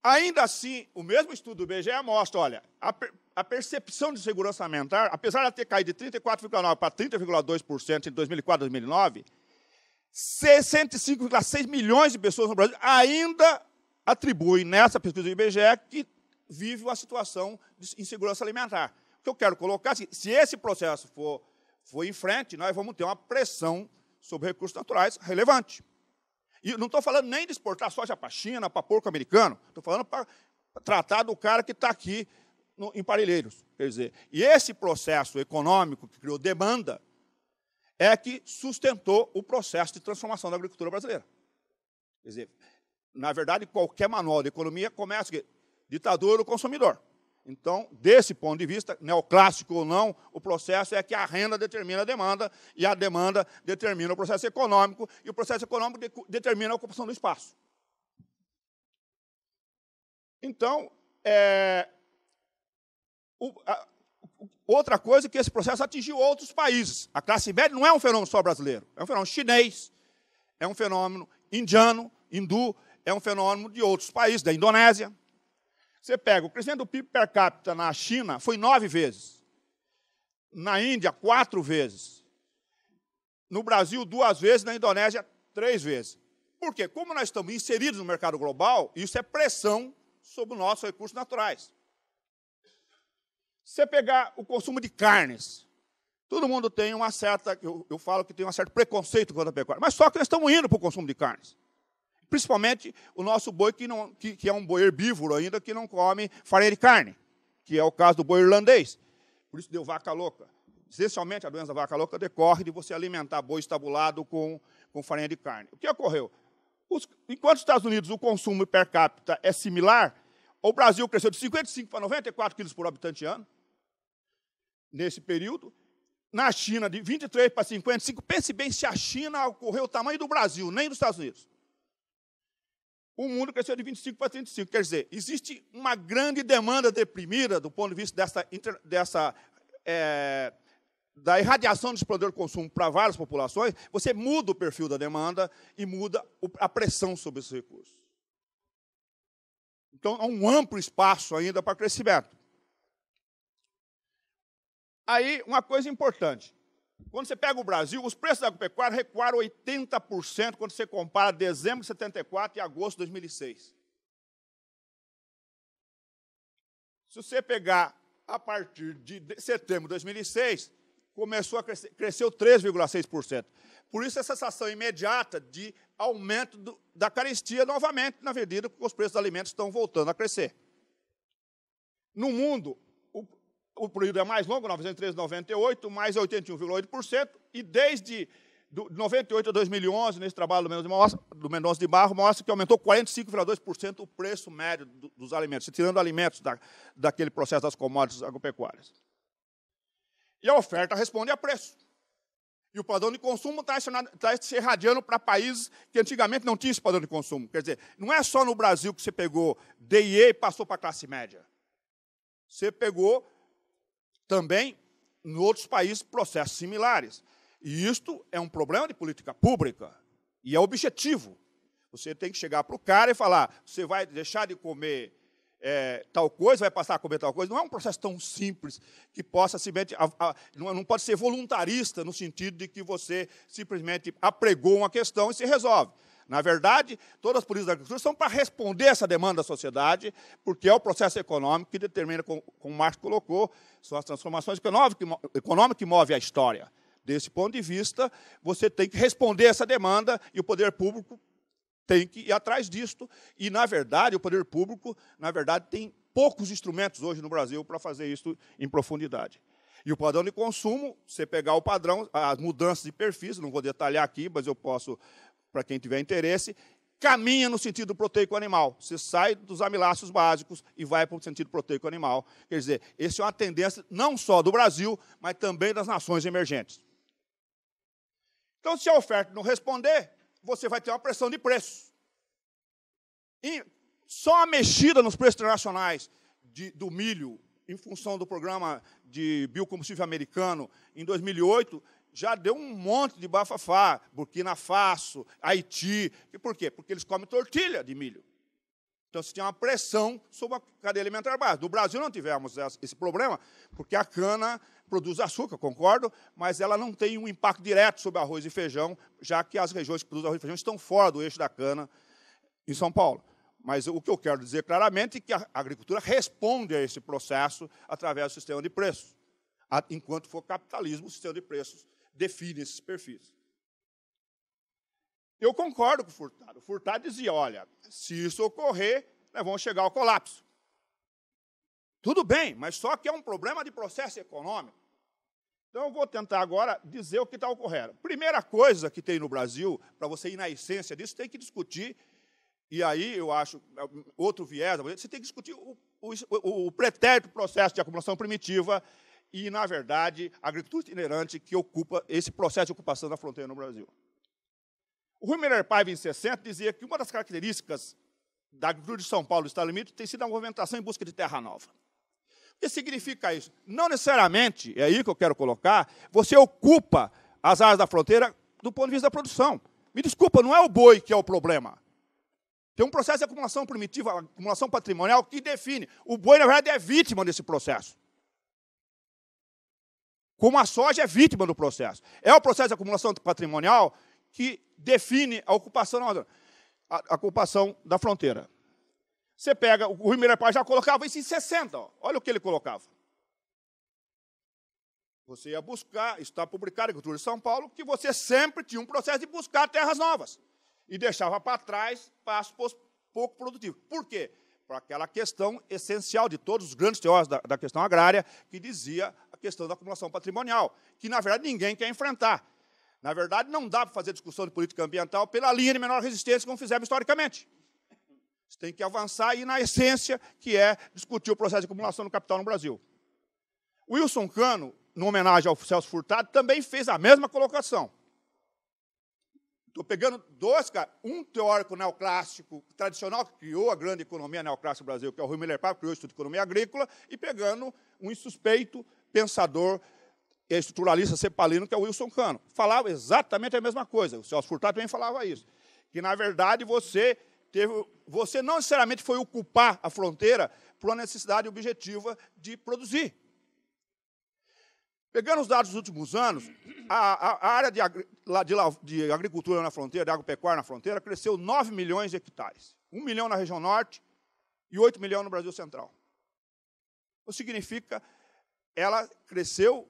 Ainda assim, o mesmo estudo do IBGE mostra, olha, a, per a percepção de segurança alimentar, apesar de ela ter caído de 34,9% para 30,2% em 2004 e 2009, 65,6 milhões de pessoas no Brasil ainda atribuem nessa pesquisa do IBGE que vive uma situação de insegurança alimentar. O que eu quero colocar é se esse processo for, for em frente, nós vamos ter uma pressão sobre recursos naturais relevante. E não estou falando nem de exportar soja para a China, para porco americano, estou falando para tratar do cara que está aqui no, em Parelheiros. Quer dizer, e esse processo econômico que criou demanda é que sustentou o processo de transformação da agricultura brasileira. Quer dizer, na verdade, qualquer manual de economia começa ditador ou consumidor. Então, desse ponto de vista, neoclássico ou não, o processo é que a renda determina a demanda e a demanda determina o processo econômico e o processo econômico de determina a ocupação do espaço. Então, é, o, a, outra coisa é que esse processo atingiu outros países. A classe média não é um fenômeno só brasileiro, é um fenômeno chinês, é um fenômeno indiano, hindu, é um fenômeno de outros países, da Indonésia. Você pega, o crescimento do PIB per capita na China foi nove vezes. Na Índia, quatro vezes. No Brasil, duas vezes. Na Indonésia, três vezes. Por quê? Como nós estamos inseridos no mercado global, isso é pressão sobre os nossos recursos naturais. você pegar o consumo de carnes, todo mundo tem uma certa, eu, eu falo que tem um certo preconceito contra a pecuária, mas só que nós estamos indo para o consumo de carnes. Principalmente o nosso boi, que, não, que, que é um boi herbívoro ainda, que não come farinha de carne, que é o caso do boi irlandês. Por isso deu vaca louca. Essencialmente, a doença da vaca louca decorre de você alimentar boi estabulado com, com farinha de carne. O que ocorreu? Os, enquanto nos Estados Unidos o consumo per capita é similar, o Brasil cresceu de 55 para 94 quilos por habitante ano, nesse período. Na China, de 23 para 55. Pense bem se a China ocorreu o tamanho do Brasil, nem dos Estados Unidos o mundo cresceu de 25 para 35. Quer dizer, existe uma grande demanda deprimida do ponto de vista dessa, dessa é, da irradiação do produtos de consumo para várias populações. Você muda o perfil da demanda e muda a pressão sobre esses recursos. Então, há um amplo espaço ainda para crescimento. Aí, uma coisa importante. Quando você pega o Brasil, os preços da agropecuária recuaram 80% quando você compara dezembro de 74 e agosto de 2006. Se você pegar a partir de setembro de 2006, começou a crescer, cresceu 3,6%. Por isso, a sensação imediata de aumento do, da carestia novamente na medida que os preços dos alimentos estão voltando a crescer. No mundo, o período é mais longo, 913,98, mais 81,8%, e desde 98 a 2011, nesse trabalho do Mendonça de, do Mendonça de Barro, mostra que aumentou 45,2% o preço médio dos alimentos, tirando alimentos da, daquele processo das commodities agropecuárias. E a oferta responde a preço. E o padrão de consumo está tá se irradiando para países que antigamente não tinham esse padrão de consumo. Quer dizer, não é só no Brasil que você pegou DIE e passou para a classe média. Você pegou também em outros países, processos similares. E isto é um problema de política pública e é objetivo. Você tem que chegar para o cara e falar: você vai deixar de comer é, tal coisa, vai passar a comer tal coisa. Não é um processo tão simples que possa simplesmente. não pode ser voluntarista no sentido de que você simplesmente apregou uma questão e se resolve. Na verdade, todas as políticas da agricultura são para responder essa demanda da sociedade, porque é o processo econômico que determina, como, o Marx colocou, são as transformações econômicas que movem a história. Desse ponto de vista, você tem que responder essa demanda e o poder público tem que ir atrás disto. E, na verdade, o poder público, na verdade, tem poucos instrumentos hoje no Brasil para fazer isso em profundidade. E o padrão de consumo, você pegar o padrão, as mudanças de perfis, não vou detalhar aqui, mas eu posso para quem tiver interesse, caminha no sentido proteico animal. Você sai dos amiláceos básicos e vai para o sentido proteico animal. Quer dizer, essa é uma tendência não só do Brasil, mas também das nações emergentes. Então, se a oferta não responder, você vai ter uma pressão de preço. E só a mexida nos preços internacionais de, do milho, em função do programa de biocombustível americano, em 2008, já deu um monte de bafafá, Burkina Faso, Haiti. E por quê? Porque eles comem tortilha de milho. Então, se tinha uma pressão sobre a cadeia alimentar básica. No Brasil não tivemos esse problema, porque a cana produz açúcar, concordo, mas ela não tem um impacto direto sobre arroz e feijão, já que as regiões que produzem arroz e feijão estão fora do eixo da cana em São Paulo. Mas o que eu quero dizer claramente é que a agricultura responde a esse processo através do sistema de preços. Enquanto for capitalismo, o sistema de preços define esses perfis. Eu concordo com o Furtado. O Furtado dizia: olha, se isso ocorrer, nós né, vamos chegar ao colapso. Tudo bem, mas só que é um problema de processo econômico. Então, eu vou tentar agora dizer o que está ocorrendo. Primeira coisa que tem no Brasil, para você ir na essência disso, tem que discutir, e aí eu acho, é outro viés, você tem que discutir o, o, o pretérito processo de acumulação primitiva e, na verdade, a agricultura itinerante que ocupa esse processo de ocupação da fronteira no Brasil. O Rui Miller Paiva, em 60, dizia que uma das características da agricultura de São Paulo e do Estado Limite tem sido a movimentação em busca de terra nova. O que significa isso? Não necessariamente, é aí que eu quero colocar, você ocupa as áreas da fronteira do ponto de vista da produção. Me desculpa, não é o boi que é o problema. Tem um processo de acumulação primitiva, acumulação patrimonial, que define. O boi, na verdade, é vítima desse processo como a soja é vítima do processo. É o processo de acumulação patrimonial que define a ocupação, a, a ocupação da fronteira. Você pega, o Rui Meirepá já colocava isso em 60, ó. olha o que ele colocava. Você ia buscar, está publicado em Cultura de São Paulo, que você sempre tinha um processo de buscar terras novas e deixava para trás passos pouco produtivos. Por quê? para aquela questão essencial de todos os grandes teóricos da, da, questão agrária, que dizia a questão da acumulação patrimonial, que, na verdade, ninguém quer enfrentar. Na verdade, não dá para fazer discussão de política ambiental pela linha de menor resistência, como fizemos historicamente. Você tem que avançar e ir na essência, que é discutir o processo de acumulação do capital no Brasil. Wilson Cano, em homenagem ao Celso Furtado, também fez a mesma colocação. Estou pegando dois, cara, um teórico neoclássico tradicional que criou a grande economia neoclássica do Brasil, que é o Rui Miller Papo, criou o Instituto de Economia Agrícola, e pegando um insuspeito pensador estruturalista cepalino, que é o Wilson Cano. Falava exatamente a mesma coisa. O Celso Furtado também falava isso. Que, na verdade, você teve. Você não necessariamente foi ocupar a fronteira por uma necessidade objetiva de produzir. Pegando os dados dos últimos anos, a, a, área de, de, de, agricultura na fronteira, de agropecuária na fronteira, cresceu 9 milhões de hectares. 1 milhão na região norte e 8 milhões no Brasil central. O que significa ela cresceu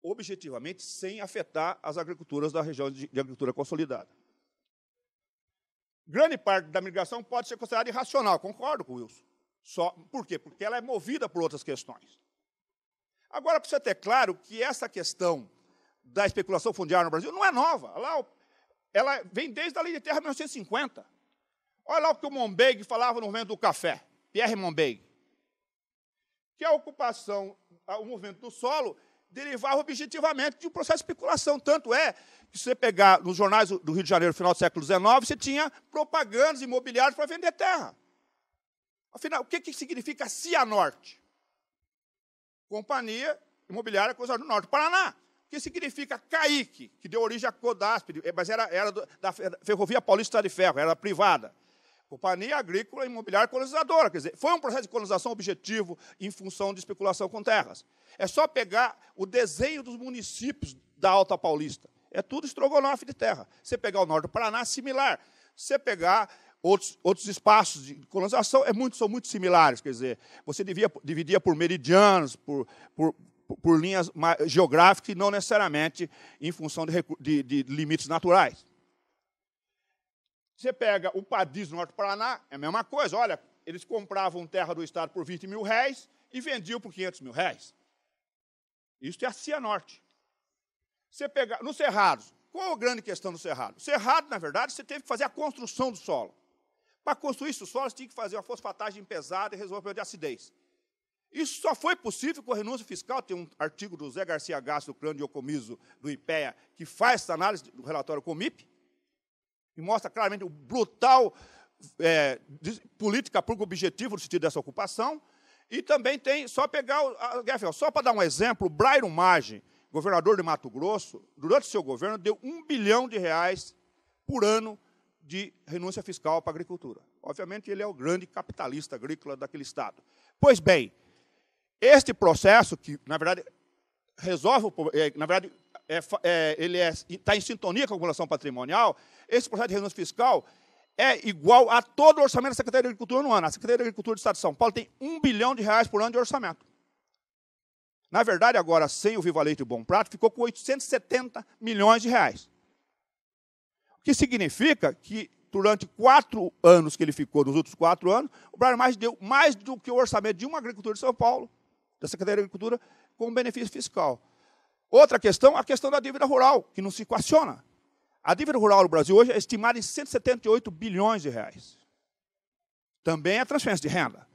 objetivamente sem afetar as agriculturas da região de, de agricultura consolidada. Grande parte da migração pode ser considerada irracional, concordo com o Wilson. Só, por quê? Porque ela é movida por outras questões. Agora, precisa ter claro que essa questão da especulação fundiária no Brasil não é nova. Lá, ela vem desde a Lei de Terra de 1950. Olha lá o que o Monbeg falava no movimento do café, Pierre Monbeg, que a ocupação, o movimento do solo, derivava objetivamente de um processo de especulação. Tanto é que, se você pegar nos jornais do Rio de Janeiro, final do século XIX, você tinha propagandas imobiliárias para vender terra. Afinal, o que, que significa Cianorte? Companhia Imobiliária colonizadora do Norte, Paraná, que significa CAIC, que deu origem a CODASP, é, mas era, era do, da Ferrovia Paulista de Ferro, era privada. Companhia Agrícola Imobiliária Colonizadora. Quer dizer, foi um processo de colonização objetivo em função de especulação com terras. É só pegar o desenho dos municípios da Alta Paulista. É tudo estrogonofe de terra. Você pegar o norte do Paraná, similar. Você pegar outros, outros espaços de colonização é muito, são muito similares. Quer dizer, você devia, dividia por meridianos, por, por, por linhas geográficas e não necessariamente em função de, de, de limites naturais. Você pega o Padis do Norte do Paraná, é a mesma coisa. Olha, eles compravam terra do Estado por 20 mil réis e vendiam por 500 mil réis. Isso é a Cia Norte. Você pega, no Cerrado, qual a grande questão do Cerrado? no Cerrado, na verdade, você teve que fazer a construção do solo. Para construir isso solo, tinham que fazer uma fosfatagem pesada e resolver o problema de acidez. Isso só foi possível com a renúncia fiscal. Tem um artigo do Zé Garcia Gás, do Plano de Ocomiso do IPEA, que faz essa análise do relatório Comip e mostra claramente o brutal é, política pública objetivo no sentido dessa ocupação. E também tem, só pegar, a, só para dar um exemplo, o Brairo Magem, governador de Mato Grosso, durante seu governo, deu um bilhão de reais por ano de renúncia fiscal para a agricultura. Obviamente, ele é o grande capitalista agrícola daquele Estado. Pois bem, este processo, que, na verdade, resolve o é, na verdade, é, é, ele está é, em sintonia com a acumulação patrimonial, esse processo de renúncia fiscal é igual a todo o orçamento da Secretaria de Agricultura no ano. A Secretaria de Agricultura do Estado de São Paulo tem um bilhão de reais por ano de orçamento. Na verdade, agora, sem o Viva Leite e o Bom Prato, ficou com 870 milhões de reais. O que significa que durante quatro anos que ele ficou, nos outros quatro anos, o Brian Mais deu mais do que o orçamento de uma agricultura de São Paulo, da Secretaria de Agricultura, com benefício fiscal. Outra questão, a questão da dívida rural, que não se equaciona. A dívida rural no Brasil hoje é estimada em 178 bilhões de reais. Também é transferência de renda.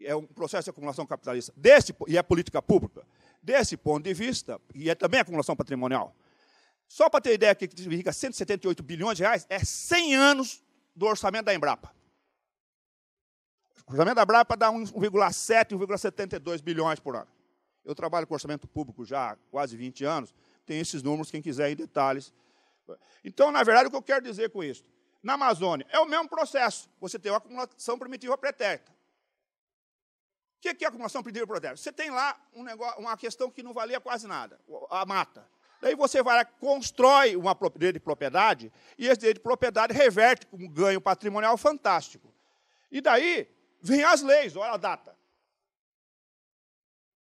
É um processo de acumulação capitalista. Desse, e é política pública. Desse ponto de vista, e é também acumulação patrimonial. Só para ter ideia o que significa 178 bilhões de reais, é 100 anos do orçamento da Embrapa. O orçamento da Embrapa dá 1,7, 1,72 bilhões por ano. Eu trabalho com orçamento público já há quase 20 anos, tem esses números, quem quiser em detalhes. Então, na verdade, o que eu quero dizer com isso? Na Amazônia, é o mesmo processo. Você tem uma acumulação primitiva pretérita. O que é acumulação primitiva pretérita? Você tem lá um negócio, uma questão que não valia quase nada, a mata. Daí você vai lá, constrói uma direito de propriedade e esse direito de propriedade reverte com um ganho patrimonial fantástico. E daí vem as leis, olha a data,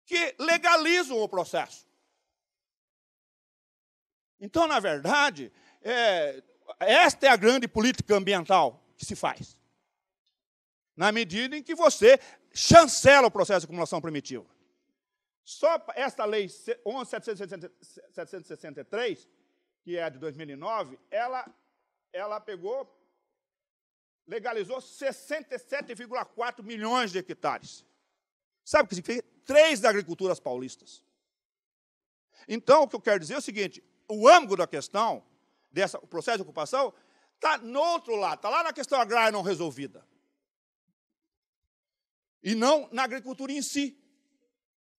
que legalizam o processo. Então, na verdade, é, esta é a grande política ambiental que se faz. Na medida em que você chancela o processo de acumulação primitiva. Só essa lei 11.763, que é de 2009, ela, ela pegou, legalizou 67,4 milhões de hectares. Sabe o que significa? Três agriculturas paulistas. Então, o que eu quero dizer é o seguinte, o âmbito da questão, desse processo de ocupação, está no outro lado, está lá na questão agrária não resolvida. E não na agricultura em si.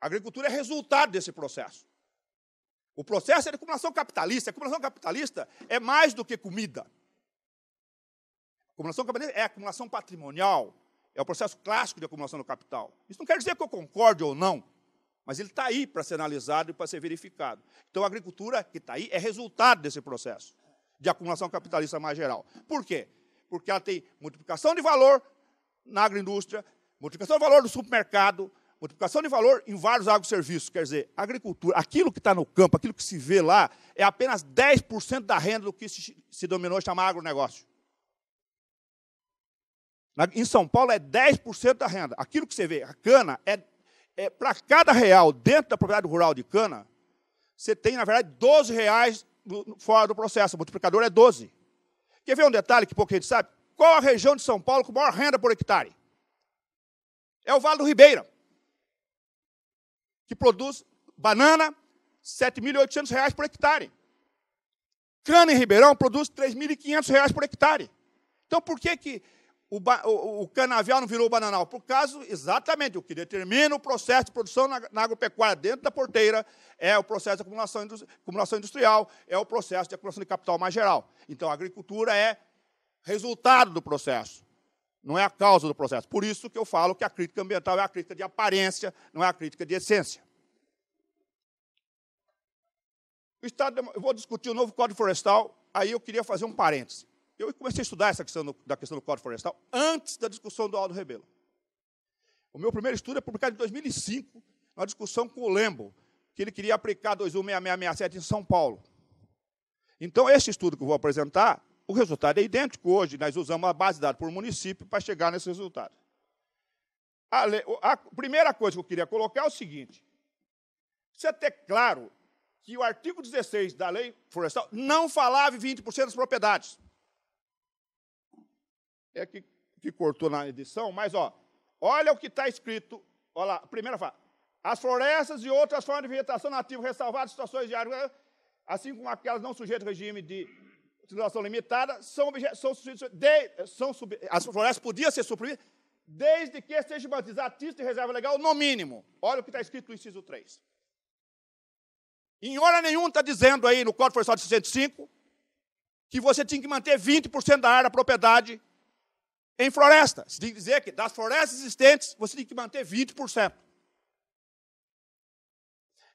A agricultura é resultado desse processo. O processo é de acumulação capitalista. A acumulação capitalista é mais do que comida. A acumulação capitalista é acumulação patrimonial. É o processo clássico de acumulação do capital. Isso não quer dizer que eu concorde ou não, mas ele está aí para ser analisado e para ser verificado. Então, a agricultura que está aí é resultado desse processo de acumulação capitalista mais geral. Por quê? Porque ela tem multiplicação de valor na agroindústria, multiplicação de valor no supermercado, Multiplicação de valor em vários agroserviços, quer dizer, agricultura, aquilo que está no campo, aquilo que se vê lá, é apenas 10% da renda do que se, se dominou chamar agronegócio. Na, em São Paulo é 10% da renda. Aquilo que você vê, a cana, é, é para cada real dentro da propriedade rural de cana, você tem, na verdade, 12 reais do, fora do processo. O multiplicador é 12. Quer ver um detalhe que pouca gente sabe? Qual a região de São Paulo com maior renda por hectare? É o Vale do Ribeira que produz banana, 7.800 reais por hectare. Cana em Ribeirão produz 3.500 reais por hectare. Então, por que, que o, o, o, canavial não virou bananal? Por causa, exatamente, o que determina o processo de produção na, na agropecuária dentro da porteira é o processo de acumulação, acumulação industrial, é o processo de acumulação de capital mais geral. Então, a agricultura é resultado do processo não é a causa do processo. Por isso que eu falo que a crítica ambiental é a crítica de aparência, não é a crítica de essência. O Estado, eu vou discutir o novo Código Florestal, aí eu queria fazer um parêntese. Eu comecei a estudar essa questão do, da questão do Código Florestal antes da discussão do Aldo Rebelo. O meu primeiro estudo é publicado em 2005, uma discussão com o Lembo, que ele queria aplicar 216667 em São Paulo. Então, esse estudo que eu vou apresentar o resultado é idêntico hoje, nós usamos a base dada por município para chegar nesse resultado. A, a primeira coisa que eu queria colocar é o seguinte: precisa é ter claro que o artigo 16 da lei florestal não falava em 20% das propriedades. É que, que cortou na edição, mas ó, olha o que está escrito. Olha lá, a primeira fala. As florestas e outras formas de vegetação nativa ressalvadas situações de área, assim como aquelas não sujeitas ao regime de situação limitada, são, são, de, são as florestas podiam ser suprimidas, desde que seja batizado artista reserva legal, no mínimo. Olha o que está escrito no inciso 3. Em hora nenhuma está dizendo aí no Código Florestal de 65 que você tinha que manter 20% da área da propriedade em floresta. Você tem que dizer que das florestas existentes, você tem que manter 20%.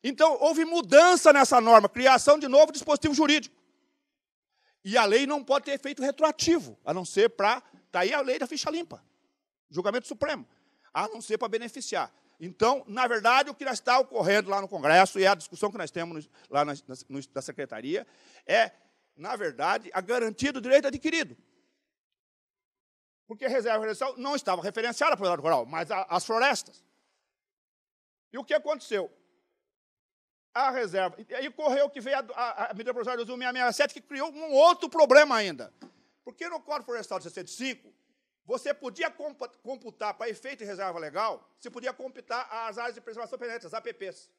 Então, houve mudança nessa norma, criação de novo dispositivo jurídico. E a lei não pode ter efeito retroativo, a não ser para. Está aí a lei da ficha limpa, julgamento supremo, a não ser para beneficiar. Então, na verdade, o que está ocorrendo lá no Congresso e é a discussão que nós temos lá na, na, na Secretaria é, na verdade, a garantia do direito adquirido. Porque a reserva florestal não estava referenciada para o lado rural, mas a, as florestas. E o que aconteceu? a reserva. E aí correu que veio a, a, a medida provisória 2667, que criou um outro problema ainda. Porque no Código Florestal de 65, você podia computar para efeito de reserva legal, você podia computar as áreas de preservação permanente, as APPs.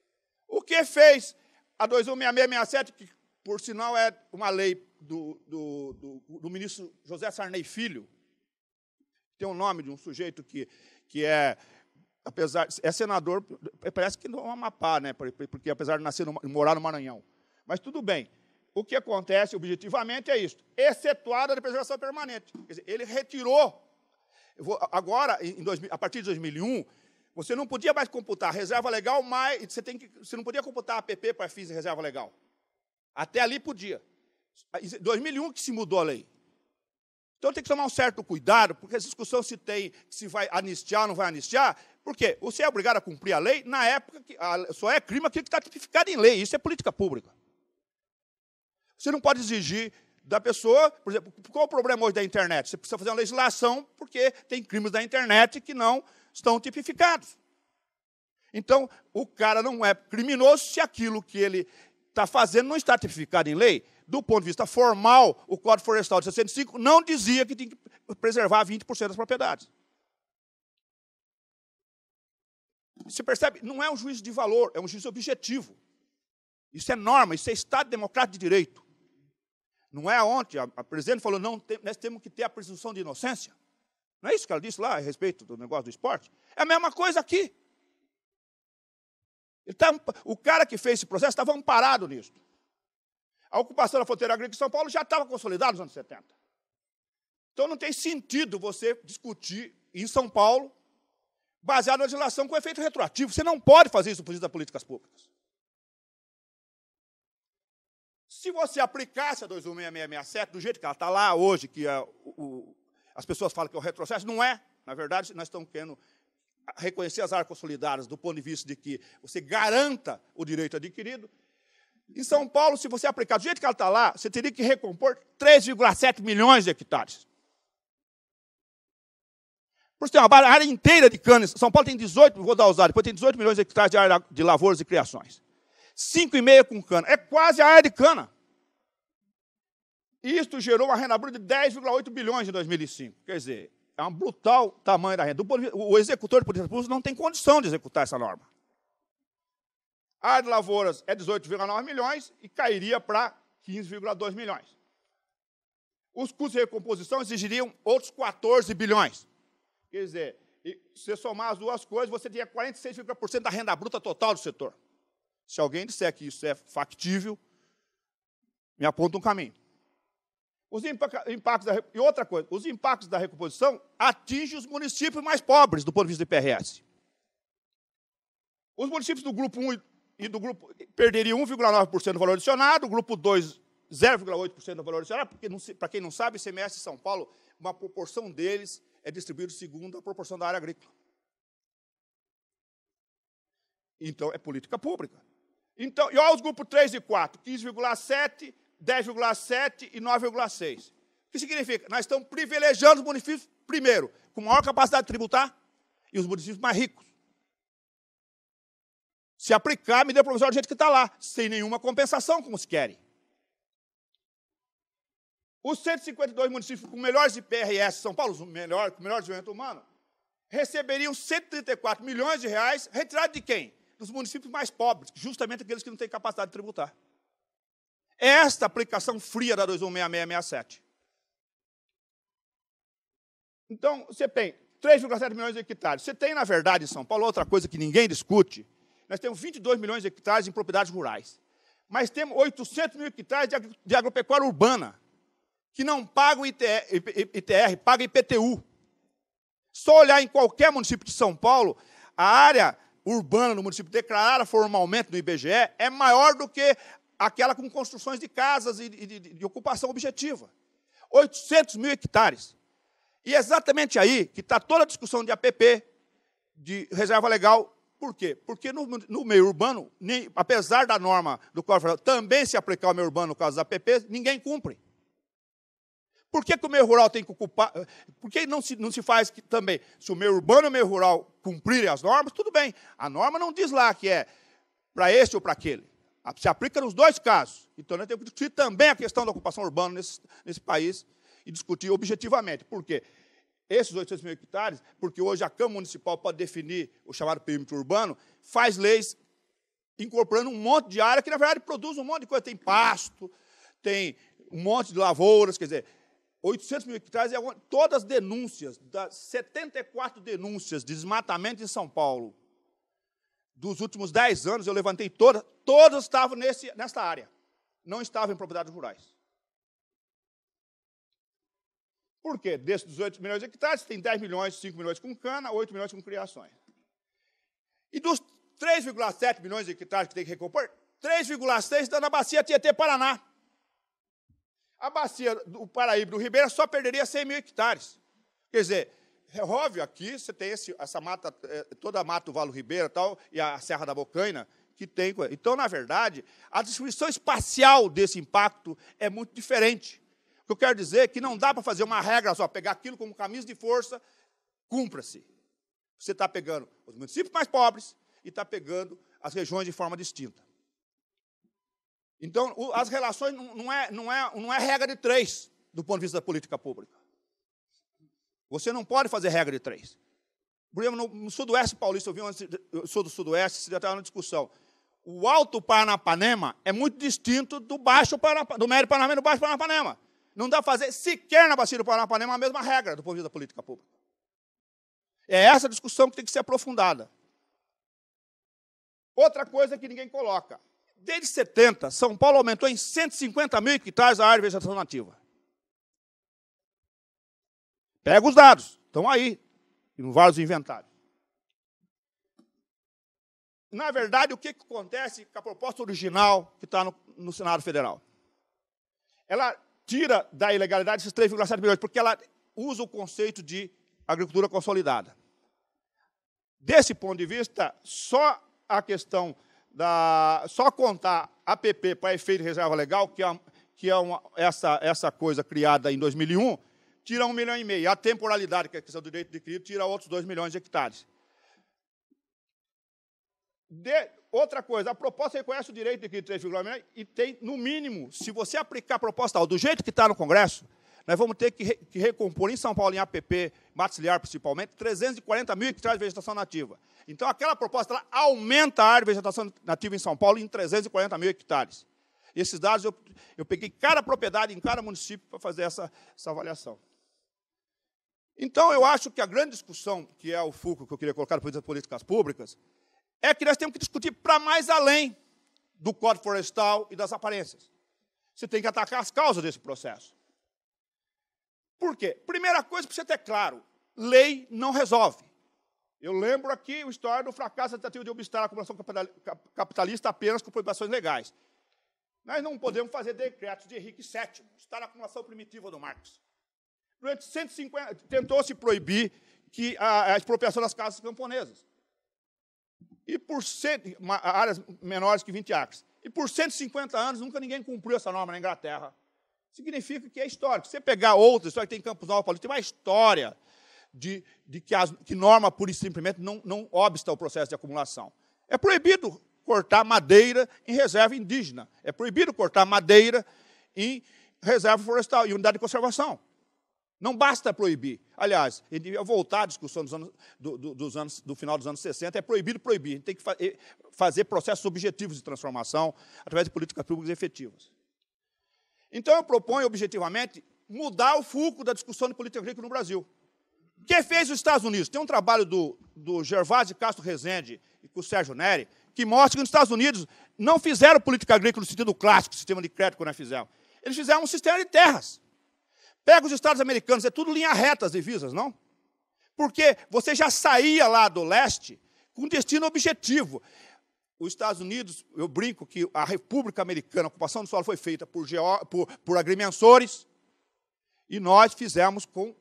O que fez a 216667, que por sinal é uma lei do, do, do, do ministro José Sarney Filho, tem o um nome de um sujeito que, que é apesar é senador, parece que não é Amapá, né? Porque apesar de nascer morar no Maranhão. Mas tudo bem. O que acontece objetivamente é isso, excetuada a preservação permanente. Dizer, ele retirou. Agora, em 2000, a partir de 2001, você não podia mais computar reserva legal, mas você, tem que, você não podia computar APP para fins de reserva legal. Até ali podia. Em 2001 que se mudou a lei. Então tem que tomar um certo cuidado, porque essa discussão se tem se vai anistiar ou não vai anistiar, por quê? Você é obrigado a cumprir a lei na época que a, só é crime aquilo que está tipificado em lei. Isso é política pública. Você não pode exigir da pessoa, por exemplo, qual é o problema hoje da internet? Você precisa fazer uma legislação porque tem crimes da internet que não estão tipificados. Então, o cara não é criminoso se aquilo que ele está fazendo não está tipificado em lei. Do ponto de vista formal, o Código Florestal de 65 não dizia que tinha que preservar 20% das propriedades. Você percebe? Não é um juízo de valor, é um juízo objetivo. Isso é norma, isso é Estado Democrático de Direito. Não é ontem, a, a presidente falou, não, tem, nós temos que ter a presunção de inocência. Não é isso que ela disse lá a respeito do negócio do esporte? É a mesma coisa aqui. Tá, o cara que fez esse processo estava amparado nisso. A ocupação da fronteira agrícola de São Paulo já estava consolidada nos anos 70. Então não tem sentido você discutir em São Paulo baseado na legislação com efeito retroativo. Você não pode fazer isso no prejuízo das políticas públicas. Se você aplicasse a 216667, do jeito que ela está lá hoje, que a, é o, as pessoas falam que é o retrocesso, não é. Na verdade, nós estamos querendo reconhecer as áreas consolidadas do ponto de vista de que você garanta o direito adquirido. Em São Paulo, se você aplicar do jeito que ela está lá, você teria que recompor 3,7 milhões de hectares. Por isso tem uma área inteira de canas São Paulo tem 18, vou dar os áreas, depois tem 18 milhões de hectares de área de lavouras e criações. 5,5 com cana. É quase a área de cana. Isto gerou uma renda bruta de 10,8 bilhões em 2005. Quer dizer, é um brutal tamanho da renda. O executor de política pública não tem condição de executar essa norma. A área de lavouras é 18,9 milhões e cairia para 15,2 milhões. Os custos de recomposição exigiriam outros 14 bilhões. Quer dizer, se você somar as duas coisas, você teria 46,5% da renda bruta total do setor. Se alguém disser que isso é factível, me aponta um caminho. Os impactos da, e outra coisa, os impactos da recomposição atingem os municípios mais pobres do ponto de vista do IPRS. Os municípios do grupo 1 e do grupo perderiam 1,9% do valor adicionado, o grupo 2, 0,8% do valor adicionado, porque para quem não sabe, o ICMS de São Paulo, uma proporção deles é distribuído segundo a proporção da área agrícola. Então, é política pública. Então, e olha os grupos 3 e 4, 15,7, 10,7 e 9,6. O que significa? Nós estamos privilegiando os municípios, primeiro, com maior capacidade de tributar e os municípios mais ricos. Se aplicar, me dê provisório do jeito que está lá, sem nenhuma compensação, como se querem. Os 152 municípios com melhores IPRS, São Paulo, o melhores, com melhor desenvolvimento humano, receberiam 134 milhões de reais, retirado de quem? Dos municípios mais pobres, justamente aqueles que não têm capacidade de tributar. Esta aplicação fria da 216667. Então, você tem 3,7 milhões de hectares. Você tem, na verdade, em São Paulo, outra coisa que ninguém discute. Nós temos 22 milhões de hectares em propriedades rurais. Mas temos 800 mil hectares de agropecuária urbana que não pagam ITR, ITR pagam IPTU. Só olhar em qualquer município de São Paulo, a área urbana no município declarada formalmente no IBGE é maior do que aquela com construções de casas e de, de, de ocupação objetiva. 800 mil hectares. E é exatamente aí que está toda a discussão de APP, de reserva legal. Por quê? Porque no, no meio urbano, nem, apesar da norma do Código Federal também se aplicar ao meio urbano no caso da APP, ninguém cumpre. Por que, que o meio rural tem que ocupar? Por que não se, não se faz que, também? Se o meio urbano e o meio rural cumprirem as normas, tudo bem. A norma não diz lá que é para este ou para aquele. Se aplica nos dois casos. Então, nós temos que discutir também a questão da ocupação urbana nesse, nesse país e discutir objetivamente. Por quê? Esses 800 mil hectares, porque hoje a Câmara Municipal pode definir o chamado perímetro urbano, faz leis incorporando um monte de área que, na verdade, produz um monte de coisa. Tem pasto, tem um monte de lavouras, quer dizer, 800 mil hectares, é todas as denúncias, das 74 denúncias de desmatamento em São Paulo, dos últimos 10 anos, eu levantei todas, todas estavam nesse, nesta área, não estavam em propriedades rurais. Por quê? Desses 18 milhões de hectares, tem 10 milhões, 5 milhões com cana, 8 milhões com criações. E dos 3,7 milhões de hectares que tem que recompor, 3,6 está na bacia Tietê-Paraná a bacia do Paraíba do Ribeira só perderia 100 mil hectares. Quer dizer, é óbvio aqui, você tem esse, essa mata, eh, toda a mata do Valo Ribeira tal, e a Serra da Bocaina, que tem. Então, na verdade, a distribuição espacial desse impacto é muito diferente. O que eu quero dizer é que não dá para fazer uma regra só, pegar aquilo como camisa de força, cumpra-se. Você está pegando os municípios mais pobres e está pegando as regiões de forma distinta. Então, o, as relações não é, não, é, não é regra de três do ponto de vista da política pública. Você não pode fazer regra de três. Por exemplo, no Sudoeste Paulista, eu, vi uma, eu sou do Sudoeste, se já estava na discussão. O Alto Paranapanema é muito distinto do Baixo Paranapanema, do Médio Paranapanema e do Baixo Paranapanema. Não dá para fazer sequer na bacia do Paranapanema a mesma regra do ponto de vista da política pública. É essa discussão que tem que ser aprofundada. Outra coisa que ninguém coloca desde 70, São Paulo aumentou em 150 mil hectares a área de vegetação nativa. Pega os dados, estão aí, em vários inventários. Na verdade, o que acontece com a proposta original que está no, no Senado Federal? Ela tira da ilegalidade esses 3,7 milhões, porque ela usa o conceito de agricultura consolidada. Desse ponto de vista, só a questão da só contar APP para efeito de reserva legal, que é, que é uma, essa, essa coisa criada em 2001, tira um milhão e meio. A temporalidade, que é a questão do direito de crédito, tira outros dois milhões de hectares. De, outra coisa, a proposta reconhece o direito de crédito de 3,1 milhões e tem, no mínimo, se você aplicar a proposta do jeito que está no Congresso, nós vamos ter que, re, que, recompor em São Paulo, em APP, mato principalmente, 340 mil hectares de vegetação nativa. Então, aquela proposta aumenta a área de vegetação nativa em São Paulo em 340 mil hectares. Esses dados eu, eu peguei cada propriedade em cada município para fazer essa, essa avaliação. Então, eu acho que a grande discussão, que é o foco que eu queria colocar para as políticas públicas, é que nós temos que discutir para mais além do Código Florestal e das aparências. Você tem que atacar as causas desse processo. Por quê? Primeira coisa que precisa ter claro: lei não resolve. Eu lembro aqui a história do fracasso da tentativa de obstar a acumulação capitalista apenas com proibições legais. Nós não podemos fazer decretos de Henrique VII, está na acumulação primitiva do Marx. Durante 150, tentou-se proibir que a, a, expropriação das casas camponesas. E por cento, áreas menores que 20 acres. E por 150 anos nunca ninguém cumpriu essa norma na Inglaterra. Significa que é histórico. Se você pegar outras só que tem em Campos Novos, Paulista, tem uma história de, de que, as, que norma pura e simplesmente não, não obsta o processo de acumulação. É proibido cortar madeira em reserva indígena. É proibido cortar madeira em reserva florestal, e unidade de conservação. Não basta proibir. Aliás, ele devia voltar à discussão dos anos, do, do, dos anos, do final dos anos 60. É proibido proibir. Tem que fa eh, fazer processos objetivos de transformação através de políticas públicas efetivas. Então, eu proponho objetivamente mudar o fulcro da discussão de política agrícola no Brasil que fez os Estados Unidos? Tem um trabalho do, do Gervásio Castro Rezende e com o Sérgio Neri, que mostra que nos Estados Unidos não fizeram política agrícola no sentido clássico, sistema de crédito que nós fizemos. Eles fizeram um sistema de terras. Pega os Estados americanos, é tudo linha reta as divisas, não? Porque você já saía lá do leste com destino objetivo. Os Estados Unidos, eu brinco que a República Americana, a ocupação do solo foi feita por, por, por agrimensores, e nós fizemos com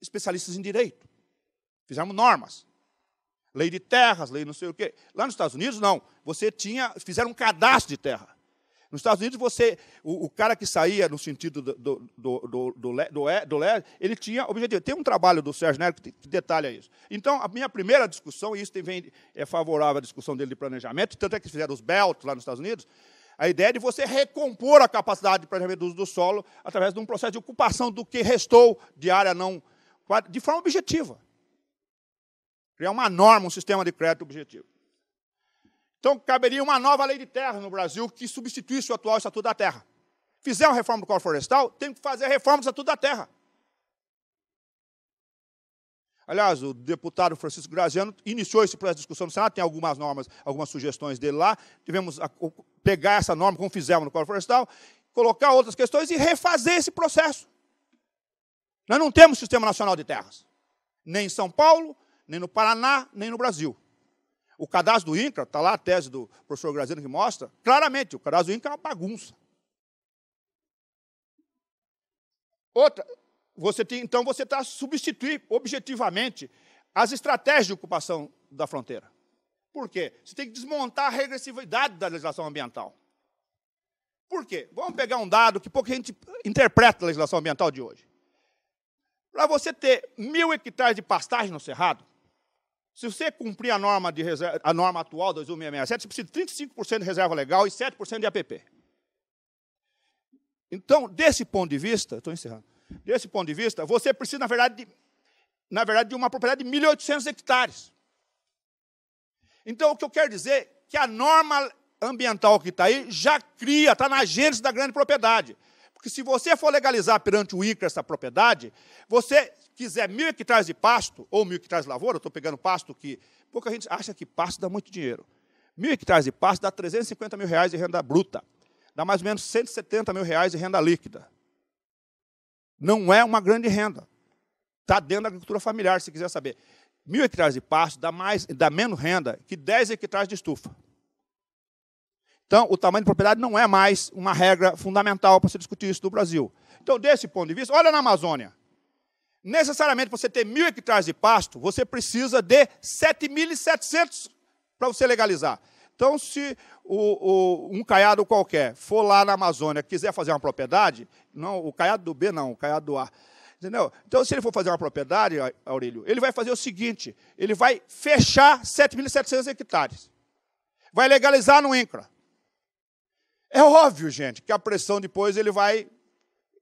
especialistas em direito. Fizemos normas. Lei de terras, lei não sei o quê. Lá nos Estados Unidos, não. Você tinha. Fizeram um cadastro de terra. Nos Estados Unidos, você, o, o cara que saía no sentido do, do, do, do, do, do, é, do ele tinha objetivo. Tem um trabalho do Sérgio Nero que, detalha isso. Então, a minha primeira discussão, e isso vem, é favorável à discussão dele de planejamento, tanto é que fizeram os belts lá nos Estados Unidos, a ideia é de você recompor a capacidade de planejamento do uso do solo através de um processo de ocupação do que restou de área não de forma objetiva. Criar uma norma, um sistema de crédito objetivo. Então, caberia uma nova lei de terra no Brasil que substituísse o atual Estatuto da Terra. Fizer a reforma do Código Florestal, tem que fazer a reforma do Estatuto da Terra. Aliás, o deputado Francisco Graziano iniciou esse processo de discussão no Senado, tem algumas normas, algumas sugestões dele lá. Tivemos a pegar essa norma, como fizemos no Código Florestal, colocar outras questões e refazer esse processo. Nós não temos sistema nacional de terras, nem em São Paulo, nem no Paraná, nem no Brasil. O cadastro do INCRA, está lá a tese do professor Grazino que mostra, claramente, o cadastro do INCRA é uma bagunça. Outra, você tem, então você está substituir objetivamente as estratégias de ocupação da fronteira. Por quê? Você tem que desmontar a regressividade da legislação ambiental. Por quê? Vamos pegar um dado que pouca gente interpreta a legislação ambiental de hoje. Para você ter mil hectares de pastagem no Cerrado, se você cumprir a norma, de reserva, a norma atual 2667, você precisa de 35% de reserva legal e 7% de APP. Então, desse ponto de vista, estou encerrando, desse ponto de vista, você precisa, na verdade, de, na verdade, de uma propriedade de 1.800 hectares. Então, o que eu quero dizer é que a norma ambiental que está aí já cria, está na gênese da grande propriedade. Porque se você for legalizar perante o INCRA essa propriedade, você quiser mil hectares de pasto, ou mil hectares de lavoura, eu estou pegando pasto que pouca gente acha que pasto dá muito dinheiro. Mil hectares de pasto dá 350 mil reais de renda bruta. Dá mais ou menos 170 mil reais de renda líquida. Não é uma grande renda. Está dentro da agricultura familiar, se quiser saber. Mil hectares de pasto dá, mais, dá menos renda que 10 hectares de estufa. Então, o tamanho de propriedade não é mais uma regra fundamental para se discutir isso no Brasil. Então, desse ponto de vista, olha na Amazônia. Necessariamente, para você ter mil hectares de pasto, você precisa de 7.700 para você legalizar. Então, se o, o, um caiado qualquer for lá na Amazônia, quiser fazer uma propriedade, não, o caiado do B não, o caiado do A. Entendeu? Então, se ele for fazer uma propriedade, Aurílio, ele vai fazer o seguinte: ele vai fechar 7.700 hectares. Vai legalizar no INCRA. É óbvio, gente, que a pressão depois ele vai.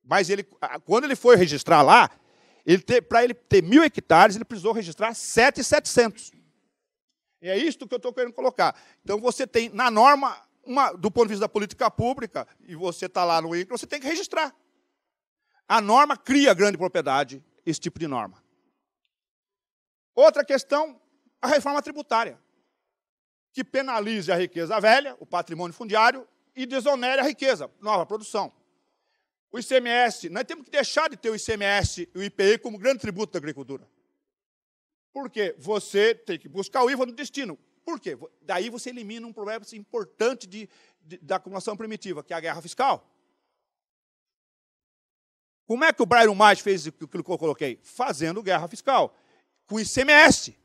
Mas ele, quando ele foi registrar lá, para ele ter mil hectares, ele precisou registrar 7,700. E é isto que eu estou querendo colocar. Então você tem, na norma, uma, do ponto de vista da política pública, e você está lá no INCRA, você tem que registrar. A norma cria grande propriedade, esse tipo de norma. Outra questão, a reforma tributária, que penalize a riqueza velha, o patrimônio fundiário, e desonere a riqueza, nova produção. O ICMS, nós temos que deixar de ter o ICMS e o IPI como grande tributo da agricultura. Por quê? Você tem que buscar o IVA no destino. Por quê? Daí você elimina um problema importante de, de, da acumulação primitiva, que é a guerra fiscal. Como é que o Brian Mais fez aquilo que eu coloquei? Fazendo guerra fiscal, com ICMS.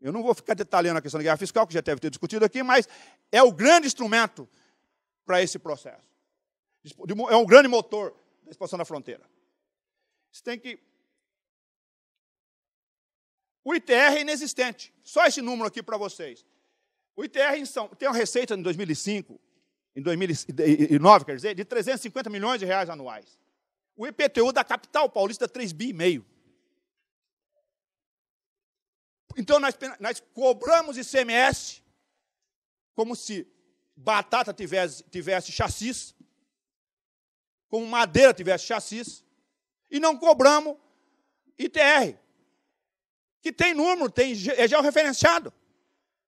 Eu não vou ficar detalhando a questão da guerra fiscal, que já deve ter discutido aqui, mas é o grande instrumento para esse processo. É um grande motor da expansão da fronteira. Você tem que. O ITR é inexistente. Só esse número aqui para vocês. O ITR São... tem uma receita em 2005, em 2009, quer dizer, de 350 milhões de reais anuais. O IPTU da capital paulista, 3,5 bi e meio. Então nós, nós cobramos ICMS como se batata tivesse, tivesse chassis, como madeira tivesse chassis, e não cobramos ITR, que tem número, tem, é georreferenciado.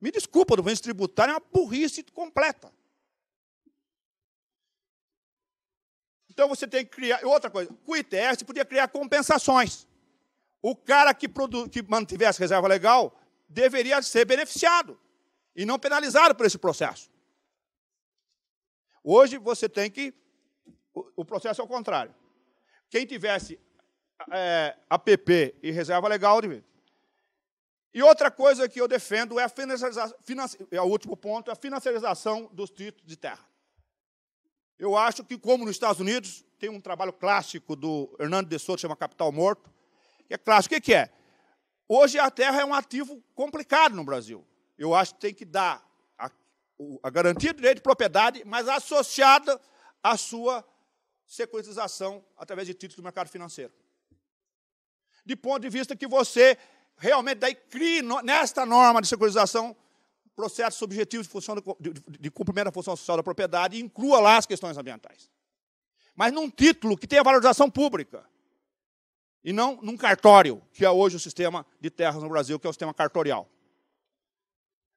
Me desculpa, do venço tributário é uma burrice completa. Então você tem que criar. Outra coisa, com o ITR você podia criar compensações o cara que, produ... que mantivesse reserva legal deveria ser beneficiado e não penalizado por esse processo. Hoje você tem que. O processo é o contrário. Quem tivesse é, APP e reserva legal. De... E outra coisa que eu defendo é a financiarização, finance, é o último ponto, é a financiarização dos títulos de terra. Eu acho que, como nos Estados Unidos, tem um trabalho clássico do Hernando de Souto, chama Capital Morto, que é clássico. O que é? Hoje a terra é um ativo complicado no Brasil. Eu acho que tem que dar a, a garantia do direito de propriedade, mas associada à sua securitização através de títulos do mercado financeiro. De ponto de vista que você realmente daí crie nesta norma de securitização processo subjetivo de, função de, de, de, cumprimento da função social da propriedade e inclua lá as questões ambientais. Mas num título que tenha valorização pública e não num cartório, que é hoje o sistema de terras no Brasil, que é o sistema cartorial.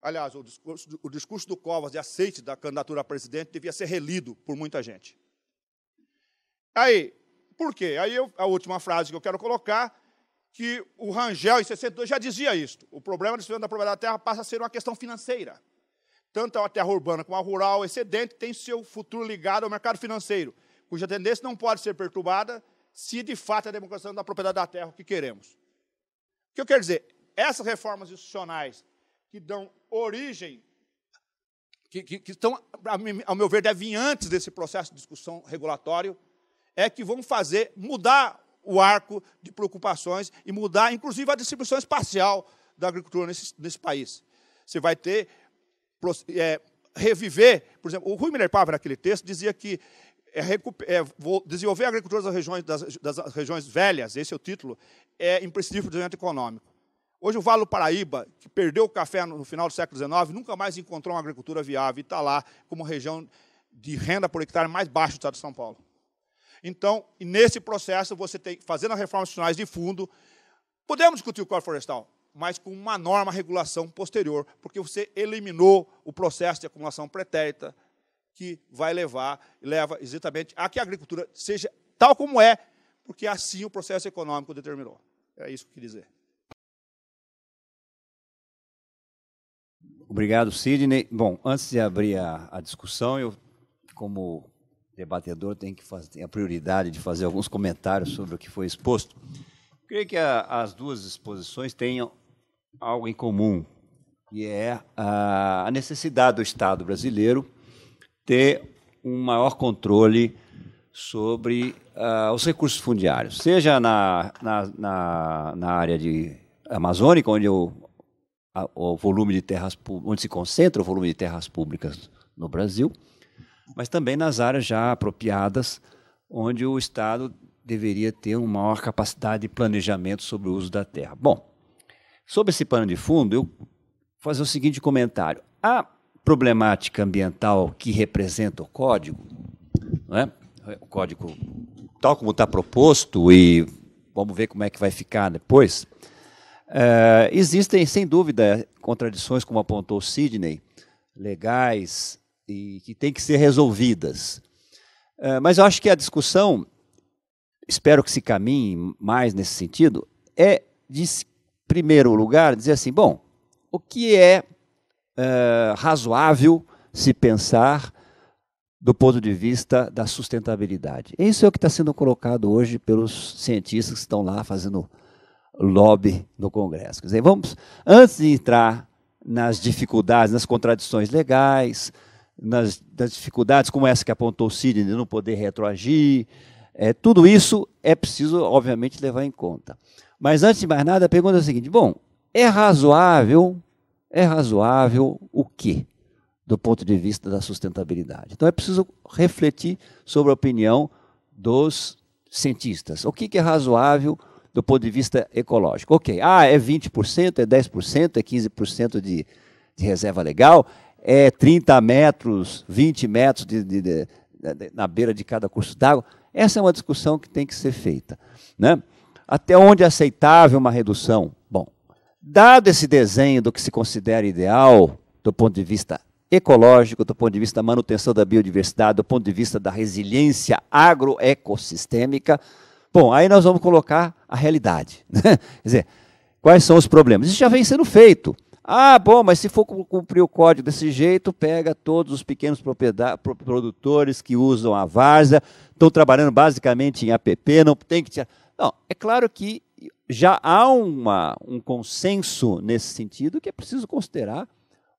Aliás, o discurso, o discurso do Covas de aceite da candidatura a presidente devia ser relido por muita gente. Aí, por quê? Aí eu, a última frase que eu quero colocar, que o Rangel, em 62, já dizia isto. O problema da propriedade da terra passa a ser uma questão financeira. Tanto a terra urbana como a rural excedente tem seu futuro ligado ao mercado financeiro, cuja tendência não pode ser perturbada se de fato é a democracia da propriedade da terra o que queremos. O que eu quero dizer? Essas reformas institucionais que dão origem, que, que, que estão, ao meu ver, devem antes desse processo de discussão regulatório, é que vão fazer mudar o arco de preocupações e mudar, inclusive, a distribuição espacial da agricultura nesse, nesse país. Você vai ter, é, reviver, por exemplo, o Rui Miller Pava, naquele texto, dizia que é, é, desenvolver a agricultura das regiões, das, das regiões, velhas, esse é o título, é imprescindível para o desenvolvimento econômico. Hoje o Vale do Paraíba, que perdeu o café no, no final do século XIX, nunca mais encontrou uma agricultura viável e está lá como região de renda por hectare mais baixa do estado de São Paulo. Então, nesse processo, você tem fazendo as reformas institucionais de fundo, podemos discutir o Código Florestal, mas com uma norma regulação posterior, porque você eliminou o processo de acumulação pretérita, que vai levar, leva exatamente a que a agricultura seja tal como é, porque assim o processo econômico determinou. É isso que eu queria dizer. Obrigado, Sidney. Bom, antes de abrir a, a discussão, eu, como debatedor, tenho que fazer, tenho a prioridade de fazer alguns comentários sobre o que foi exposto. Eu creio que a, as duas exposições tenham algo em comum, que é a, a necessidade do Estado brasileiro ter um maior controle sobre uh, os recursos fundiários, seja na, na, na, na área de amazônica, onde o, a, o volume de terras onde se concentra o volume de terras públicas no Brasil, mas também nas áreas já apropriadas, onde o Estado deveria ter uma maior capacidade de planejamento sobre o uso da terra. Bom, sobre esse pano de fundo, eu vou fazer o seguinte comentário: a problemática ambiental que representa o código, não é? o código tal como está proposto e vamos ver como é que vai ficar depois, é, existem, sem dúvida, contradições, como apontou Sidney, legais e que têm que ser resolvidas. É, mas eu acho que a discussão, espero que se caminhe mais nesse sentido, é de primeiro lugar dizer assim, bom, o que é eh, razoável se pensar do ponto de vista da sustentabilidade. Isso é o que está sendo colocado hoje pelos cientistas que estão lá fazendo lobby no Congresso. Quer dizer, vamos, antes de entrar nas dificuldades, nas contradições legais, nas, nas dificuldades como essa que apontou o Sidney, de não poder retroagir, é, tudo isso é preciso, obviamente, levar em conta. Mas antes de mais nada, a pergunta é a seguinte: bom, é razoável é razoável o quê? Do ponto de vista da sustentabilidade. Então é preciso refletir sobre a opinião dos cientistas. O que, que é razoável do ponto de vista ecológico? Ok, ah, é 20%, é 10%, é 15% de, de reserva legal, é 30 metros, 20 metros de, de, de, na beira de cada curso d'água. Essa é uma discussão que tem que ser feita. Né? Até onde é aceitável uma redução? Dado esse desenho do que se considera ideal, do ponto de vista ecológico, do ponto de vista da manutenção da biodiversidade, do ponto de vista da resiliência agroecossistêmica, bom, aí nós vamos colocar a realidade. *laughs* Né? Quer dizer, quais são os problemas? Isso já vem sendo feito. Ah, bom, mas se for cumprir o código desse jeito, pega todos os pequenos produtores que usam a várzea, estão trabalhando basicamente em app, não tem que tirar. Não, é claro que já há uma, um consenso nesse sentido que é preciso considerar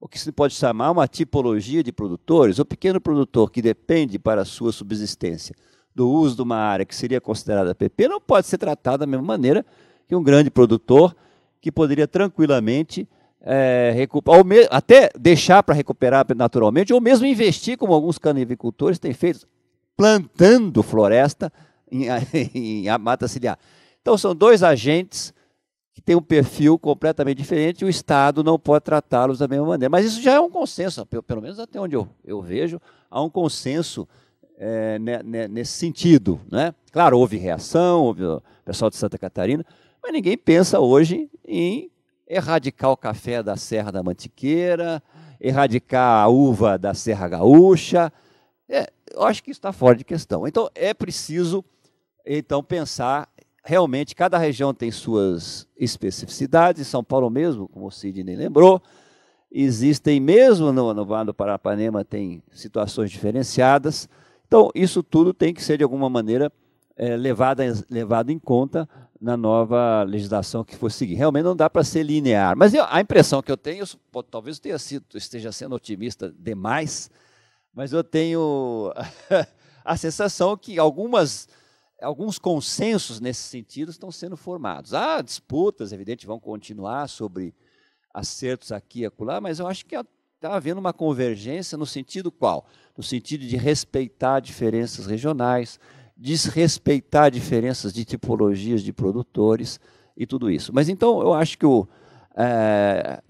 o que se pode chamar uma tipologia de produtores, o pequeno produtor que depende para a sua subsistência do uso de uma área que seria considerada PP não pode ser tratado da mesma maneira que um grande produtor que poderia tranquilamente é, recuperar, ou até deixar para recuperar naturalmente, ou mesmo investir, como alguns canivicultores têm feito, plantando floresta em, *laughs* em, em mata ciliar. Então, são dois agentes que têm um perfil completamente diferente e o Estado não pode tratá-los da mesma maneira. Mas isso já é um consenso, pelo menos até onde eu, eu vejo, há um consenso é, né, né, nesse sentido. Né? Claro, houve reação, houve o pessoal de Santa Catarina, mas ninguém pensa hoje em erradicar o café da Serra da Mantiqueira, erradicar a uva da Serra Gaúcha. É, eu acho que isso está fora de questão. Então, é preciso então pensar realmente cada região tem suas especificidades. São Paulo mesmo, como o Sidney lembrou, existem mesmo no, no Vale do Parapanema tem situações diferenciadas. Então isso tudo tem que ser de alguma maneira é, eh, levado, levado em conta na nova legislação que for seguir. Realmente não dá para ser linear. Mas eu, a impressão que eu tenho, eu, talvez eu tenha sido, esteja sendo otimista demais, mas eu tenho *laughs* a sensação que algumas alguns consensos nesse sentido estão sendo formados. Há disputas, evidente, vão continuar sobre acertos aqui e acolá, mas eu acho que está havendo uma convergência no sentido qual? No sentido de respeitar diferenças regionais, desrespeitar diferenças de tipologias de produtores e tudo isso. Mas então eu acho que o, é,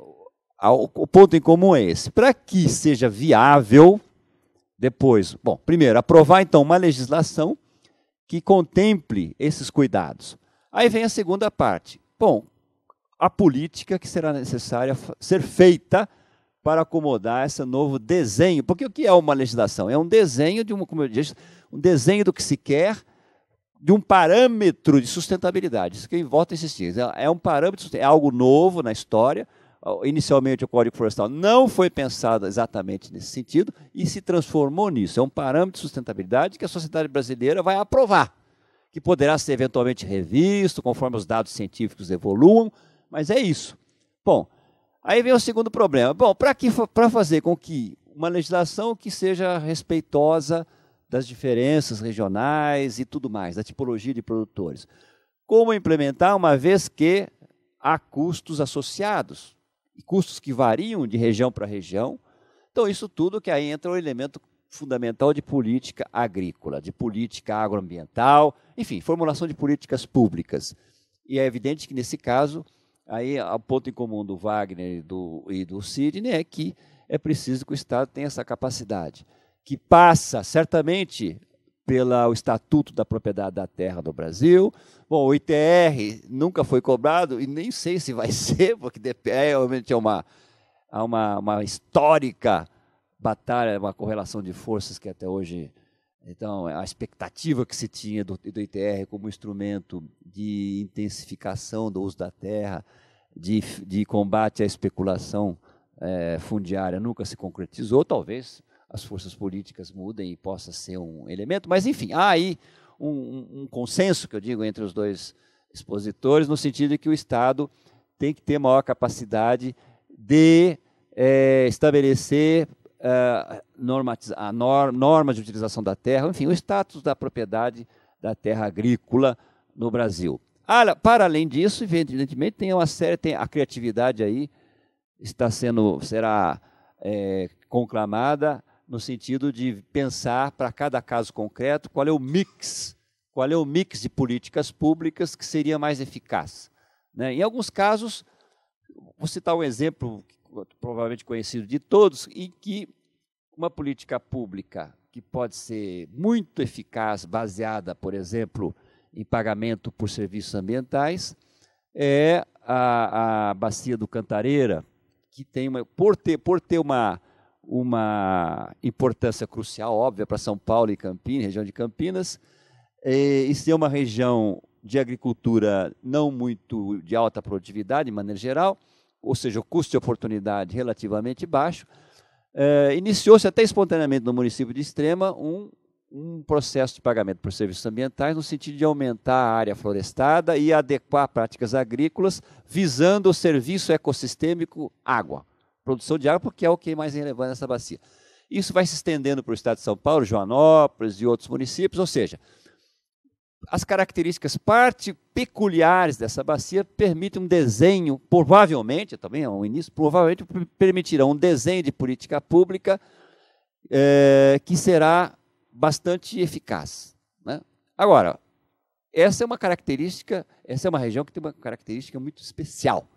o ponto em comum é esse. Para que seja viável depois, bom, primeiro, aprovar então uma legislação que contemple esses cuidados. Aí vem a segunda parte. Bom, a política que será necessária ser feita para acomodar esse novo desenho. Porque o que é uma legislação? É um desenho de uma, como eu disse, um desenho do que se quer, de um parâmetro de sustentabilidade. Isso que volta a insistir. É, é um parâmetro, é algo novo na história, ah, inicialmente o Código Florestal não foi pensado exatamente nesse sentido e se transformou nisso. É um parâmetro de sustentabilidade que a sociedade brasileira vai aprovar, que poderá ser eventualmente revisto conforme os dados científicos evoluam, mas é isso. Bom, aí vem o segundo problema. Bom, para fazer com que uma legislação que seja respeitosa das diferenças regionais e tudo mais, da tipologia de produtores. Como implementar, uma vez que há custos associados e custos que variam de região para região. Então, isso tudo que aí entra o elemento fundamental de política agrícola, de política agroambiental, enfim, formulação de políticas públicas. E é evidente que, nesse caso, aí o ponto em comum do Wagner e do, e do Sidney é que é preciso que o Estado tenha essa capacidade, que passa, certamente, pelo Estatuto da Propriedade da Terra do Brasil. Bom, o ITR nunca foi cobrado e nem sei se vai *laughs* ser, porque é realmente é uma, uma, uma histórica batalha, uma correlação de forças que até hoje. Então, a expectativa que se tinha do, do ITR como instrumento de intensificação do uso da terra, de, de combate à especulação é, fundiária, nunca se concretizou. Talvez as forças políticas mudem e possa ser um elemento. Mas, enfim, há aí um, um consenso, que eu digo, entre os dois expositores, no sentido de que o Estado tem que ter maior capacidade de é, estabelecer é, a norma, de utilização da terra, enfim, o status da propriedade da terra agrícola no Brasil. Ah, para além disso, evidentemente, tem uma série, tem a criatividade aí está sendo, será é, conclamada no sentido de pensar para cada caso concreto qual é o mix, qual é o mix de políticas públicas que seria mais eficaz. Né? Em alguns casos, vou citar um exemplo provavelmente conhecido de todos, em que uma política pública que pode ser muito eficaz, baseada, por exemplo, em pagamento por serviços ambientais, é a, a bacia do Cantareira, que tem uma, por ter, por ter uma uma importância crucial, óbvia, para São Paulo e Campinas, região de Campinas, e, e ser uma região de agricultura não muito de alta produtividade, de maneira geral, ou seja, o custo de oportunidade relativamente baixo, eh, iniciou-se até espontaneamente no município de Extrema um, um processo de pagamento por serviços ambientais no sentido de aumentar a área florestada e adequar práticas agrícolas visando o serviço ecossistêmico água produção de água, porque é o que é mais relevante nessa bacia. Isso vai se estendendo para o estado de São Paulo, Joanópolis e outros municípios, ou seja, as características parte peculiares dessa bacia permitem um desenho, provavelmente, também é um início, provavelmente permitirão um desenho de política pública é, que será bastante eficaz. Né? Agora, essa é uma característica, essa é uma região que tem uma característica muito especial.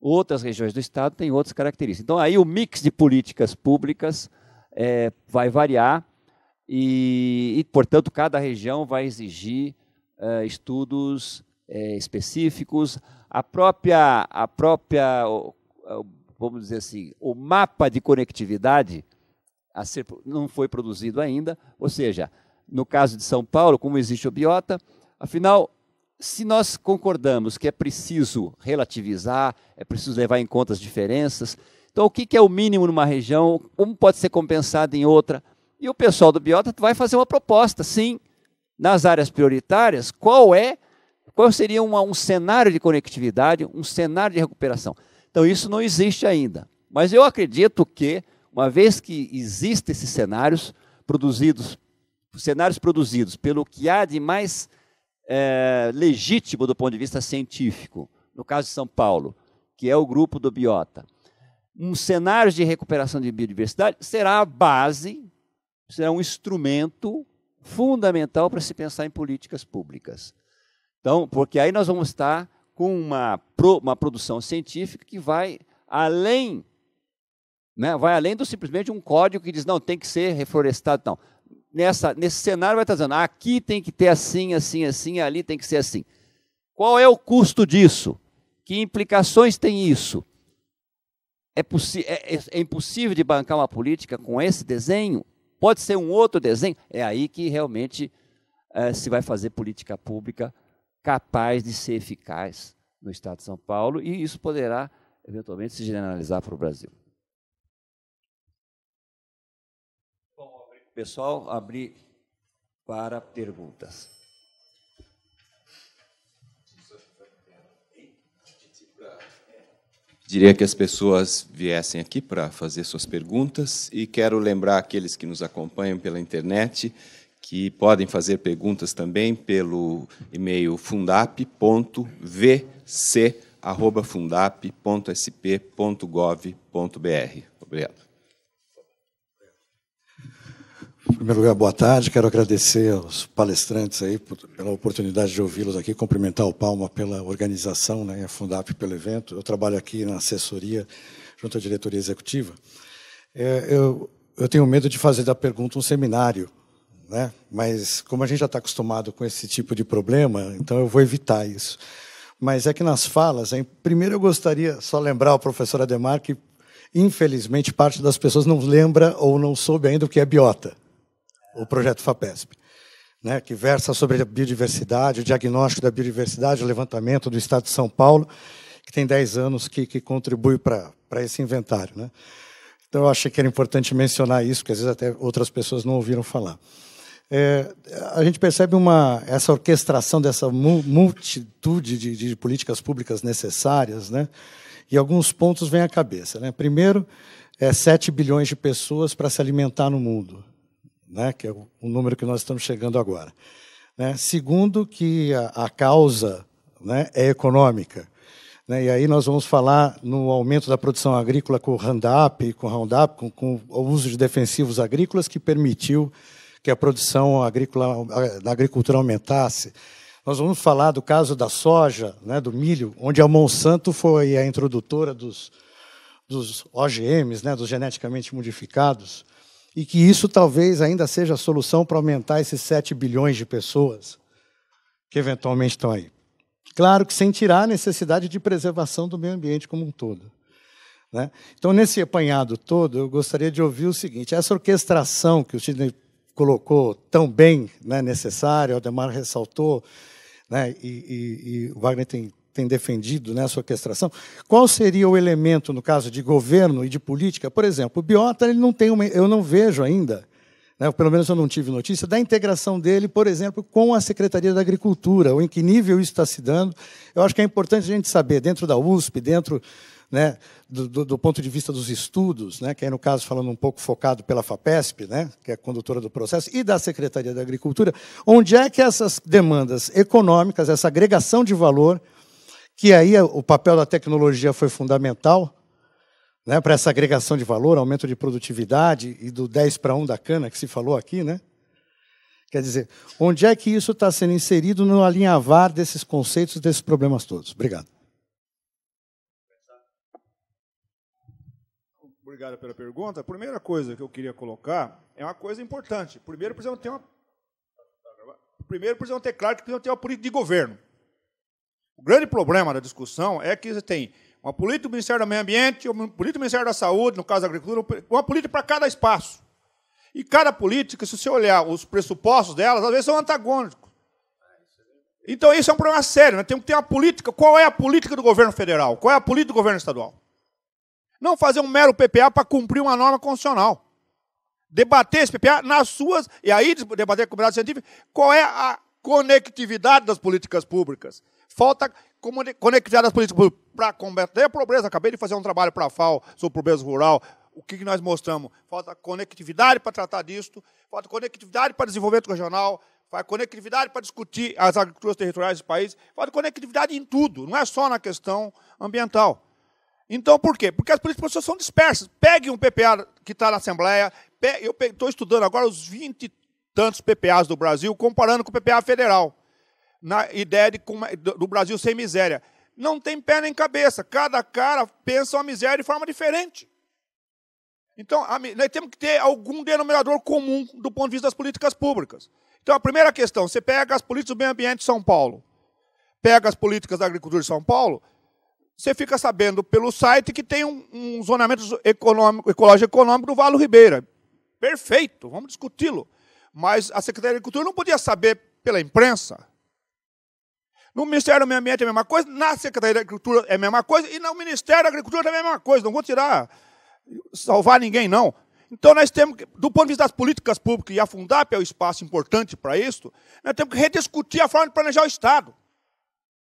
Outras regiões do estado têm outras características. Então, aí o mix de políticas públicas é, vai variar e, e, portanto, cada região vai exigir é, estudos é, específicos. A própria, a própria, vamos dizer assim, o mapa de conectividade ser, não foi produzido ainda, ou seja, no caso de São Paulo, como existe o biota, afinal, se nós concordamos que é preciso relativizar, é preciso levar em conta as diferenças, então o que é o mínimo numa região, como pode ser compensado em outra? E o pessoal do Biota vai fazer uma proposta, sim, nas áreas prioritárias, qual é, qual seria uma, um cenário de conectividade, um cenário de recuperação. Então isso não existe ainda. Mas eu acredito que, uma vez que existem esses cenários produzidos, cenários produzidos pelo que há de mais é, legítimo do ponto de vista científico, no caso de São Paulo, que é o grupo do biota, um cenário de recuperação de biodiversidade será a base, será um instrumento fundamental para se pensar em políticas públicas. Então, porque aí nós vamos estar com uma, pro, uma produção científica que vai além, né, vai além do simplesmente um código que diz não tem que ser reflorestado, não nessa, nesse cenário vai estar dizendo: ah, aqui tem que ter assim, assim, assim, ali tem que ser assim. Qual é o custo disso? Que implicações tem isso? É, é, é, é impossível de bancar uma política com esse desenho? Pode ser um outro desenho? É aí que realmente é, se vai fazer política pública capaz de ser eficaz no Estado de São Paulo, e isso poderá eventualmente se generalizar para o Brasil. Pessoal, abrir para perguntas. Diria que as pessoas viessem aqui para fazer suas perguntas e quero lembrar aqueles que nos acompanham pela internet que podem fazer perguntas também pelo e-mail fundap.vc@fundap.sp.gov.br. Obrigado. Em primeiro lugar, boa tarde. Quero agradecer aos palestrantes aí pela oportunidade de ouvi-los aqui, cumprimentar o Palma pela organização, né, a Fundap pelo evento. Eu trabalho aqui na assessoria junto à diretoria executiva. É, eu, eu tenho medo de fazer da pergunta um seminário, né? Mas como a gente já está acostumado com esse tipo de problema, então eu vou evitar isso. Mas é que nas falas, hein? primeiro eu gostaria só lembrar ao professor Ademar que infelizmente parte das pessoas não lembra ou não soube ainda o que é biota o projeto FAPESP, né, que versa sobre a biodiversidade, o diagnóstico da biodiversidade, o levantamento do Estado de São Paulo, que tem 10 anos que, que contribui para esse inventário. Né? Então, eu achei que era importante mencionar isso, porque às vezes até outras pessoas não ouviram falar. É, a gente percebe uma, essa orquestração dessa multitude de, de políticas públicas necessárias, né? e alguns pontos vêm à cabeça. Né? Primeiro, é 7 bilhões de pessoas para se alimentar no mundo né, que é o número que nós estamos chegando agora. Né? Segundo, que a, a causa né, é econômica. Né? E aí nós vamos falar no aumento da produção agrícola com o Roundup, com o Roundup, com, com o uso de defensivos agrícolas que permitiu que a produção agrícola, da agricultura aumentasse. Nós vamos falar do caso da soja, né, do milho, onde a Monsanto foi a introdutora dos, dos OGMs, né, dos geneticamente modificados e que isso talvez ainda seja a solução para aumentar esses 7 bilhões de pessoas que eventualmente estão aí. Claro que sem tirar a necessidade de preservação do meio ambiente como um todo. Né? Então, nesse apanhado todo, eu gostaria de ouvir o seguinte: essa orquestração que o Sidney colocou tão bem né, necessária, o Ademar ressaltou, né, e, e, e o Wagner tem tem defendido né, a sua castração, qual seria o elemento, no caso de governo e de política? Por exemplo, o Biota ele não tem uma, eu não vejo ainda, né, pelo menos eu não tive notícia, da integração dele, por exemplo, com a Secretaria da Agricultura, ou em que nível isso está se dando. Eu acho que é importante a gente saber, dentro da USP, dentro né, do, do, do, ponto de vista dos estudos, né, que aí no caso, falando um pouco focado pela FAPESP, né, que é a condutora do processo, e da Secretaria da Agricultura, onde é que essas demandas econômicas, essa agregação de valor, que aí o papel da tecnologia foi fundamental né, para essa agregação de valor, aumento de produtividade e do 10 para 1 da cana que se falou aqui, né? Quer dizer, onde é que isso está sendo inserido no alinhavar desses conceitos, desses problemas todos? Obrigado. Obrigado pela pergunta. A primeira coisa que eu queria colocar é uma coisa importante. Primeiro, precisamos ter uma... Primeiro, precisamos ter claro que precisamos ter uma política de governo. O grande problema da discussão é que você tem uma política do Ministério do Meio Ambiente, uma política do Ministério da Saúde, no caso da agricultura, uma política para cada espaço. E cada política, se você olhar os pressupostos delas, às vezes são antagônicos. Então, isso é um problema sério. Nós né? temos que ter uma política. Qual é a política do governo federal? Qual é a política do governo estadual? Não fazer um mero PPA para cumprir uma norma constitucional. Debater esse PPA nas suas. E aí, debater com o comunidade científica, qual é a conectividade das políticas públicas? falta conectar as políticas para combater a pobreza. Acabei de fazer um trabalho para a FAO sobre pobreza rural. O que, nós mostramos? Falta conectividade para tratar disso, falta conectividade para desenvolvimento regional, falta conectividade para discutir as agriculturas territoriais do país, falta conectividade em tudo, não é só na questão ambiental. Então, por quê? Porque as políticas são dispersas. Pegue um PPA que está na Assembleia. Eu estou estudando agora os 20 e tantos PPAs do Brasil, comparando com o PPA federal na ideia de, é, do Brasil sem miséria. Não tem pé nem cabeça. Cada cara pensa a miséria de forma diferente. Então, nós temos que ter algum denominador comum do ponto de vista das políticas públicas. Então, a primeira questão: você pega as políticas do meio ambiente de São Paulo, pega as políticas da agricultura de São Paulo, você fica sabendo pelo site que tem um, um zonamento econômico, ecológico-econômico do Valo Ribeira. Perfeito, vamos discuti-lo. Mas a Secretaria de Agricultura não podia saber pela imprensa no Ministério do Meio Ambiente é a mesma coisa, na Secretaria da Agricultura é a mesma coisa, e no Ministério da Agricultura também é a mesma coisa. Não vou tirar, salvar ninguém, não. Então, nós temos que, do ponto de vista das políticas públicas, e a Fundap é um espaço importante para isso, nós temos que rediscutir a forma de planejar o Estado.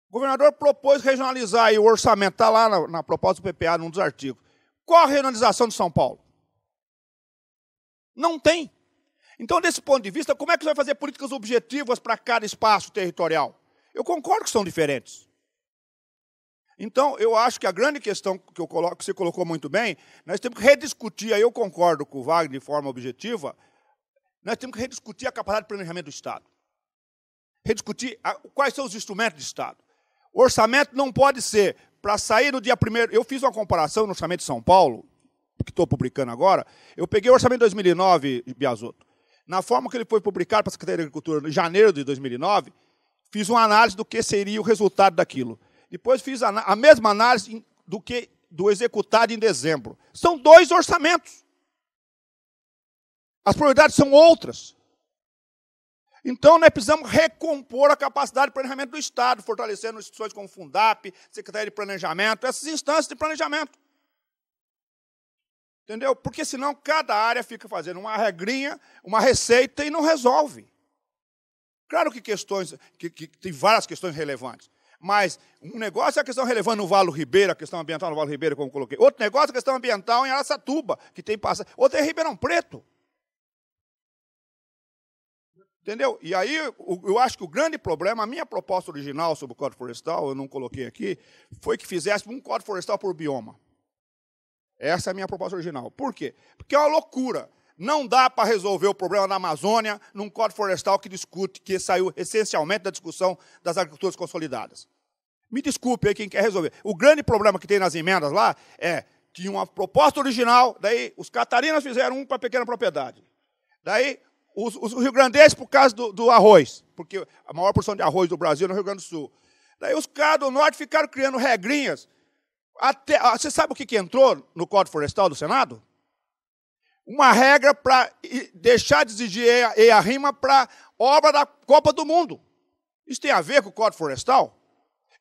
O governador propôs regionalizar o orçamento, está lá na, na, proposta do PPA, num dos artigos. Qual a regionalização de São Paulo? Não tem. Então, desse ponto de vista, como é que você vai fazer políticas objetivas para cada espaço territorial? Eu concordo que são diferentes. Então, eu acho que a grande questão que, eu coloco, que você colocou muito bem, nós temos que rediscutir, aí eu concordo com o Wagner de forma objetiva, nós temos que rediscutir a capacidade de planejamento do Estado. Rediscutir a, quais são os instrumentos do Estado. O orçamento não pode ser para sair no dia primeiro. Eu fiz uma comparação no orçamento de São Paulo, que estou publicando agora. Eu peguei o orçamento de 2009 de Biasotto. Na forma que ele foi publicado para a Secretaria de Agricultura em janeiro de 2009, Fiz uma análise do que seria o resultado daquilo. Depois fiz a, a mesma análise do que do executado em dezembro. São dois orçamentos. As prioridades são outras. Então, nós precisamos recompor a capacidade de planejamento do Estado, fortalecendo instituições como Fundap, Secretaria de Planejamento, essas instâncias de planejamento. Entendeu? Porque senão cada área fica fazendo uma regrinha, uma receita e não resolve. Claro que questões, que, que, tem várias questões relevantes. Mas um negócio é a questão relevante no Vale do Ribeiro, a questão ambiental no Vale do Ribeiro, como coloquei. Outro negócio é a questão ambiental em Araçatuba, que tem passagem. Outro é Ribeirão Preto. Entendeu? E aí, eu acho que o grande problema, a minha proposta original sobre o Código Florestal, eu não coloquei aqui, foi que fizesse um Código Florestal por bioma. Essa é a minha proposta original. Por quê? Porque é uma loucura. Não dá para resolver o problema da Amazônia num código florestal que discute, que saiu essencialmente da discussão das agriculturas consolidadas. Me desculpe aí quem quer resolver. O grande problema que tem nas emendas lá é tinha uma proposta original, daí os catarinas fizeram um para pequena propriedade. Daí os, os, rio-grandenses por causa do, do, arroz, porque a maior porção de arroz do Brasil é no Rio Grande do Sul. Daí os caras do norte ficaram criando regrinhas. Até, ah, você sabe o que, que entrou no Código Florestal do Senado? uma regra para deixar de exigir e a rima para obra da Copa do Mundo. Isso tem a ver com o Código Florestal?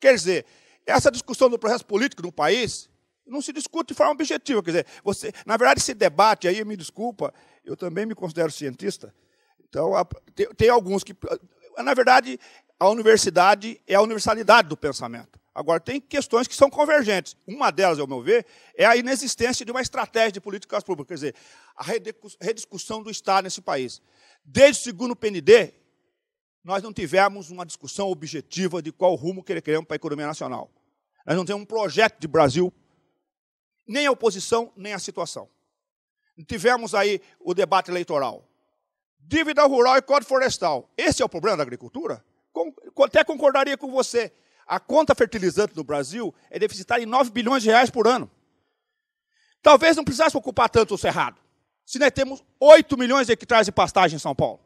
Quer dizer, essa discussão do processo político no país não se discute de forma objetiva. Quer dizer, você, na verdade, esse debate aí, me desculpa, eu também me considero cientista. Então, tem, tem alguns que. Na verdade, a universidade é a universalidade do pensamento. Agora, tem questões que são convergentes. Uma delas, ao meu ver, é a inexistência de uma estratégia de políticas públicas, quer dizer, a rediscussão do Estado nesse país. Desde o segundo PND, nós não tivemos uma discussão objetiva de qual rumo que queremos para a economia nacional. Nós não temos um projeto de Brasil, nem a oposição, nem a situação. Tivemos aí o debate eleitoral. Dívida rural e código florestal. Esse é o problema da agricultura? até concordaria com você a conta fertilizante no Brasil é deficitária em 9 bilhões de reais por ano. Talvez não precisasse ocupar tanto o cerrado, se nós temos 8 milhões de hectares de pastagem em São Paulo.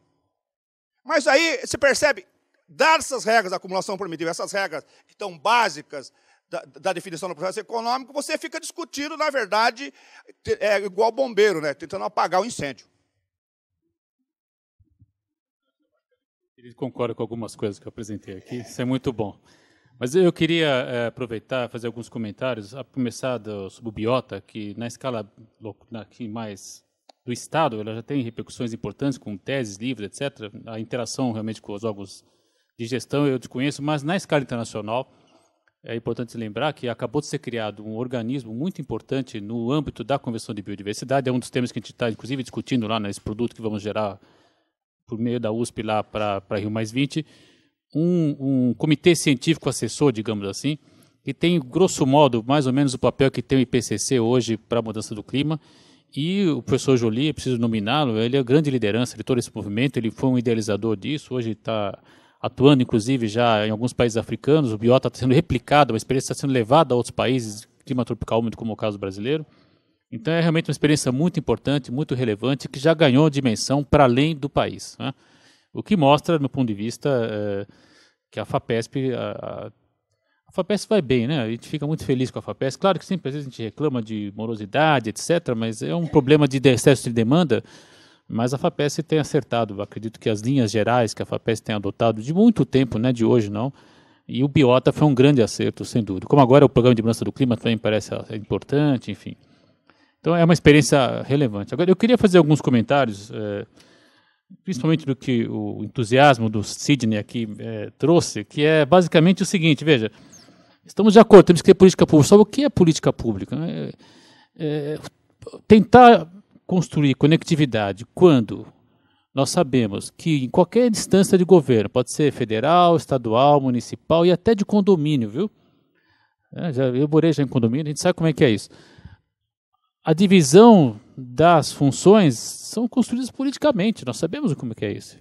Mas aí se percebe, dadas essas regras da acumulação primitiva, essas regras que estão básicas da, da, definição do processo econômico, você fica discutindo, na verdade, é igual bombeiro, né? tentando apagar o incêndio. Ele concorda com algumas coisas que eu apresentei aqui, isso é muito bom. Mas eu queria é, aproveitar fazer alguns comentários, a começar do subbiota, que na escala aqui mais do Estado, ela já tem repercussões importantes com teses, livros, etc. A interação realmente com os órgãos de gestão eu desconheço, mas na escala internacional é importante lembrar que acabou de ser criado um organismo muito importante no âmbito da Convenção de Biodiversidade, é um dos temas que a gente está, inclusive, discutindo lá nesse produto que vamos gerar por meio da USP lá para Rio Mais 20, um, um comitê científico assessor, digamos assim, que tem, grosso modo, mais ou menos o papel que tem o IPCC hoje para a mudança do clima. E o professor Jolie, preciso nominá-lo, ele é grande liderança de todo esse movimento, ele foi um idealizador disso, hoje está atuando, inclusive, já em alguns países africanos, o biota está sendo replicado, a experiência está sendo levada a outros países, clima tropical úmido, como o caso brasileiro. Então é realmente uma experiência muito importante, muito relevante, que já ganhou dimensão para além do país. Né? O que mostra, no ponto de vista, é, que a FAPESP, a, a, a, FAPESP vai bem, né? A gente fica muito feliz com a FAPESP. Claro que sempre às vezes a gente reclama de morosidade, etc., mas é um problema de excesso de demanda. Mas a FAPESP tem acertado. Acredito que as linhas gerais que a FAPESP tem adotado de muito tempo, né? De hoje não. E o Biota foi um grande acerto, sem dúvida. Como agora o programa de mudança do clima também parece é importante, enfim. Então é uma experiência relevante. Agora, eu queria fazer alguns comentários. É, principalmente do que o entusiasmo do Sidney aqui é, trouxe, que é basicamente o seguinte: veja, estamos de acordo, temos que ter política pública. Só o que é política pública? É, é, tentar construir conectividade quando nós sabemos que em qualquer distância de governo, pode ser federal, estadual, municipal e até de condomínio, viu? É, já, eu morei já em condomínio, a gente sabe como é que é isso a divisão das funções são construídas politicamente, nós sabemos como é, é isso.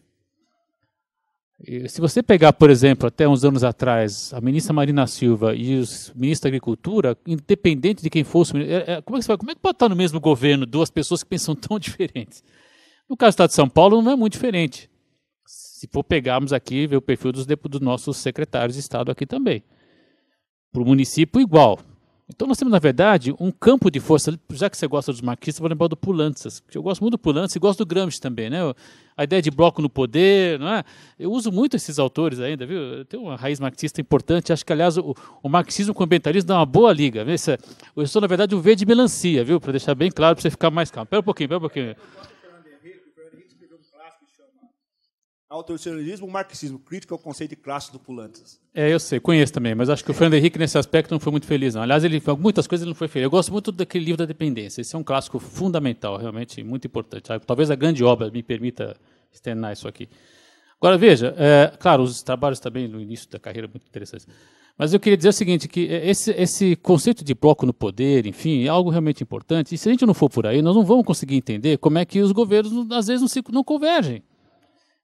E se você pegar, por exemplo, até uns anos atrás, a ministra Marina Silva e o ministro da Agricultura, independente de quem fosse, é, é, como é que, vai, como é que pode estar no mesmo governo duas pessoas que pensam tão *laughs* diferentes? No caso do Estado de São Paulo, não é muito diferente. Se for pegarmos aqui, ver o perfil dos, dos nossos secretários de Estado aqui também. Para o município, igual. Então nós temos, na verdade, um campo de força, já que você gosta dos marxistas, vou lembrar do Pulantzas, que eu gosto muito do Pulantzas e gosto do Gramsci também, né? A ideia de bloco no poder, não é? Eu uso muito esses autores ainda, viu? Tem uma raiz marxista importante, acho que, aliás, o, o marxismo com o ambientalismo dá uma boa liga. É, eu sou, na verdade, o verde melancia, viu? Para deixar bem claro, para você ficar mais calmo. Pera um pouquinho, pera um pouquinho. ao ou marxismo, crítica ao conceito de classe do Pulantas. É, eu sei, conheço também, mas acho que o Fernando Henrique, nesse aspecto, não foi muito feliz, não. Aliás, ele muitas coisas ele não foi feliz. Eu gosto muito daquele livro da dependência. Esse é um clássico fundamental, realmente muito importante. Talvez a grande obra me permita externar isso aqui. Agora, veja, é, claro, os trabalhos também no início da carreira muito interessantes. Mas eu queria dizer o seguinte, que é, esse, esse conceito de bloco no poder, enfim, é algo realmente importante. E se a gente não for por aí, nós não vamos conseguir entender como é que os governos, às vezes, não, se, não convergem.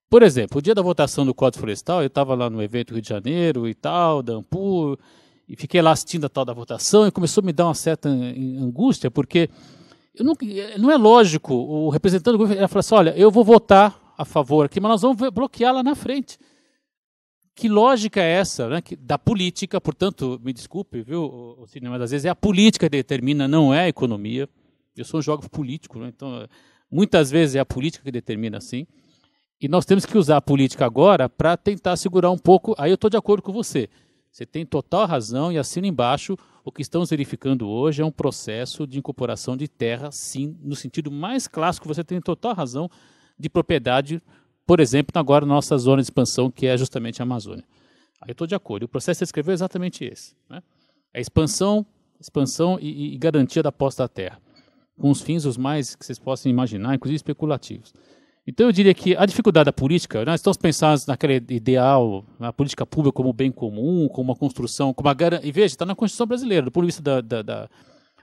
Por exemplo, o dia da votação do Código Florestal, eu estava lá no evento Rio de Janeiro e tal, da Ampur, e fiquei lá assistindo a tal da votação e começou a me dar uma certa angústia, porque não, não é lógico o representante do governo falar assim: olha, eu vou votar a favor aqui, mas nós vamos bloquear lá na frente. Que lógica é essa né? que, da política? Portanto, me desculpe, viu, o cinema às vezes é a política que determina, não é a economia. Eu sou um jogo político, né? então muitas vezes é a política que determina assim. E nós temos que usar a política agora para tentar segurar um pouco. Aí eu estou de acordo com você. Você tem total razão e assina embaixo. O que estamos verificando hoje é um processo de incorporação de terra, sim, no sentido mais clássico. Você tem total razão de propriedade, por exemplo, agora nossa zona de expansão, que é justamente a Amazônia. Aí eu estou de acordo. O processo que você escreveu é exatamente esse. Né? A é expansão, expansão e, e, garantia da posse da terra, com os fins os mais que vocês possam imaginar, inclusive especulativos. Então eu diria que a dificuldade da política, nós estamos pensando naquele ideal, na política pública como bem comum, como uma construção, como uma garantia. E veja, está na Constituição brasileira, do ponto de vista da. da, da...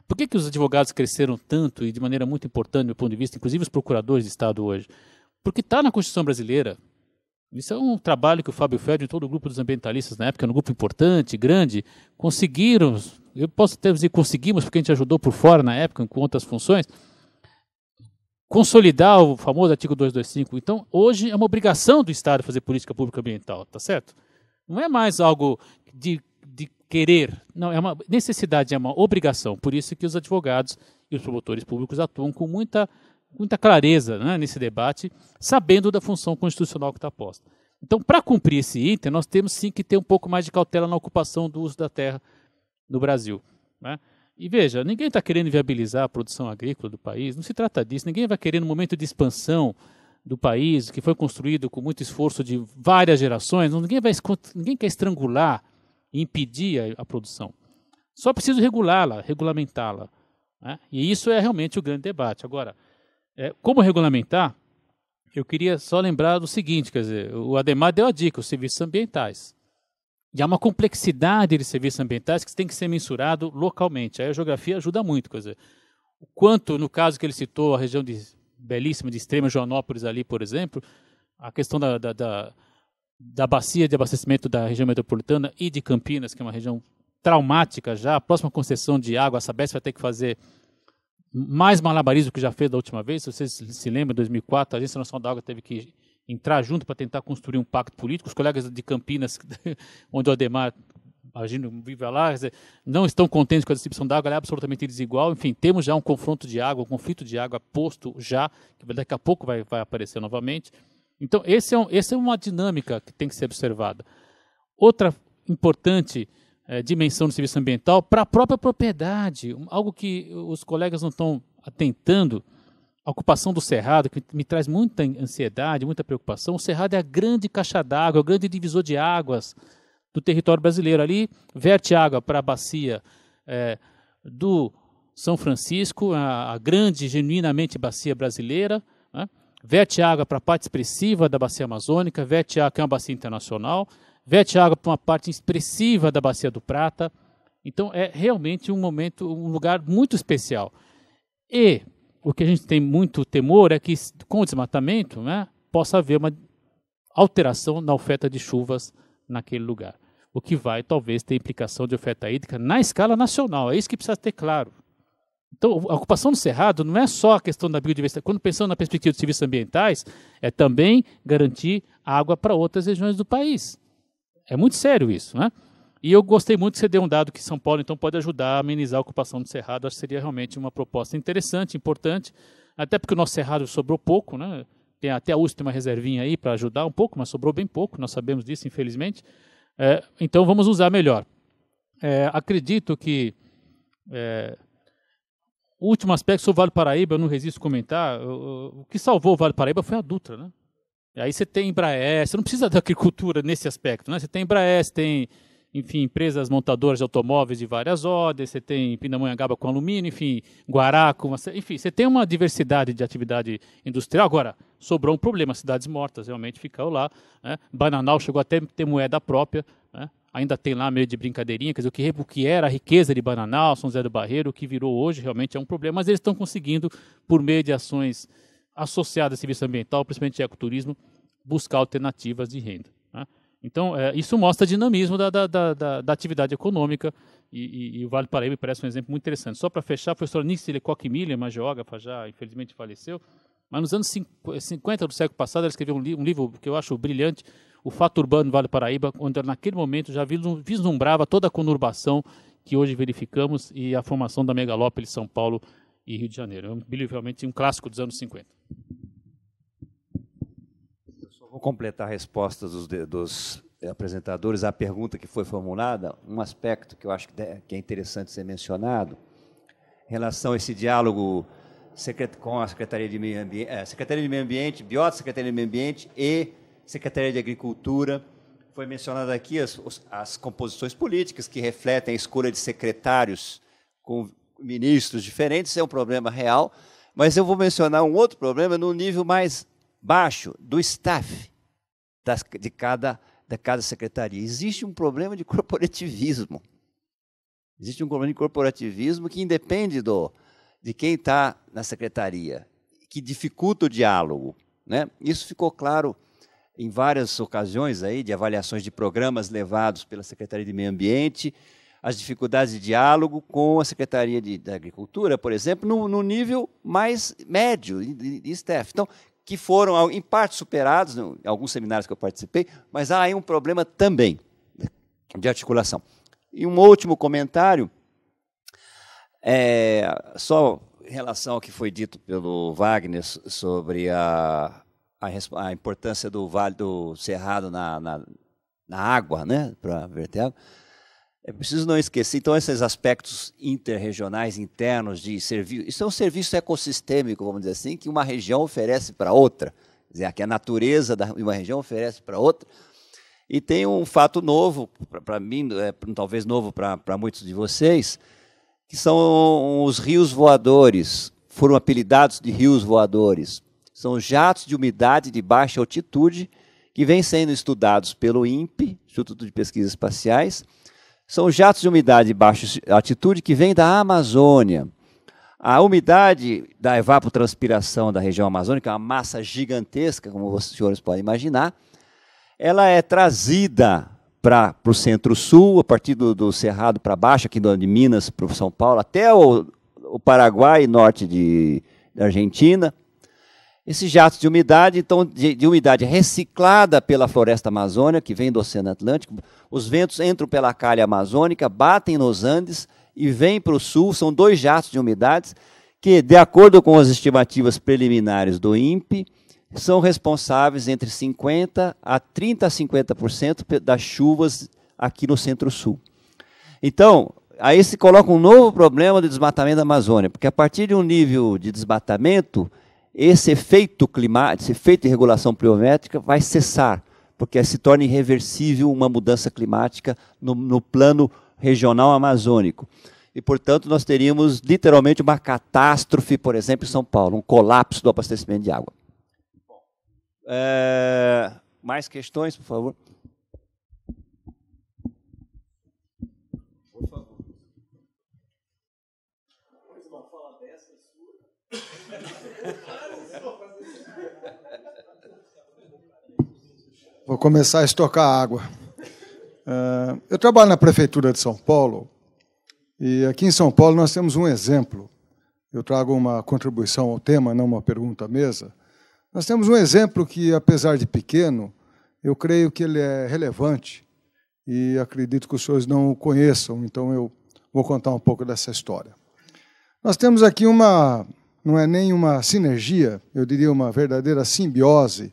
Por que, que os advogados cresceram tanto e de maneira muito importante, do meu ponto de vista, inclusive os procuradores de Estado hoje? Porque está na Constituição brasileira. Isso é um trabalho que o Fábio Feld e todo o grupo dos ambientalistas na época, um grupo importante, grande, conseguiram. Eu posso até dizer conseguimos, porque a gente ajudou por fora na época, com outras funções consolidar o famoso artigo 225. Então, hoje é uma obrigação do Estado fazer política pública ambiental, tá certo? Não é mais algo de, de querer, não, é uma necessidade, é uma obrigação. Por isso que os advogados e os promotores públicos atuam com muita, muita clareza né, nesse debate, sabendo da função constitucional que está posta. Então, para cumprir esse item, nós temos sim que ter um pouco mais de cautela na ocupação do uso da terra no Brasil. Né? E veja, ninguém está querendo viabilizar a produção agrícola do país, não se trata disso. Ninguém vai querer, no momento de expansão do país, que foi construído com muito esforço de várias gerações, ninguém, vai, ninguém quer estrangular e impedir a, a produção. Só preciso regulá-la, regulamentá-la. Né? E isso é realmente o grande debate. Agora, é, como regulamentar? Eu queria só lembrar do seguinte, quer dizer, o Ademar deu a dica, os serviços ambientais. E há uma complexidade de serviços ambientais que tem que ser mensurado localmente. Aí a geografia ajuda muito. Quer dizer, o quanto, no caso que ele citou, a região de, belíssima de Extrema Joanópolis ali, por exemplo, a questão da, da, da, da bacia de abastecimento da região metropolitana e de Campinas, que é uma região traumática já, a próxima concessão de água, a Sabesp vai ter que fazer mais malabarismo que já fez da última vez. Se vocês se lembram, em 2004, a Agência Nacional da Água teve que entrar junto para tentar construir um pacto político. Os colegas de Campinas, *laughs* onde o Ademar imagino, vive lá, não estão contentes com a distribuição da água, ela é absolutamente desigual. Enfim, temos já um confronto de água, um conflito de água posto já, que daqui a pouco vai, vai aparecer novamente. Então, esse é um, essa é uma dinâmica que tem que ser observada. Outra importante é, dimensão do serviço ambiental para a própria propriedade, algo que os colegas não estão atentando, a ocupação do Cerrado, que me traz muita ansiedade, muita preocupação, o Cerrado é a grande caixa d'água, é o grande divisor de águas do território brasileiro. Ali verte água para a bacia é, do São Francisco, a, a, grande, genuinamente bacia brasileira, né? verte água para a parte expressiva da bacia amazônica, verte água, que é uma bacia internacional, verte água para uma parte expressiva da bacia do Prata. Então é realmente um momento, um lugar muito especial. E o que a gente tem muito temor é que, com o desmatamento, né, possa haver uma alteração na oferta de chuvas naquele lugar. O que vai, talvez, ter implicação de oferta hídrica na escala nacional. É isso que precisa ter claro. Então, a ocupação do cerrado não é só a questão da biodiversidade. Quando pensamos na perspectiva de serviços ambientais, é também garantir água para outras regiões do país. É muito sério isso, né? E eu gostei muito que você deu um dado que São Paulo então pode ajudar a amenizar a ocupação do Cerrado. Acho que seria realmente uma proposta interessante, importante, até porque o nosso Cerrado sobrou pouco, né? Tem até a USP uma reservinha aí para ajudar um pouco, mas sobrou bem pouco, nós sabemos disso, infelizmente. É, então vamos usar melhor. É, acredito que é, o último aspecto sobre o Vale Paraíba, eu não resisto a comentar, o, o que salvou o Vale Paraíba foi a Dutra, né? Aí você tem Embraer, você não precisa da agricultura nesse aspecto, né? Você tem Embraer, você tem enfim, empresas montadoras de automóveis de várias ordens, você tem Pindamonhangaba com alumínio, enfim, Guará com... Enfim, você tem uma diversidade de atividade industrial. Agora, sobrou um problema, cidades mortas realmente ficaram lá. Né? Bananal chegou até a ter moeda própria, né? ainda tem lá meio de brincadeirinha, quer dizer, o que, o que era a riqueza de Bananal, São José do Barreiro, o que virou hoje realmente é um problema, mas eles estão conseguindo, por meio de ações associadas a serviço ambiental, principalmente ecoturismo, buscar alternativas de renda. Né? Então, é, isso mostra dinamismo da, da, da, da atividade econômica e, e, e, o Vale Paraíba parece um exemplo muito interessante. Só para fechar, a professora Nixie Lecoq Miller, uma geógrafa, já infelizmente faleceu, mas nos anos 50 eh, do século passado, ela escreveu um, li um livro que eu acho brilhante, O Fato Urbano do Vale Paraíba, onde naquele momento já vislumbrava toda a conurbação que hoje verificamos e a formação da megalópole São Paulo e Rio de Janeiro. É um, realmente um clássico dos anos 50. Vou completar a resposta dos, dos eh, apresentadores à pergunta que foi formulada. Um aspecto que eu acho que é interessante ser mencionado em relação a esse diálogo com a Secretaria de Meio Ambiente, eh, Secretaria de Meio Ambiente, Biota Secretaria de Meio Ambiente e Secretaria de Agricultura. Foi mencionada aqui as, as composições políticas que refletem a escolha de secretários com ministros diferentes, é um problema real, mas eu vou mencionar um outro problema no nível mais baixo do staff das, de, cada, de cada secretaria. Existe um problema de corporativismo. Existe um problema de corporativismo que independe do, de quem está na secretaria, que dificulta o diálogo. Né? Isso ficou claro em várias ocasiões aí de avaliações de programas levados pela Secretaria de Meio Ambiente, as dificuldades de diálogo com a Secretaria de, da Agricultura, por exemplo, no, no nível mais médio de, de staff. Então, que foram, em parte, superados, em alguns seminários que eu participei, mas há aí um problema também de articulação. E um último comentário, é, só em relação ao que foi dito pelo Wagner sobre a, a, a importância do Vale do Cerrado na, na, na água, né, para verter água. É preciso não esquecer, então, esses aspectos interregionais, internos de serviço. Isso é um serviço ecossistêmico, vamos dizer assim, que uma região oferece para outra. Quer dizer, que a natureza de uma região oferece para outra. E tem um fato novo, para mim, é, talvez novo para muitos de vocês, que são os rios voadores. Foram apelidados de rios voadores. São jatos de umidade de baixa altitude que vêm sendo estudados pelo INPE, Instituto de Pesquisas Espaciais, são jatos de umidade de baixa altitude que vêm da Amazônia. A umidade da evapotranspiração da região amazônica, é uma massa gigantesca, como vocês senhores podem imaginar, ela é trazida para o centro-sul, a partir do, do Cerrado para baixo, aqui de Minas para São Paulo, até o, o Paraguai, norte de, da Argentina, esses jatos de umidade, então, de, de, umidade reciclada pela floresta amazônica, que vem do Oceano Atlântico, os ventos entram pela calha amazônica, batem nos Andes e vêm para o sul. São dois jatos de umidades que, de acordo com as estimativas preliminares do INPE, são responsáveis entre 50% a 30% a 50% das chuvas aqui no Centro-Sul. Então, aí se coloca um novo problema de desmatamento da Amazônia, porque a partir de um nível de desmatamento esse efeito climático, esse efeito de regulação pluviométrica vai cessar, porque se torna irreversível uma mudança climática no, no plano regional amazônico. E, portanto, nós teríamos literalmente uma catástrofe, por exemplo, em São Paulo, um colapso do abastecimento de água. É, mais questões, por favor? Por favor. Pois uma fala dessa sua. *laughs* Vou começar a estocar água. É, eu trabalho na Prefeitura de São Paulo e aqui em São Paulo nós temos um exemplo. Eu trago uma contribuição ao tema, não uma pergunta à mesa. Nós temos um exemplo que, apesar de pequeno, eu creio que ele é relevante e acredito que os senhores não o conheçam, então eu vou contar um pouco dessa história. Nós temos aqui uma, não é nem uma sinergia, eu diria uma verdadeira simbiose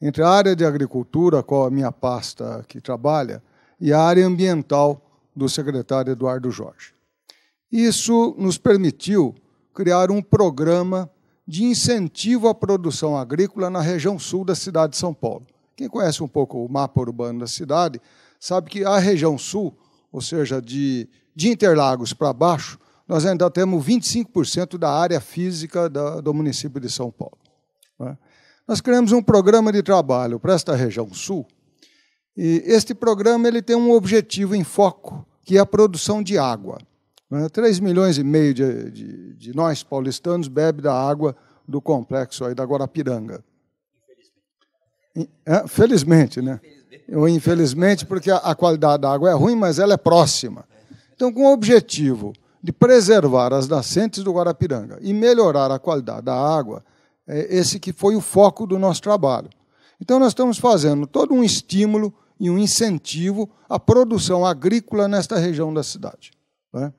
entre a área de agricultura, a qual a minha pasta que trabalha, e a área ambiental do secretário Eduardo Jorge. Isso nos permitiu criar um programa de incentivo à produção agrícola na região sul da cidade de São Paulo. Quem conhece um pouco o mapa urbano da cidade sabe que a região sul, ou seja, de, de Interlagos para baixo, nós ainda temos 25% da área física da, do município de São Paulo. Né? Nós criamos um programa de trabalho para esta região sul, e este programa ele tem um objetivo em foco, que é a produção de água. 3 né? milhões e meio de, de, de nós paulistanos bebe da água do complexo aí da Guarapiranga. Infelizmente. É, felizmente, né? Infelizmente. Ou infelizmente, porque a, a qualidade da água é ruim, mas ela é próxima. Então, com o objetivo de preservar as nascentes do Guarapiranga e melhorar a qualidade da água, é, esse que foi o foco do nosso trabalho. Então, nós estamos fazendo todo um estímulo e um incentivo à produção agrícola nesta região da cidade. Né?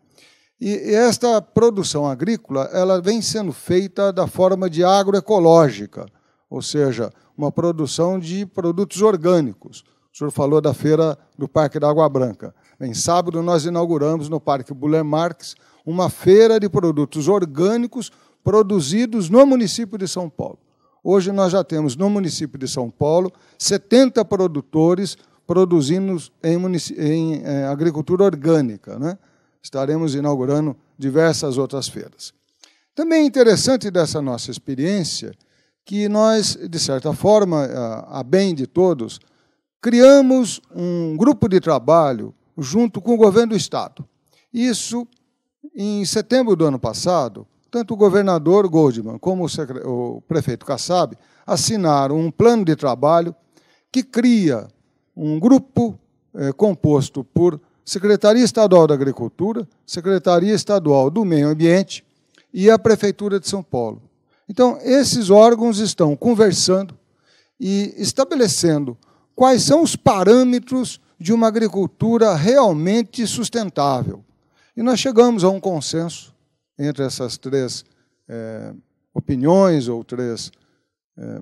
E esta produção agrícola ela vem sendo feita da forma de agroecológica, ou seja, uma produção de produtos orgânicos. O senhor falou da feira do Parque da Água Branca. Em sábado, nós inauguramos no Parque Buller Marx uma feira de produtos orgânicos produzidos no município de São Paulo. Hoje nós já temos no município de São Paulo 70 produtores produzindo em, em eh, agricultura orgânica. Né? Estaremos inaugurando diversas outras feiras. Também é interessante dessa nossa experiência que nós, de certa forma, a, a bem de todos, criamos um grupo de trabalho junto com o governo do Estado. Isso, em setembro do ano passado, tanto o governador Goldman como o, prefeito Kassab assinaram um plano de trabalho que cria um grupo eh, composto por Secretaria Estadual da Agricultura, Secretaria Estadual do Meio Ambiente e a Prefeitura de São Paulo. Então, esses órgãos estão conversando e estabelecendo quais são os parâmetros de uma agricultura realmente sustentável. E nós chegamos a um consenso entre essas três é, opiniões ou três é,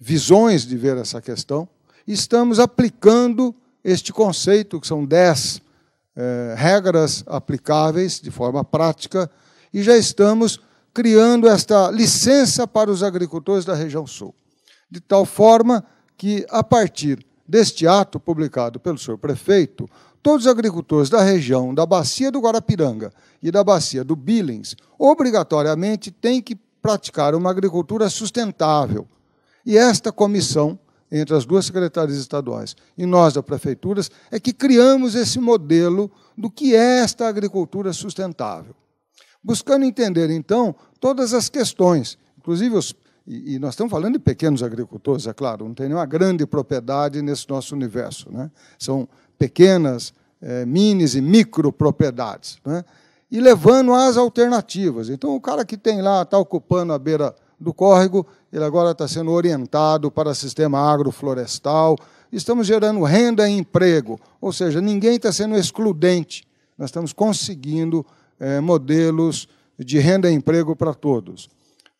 visões de ver essa questão, estamos aplicando este conceito, que são dez é, regras aplicáveis de forma prática, e já estamos criando esta licença para os agricultores da região sul. De tal forma que, a partir deste ato publicado pelo senhor prefeito, todos os agricultores da região da bacia do Guarapiranga e da bacia do Billings obrigatoriamente têm que praticar uma agricultura sustentável. E esta comissão entre as duas secretarias estaduais e nós da prefeituras é que criamos esse modelo do que é esta agricultura sustentável, buscando entender então todas as questões, inclusive os e, nós estamos falando de pequenos agricultores, é claro, não tem nenhuma grande propriedade nesse nosso universo. Né? São pequenas, é, minis e micropropriedades, né? e levando às alternativas. Então, o cara que tem lá, está ocupando a beira do córrego, ele agora está sendo orientado para sistema agroflorestal. Estamos gerando renda e emprego, ou seja, ninguém está sendo excludente. Nós estamos conseguindo é, modelos de renda e emprego para todos.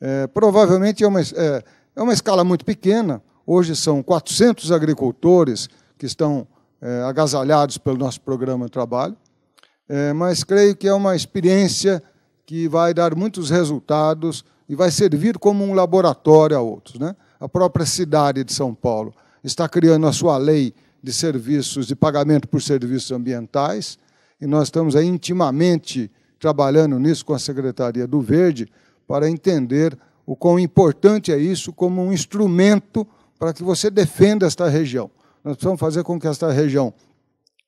É, provavelmente é uma, é, é uma escala muito pequena. Hoje são 400 agricultores que estão é, agasalhados pelo nosso programa de trabalho, é, mas creio que é uma experiência que vai dar muitos resultados e vai servir como um laboratório a outros. Né? A própria cidade de São Paulo está criando a sua lei de serviços, de pagamento por serviços ambientais, e nós estamos aí intimamente trabalhando nisso com a Secretaria do Verde para entender o quão importante é isso como um instrumento para que você defenda esta região. Nós precisamos fazer com que esta região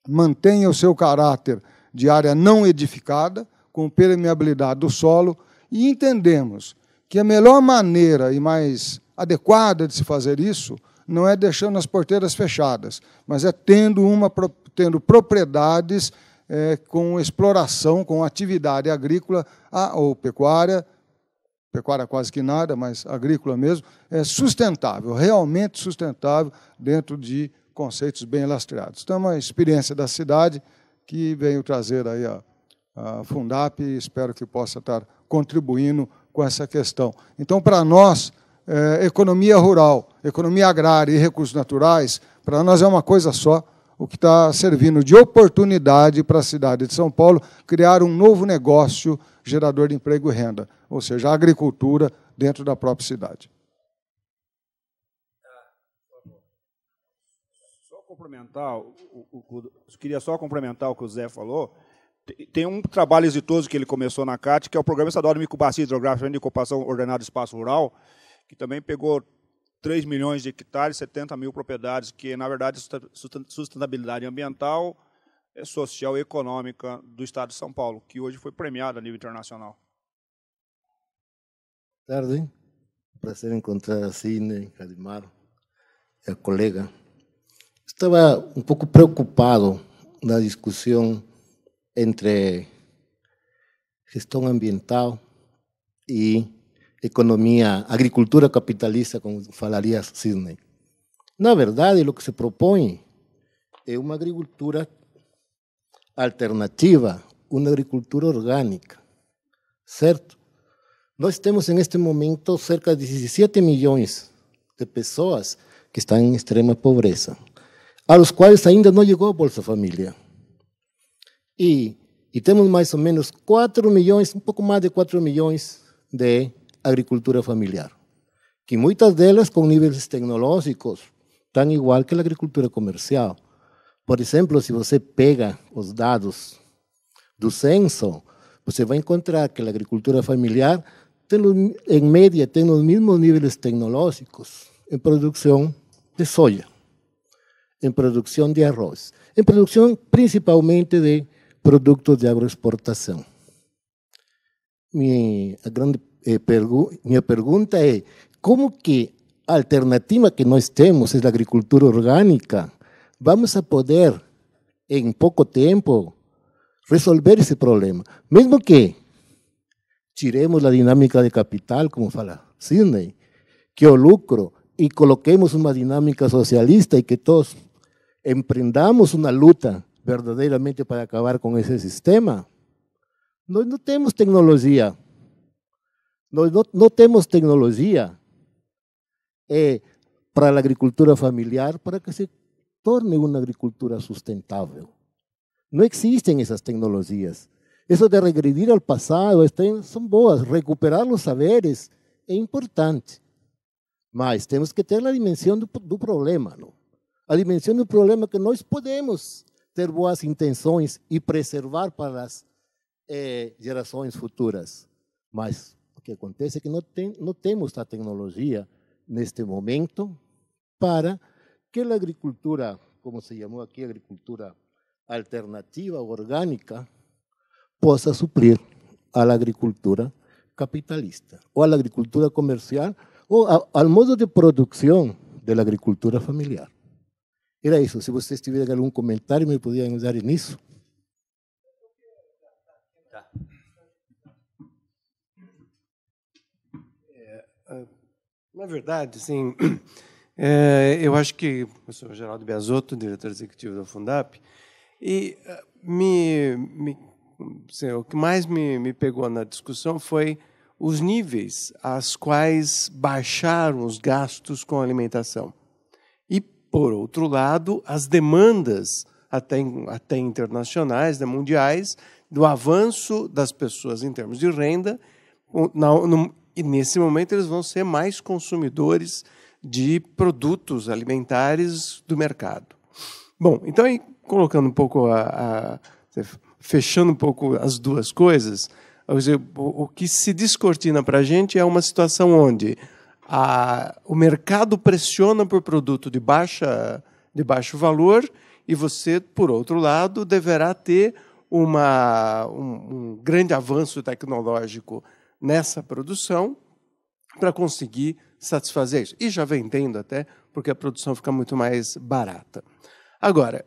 mantenha o seu caráter de área não edificada, com permeabilidade do solo, e entendemos que a melhor maneira e mais adequada de se fazer isso não é deixando as porteiras fechadas, mas é tendo, uma, tendo propriedades é, com exploração, com atividade agrícola a, ou pecuária, pecuária quase que nada, mas agrícola mesmo, é sustentável, realmente sustentável dentro de conceitos bem lastrados. Então, é uma experiência da cidade que venho trazer aí a, a Fundap e espero que possa estar contribuindo com essa questão. Então, para nós, é, economia rural, economia agrária e recursos naturais, para nós é uma coisa só, o que está servindo de oportunidade para a cidade de São Paulo criar um novo negócio gerador de emprego e renda, ou seja, a agricultura dentro da própria cidade. complementar, o, o, o, queria só complementar o que o Zé falou. Tem um trabalho exitoso que ele começou na CAT, que é o Programa Estadual de Microbacia Hidrográfica de Ocupação Ordenada do Espaço Rural, que também pegou 3 milhões de hectares, 70 mil propriedades, que, na verdade, sustentabilidade ambiental, eh, social e econômica do Estado de São Paulo, que hoje foi premiado a nível internacional. Tarde, prazer encontrar a Sidney, Cadimar, a colega. Estaba un poco preocupado la discusión entre gestión ambiental y economía, agricultura capitalista, como falaria Sidney. Na y lo que se propone es una agricultura alternativa, una agricultura orgánica. ¿cierto? Nós temos, en este momento, cerca de 17 millones de personas que están en extrema pobreza a los cuales ainda no llegó Bolsa Familia. Y tenemos más o menos 4 millones, un poco más de 4 millones de agricultura familiar, que muchas de ellas con niveles tecnológicos, tan igual que la agricultura comercial. Por ejemplo, si usted pega los datos do censo, usted va a encontrar que la agricultura familiar, en media, tiene los mismos niveles tecnológicos en producción de soya, en producción de arroz, en producción principalmente de productos de agroexportación. Mi gran grande eh, pergu que alternativa que no estemos es la agricultura orgánica? vamos a poder en poco tiempo resolver ese problema, Mismo que tiremos la dinámica de capital, como fala Sidney, que el lucro y coloquemos una dinámica socialista y que todos emprendamos una lucha verdaderamente para acabar con ese sistema. No, tenemos tecnología. No, tenemos tecnología eh, para la agricultura familiar, para que se torne una agricultura sustentable. No existen esas tecnologías. Eso de regredir al pasado, son boas, recuperar los saberes es importante mas tenemos que ter la dimensión do, problema, não? a dimensão do problema que nós podemos ter boas intenciones y preservar para las eh, generaciones futuras. Mas o que acontece es que no tenemos la tecnología en este momento para que la agricultura, como se llamó aquí, agricultura alternativa, orgánica, possa suplir a la agricultura capitalista o a la agricultura comercial, ou a, ao modo de produção da agricultura familiar. Era isso. Se vocês tiverem algum comentário, me podiam usar nisso. É, é, na verdade, sim. *clears throat* É, eu acho que eu sou o Geraldo Biasotto, diretor executivo da Fundap, e é, me, me sei, o que mais me, me pegou na discussão foi os níveis aos quais baixaram os gastos com alimentação. E, por outro lado, as demandas, até, até internacionais, né, mundiais, do avanço das pessoas em termos de renda. Na, no, e, nesse momento, eles vão ser mais consumidores de produtos alimentares do mercado. Bom, então, aí, colocando um pouco a, a fechando um pouco as duas coisas, o que se descortina para a gente é uma situação onde a, o mercado pressiona por produto de, baixa, de baixo valor e você, por outro lado, deverá ter uma, um, um grande avanço tecnológico nessa produção para conseguir satisfazer isso. E já vendendo até, porque a produção fica muito mais barata. Agora,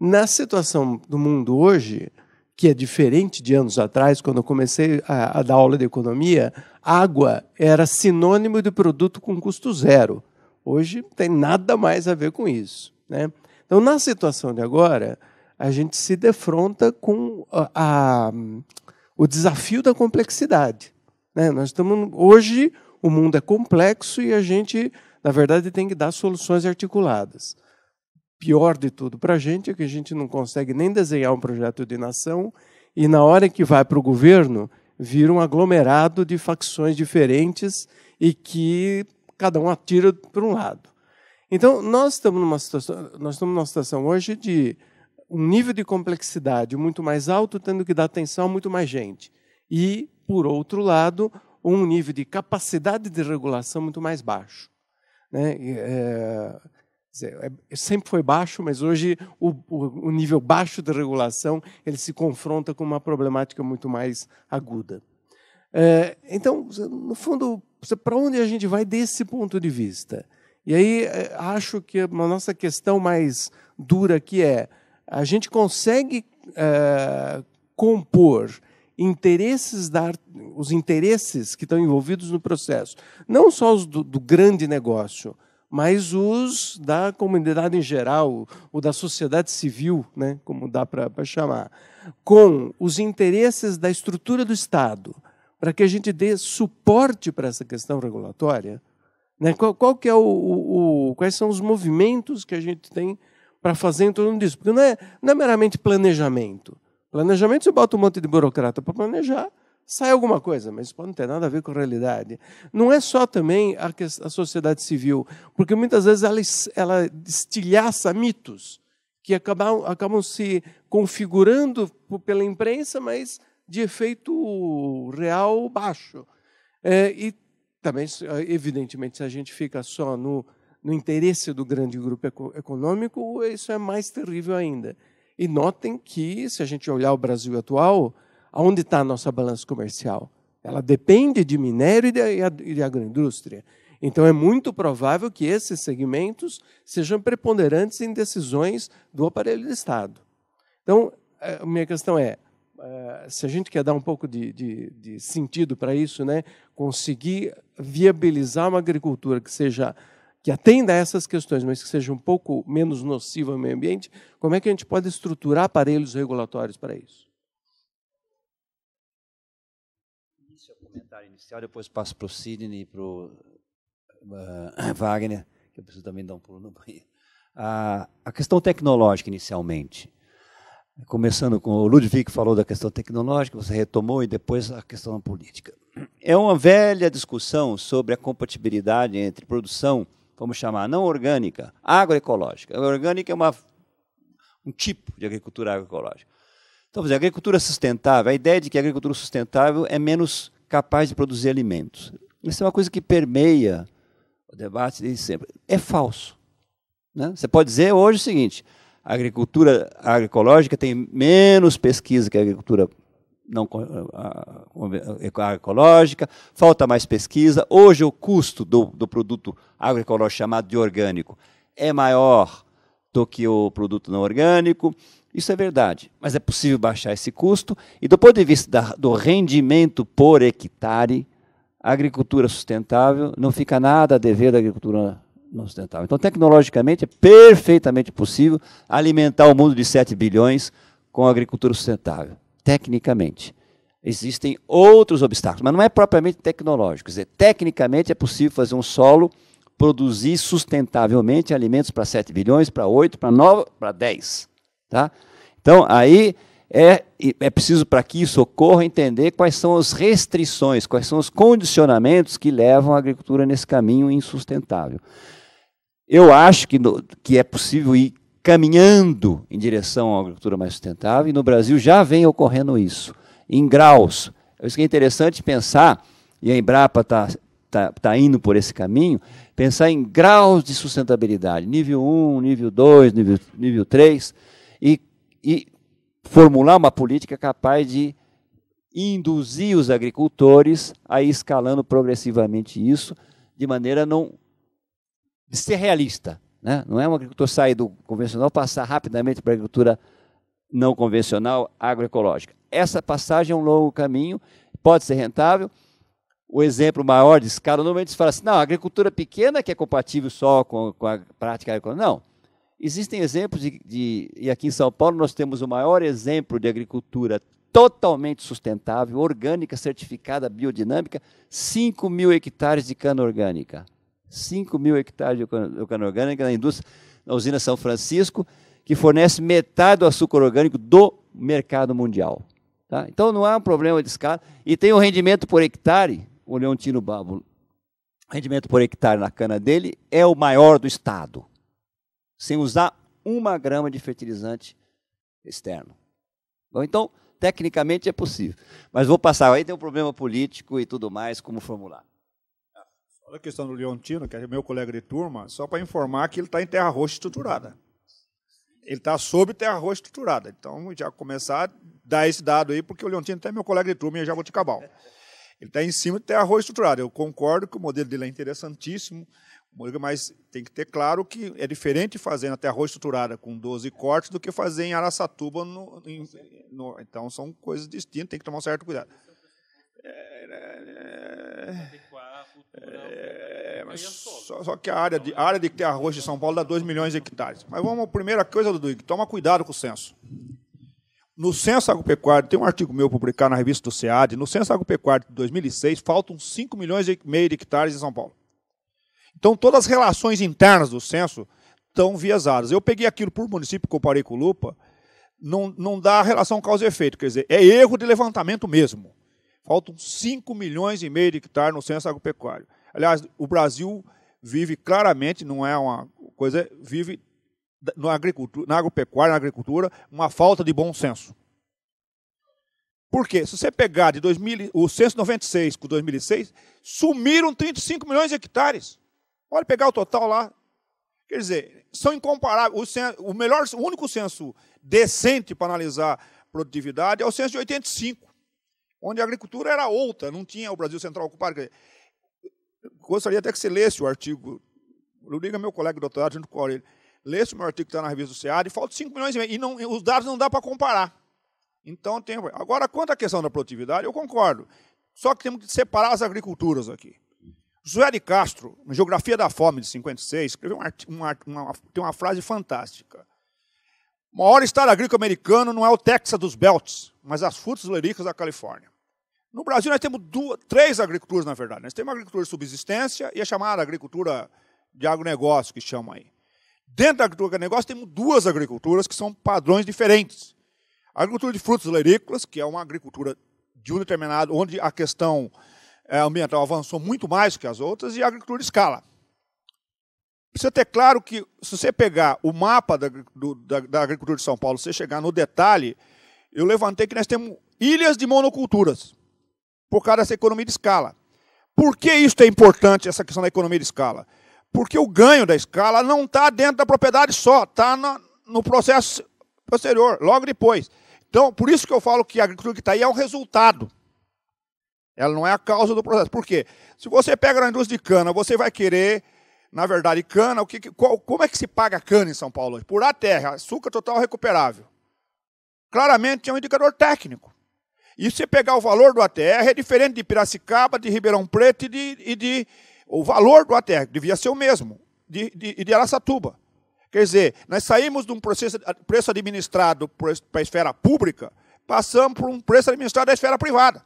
na situação do mundo hoje, que é diferente de anos atrás, quando eu comecei a, a dar aula de economia, água era sinônimo de produto com custo zero. Hoje não tem nada mais a ver com isso. Né? Então, na situação de agora, a gente se defronta com a, a, o desafio da complexidade. Né? Nós estamos hoje o mundo é complexo e a gente, na verdade, tem que dar soluções articuladas pior de tudo para a gente é que a gente não consegue nem desenhar um projeto de nação e, na hora que vai para o governo, vira um aglomerado de facções diferentes e que cada um atira para um lado. Então, nós estamos numa situação, nós estamos numa situação hoje de um nível de complexidade muito mais alto, tendo que dar atenção a muito mais gente. E, por outro lado, um nível de capacidade de regulação muito mais baixo. Né? É, é, sempre foi baixo, mas hoje o, o, nível baixo da regulação ele se confronta com uma problemática muito mais aguda. É, então, no fundo, para onde a gente vai desse ponto de vista? E aí é, acho que a nossa questão mais dura aqui é: a gente consegue é, compor interesses da, os interesses que estão envolvidos no processo, não só os do, do grande negócio, mas os da comunidade em geral, ou da sociedade civil, né, como dá para chamar, com os interesses da estrutura do Estado, para que a gente dê suporte para essa questão regulatória, né, qual, qual que é o, o, o, quais são os movimentos que a gente tem para fazer em torno disso? Porque não é, não é meramente planejamento. Planejamento, você bota um monte de burocrata para planejar, sai alguma coisa, mas pode não ter nada a ver com a realidade. Não é só também a, a sociedade civil, porque muitas vezes ela, ela estilhaça mitos que acabam, acabam se configurando pela imprensa, mas de efeito real baixo. É, e também, é, evidentemente, se a gente fica só no, no interesse do grande grupo econômico, isso é mais terrível ainda. E notem que, se a gente olhar o Brasil atual, Aonde está a nossa balança comercial? Ela depende de minério e de, de agroindústria. Então, é muito provável que esses segmentos sejam preponderantes em decisões do aparelho de Estado. Então, é, a minha questão é, é: se a gente quer dar um pouco de, de, de sentido para isso, né, conseguir viabilizar uma agricultura que seja que atenda a essas questões, mas que seja um pouco menos nociva ao meio ambiente, como é que a gente pode estruturar aparelhos regulatórios para isso? inicial, depois passo para o Sidney e para o uh, Wagner, que eu preciso também dar um pulo no banheiro. A, a questão tecnológica, inicialmente. Começando com o Ludwig falou da questão tecnológica, você retomou, e depois a questão política. É uma velha discussão sobre a compatibilidade entre produção, vamos chamar não orgânica, agroecológica. A orgânica é uma, um tipo de agricultura agroecológica. Então, a agricultura sustentável, a ideia de que a agricultura sustentável é menos capaz de produzir alimentos. Isso é uma coisa que permeia o debate desde sempre. É falso. Né? Você pode dizer hoje o seguinte: a agricultura agroecológica tem menos pesquisa que a agricultura não agroecológica, falta mais pesquisa. Hoje o custo do, do produto agroecológico chamado de orgânico é maior do que o produto não orgânico. Isso é verdade, mas é possível baixar esse custo e, do ponto de vista da, do rendimento por hectare, a agricultura sustentável não fica nada a dever da agricultura não sustentável. Então, tecnologicamente, é perfeitamente possível alimentar o mundo de 7 bilhões com a agricultura sustentável. Tecnicamente. Existem outros obstáculos, mas não é propriamente tecnológico. Dizer, tecnicamente é possível fazer um solo produzir sustentavelmente alimentos para 7 bilhões, para 8, para 9, para 10. Tá? Então, aí é, é preciso, para que isso ocorra, entender quais são as restrições, quais são os condicionamentos que levam a agricultura nesse caminho insustentável. Eu acho que, no, que é possível ir caminhando em direção à agricultura mais sustentável, e no Brasil já vem ocorrendo isso, em graus. Isso que é interessante pensar, e a Embrapa está tá, tá indo por esse caminho, pensar em graus de sustentabilidade, nível 1, nível 2, nível, nível 3 e, e formular uma política capaz de induzir os agricultores a ir escalando progressivamente isso, de maneira não de ser realista. Né? Não é um agricultor sair do convencional passar rapidamente para a agricultura não convencional agroecológica. Essa passagem é um longo caminho, pode ser rentável. O exemplo maior de escala, normalmente se fala assim, não, a agricultura pequena que é compatível só com, com a prática agrícola. Não, Existem exemplos de, de, e aqui em São Paulo nós temos o maior exemplo de agricultura totalmente sustentável, orgânica, certificada, biodinâmica, 5 mil hectares de cana orgânica. 5 mil hectares de cana orgânica na indústria, na usina São Francisco, que fornece metade do açúcar orgânico do mercado mundial. Tá? Então não há um problema de escala. E tem o um rendimento por hectare, o Leontino Bábulo, rendimento por hectare na cana dele é o maior do estado sem usar uma grama de fertilizante externo. Bom, então, tecnicamente é possível. Mas vou passar, aí tem um problema político e tudo mais, como formular. Olha a questão do Leontino, que é meu colega de turma, só para informar que ele está em terra roxa estruturada. Ele está sob terra roxa estruturada. Então, já começar a dar esse dado aí, porque o Leontino até é meu colega de turma e eu já vou te acabar. Ele está em cima de terra roxa estruturada. Eu concordo que o modelo dele é interessantíssimo. Mas tem que ter claro que é diferente fazer até arroz estruturada com 12 cortes do que fazer em Araçatuba. No, no, então são coisas distintas, tem que tomar um certo cuidado. É, é, é, só, só, que a área de, a área de arroz de São Paulo dá 2 milhões de hectares. Mas vamos, a primeira coisa, Dudu, toma cuidado com o censo. No censo agropecuário, tem um artigo meu publicado na revista do SEAD, no censo agropecuário de 2006, faltam 5 milhões e meio de hectares em São Paulo. Então, todas as relações internas do censo estão viesadas. Eu peguei aquilo por município, comparei com o Lupa, não, não dá relação causa e efeito, quer dizer, é erro de levantamento mesmo. Faltam 5 milhões e meio de hectares no censo agropecuário. Aliás, o Brasil vive claramente, não é uma coisa, vive na, agricultura, na agropecuária, na agricultura, uma falta de bom senso. Por quê? Se você pegar de 2000, o censo 96 com 2006, sumiram 35 milhões de hectares. Pode pegar o total lá. Quer dizer, são incomparáveis. O, senso, o melhor, o único censo decente para analisar produtividade é o censo de 85, onde a agricultura era outra, não tinha o Brasil Central ocupado. Dizer, gostaria até que você lesse o artigo. Liga meu colega doutorado junto com ele. Lesse o meu artigo que está na revista do SEAD, e falta 5 milhões e meio. E não, os dados não dá para comparar. Então tem. Agora, quanto à questão da produtividade, eu concordo. Só que temos que separar as agriculturas aqui. José de Castro, na Geografia da Fome, de 56, escreveu uma, uma, uma, tem uma frase fantástica. O maior estado agrícola americano não é o Texas dos Belts, mas as frutas lericas da Califórnia. No Brasil, nós temos duas, três agriculturas, na verdade. Nós temos a agricultura de subsistência e a chamada agricultura de agronegócio, que chamam aí. Dentro da agricultura de agronegócio, temos duas agriculturas que são padrões diferentes. A agricultura de frutas lerícolas, que é uma agricultura de um determinado, onde a questão é, ambiental avançou muito mais que as outras e a agricultura escala. Precisa ter claro que, se você pegar o mapa da, do, da, da agricultura de São Paulo, se você chegar no detalhe, eu levantei que nós temos ilhas de monoculturas, por causa dessa economia de escala. Por que isso é importante, essa questão da economia de escala? Porque o ganho da escala não está dentro da propriedade só, está no, no processo posterior, logo depois. Então, por isso que eu falo que a agricultura que está aí é o resultado. Ela não é a causa do processo. Por quê? Se você pega na indústria de cana, você vai querer, na verdade, cana. O que, qual, como é que se paga cana em São Paulo hoje? Por a terra, açúcar total recuperável. Claramente é um indicador técnico. E se você pegar o valor do ATR, é diferente de Piracicaba, de Ribeirão Preto e de. E de o valor do ATR devia ser o mesmo, de, de, de Araçatuba. Quer dizer, nós saímos de um processo, preço administrado para a esfera pública, passamos por um preço administrado da esfera privada.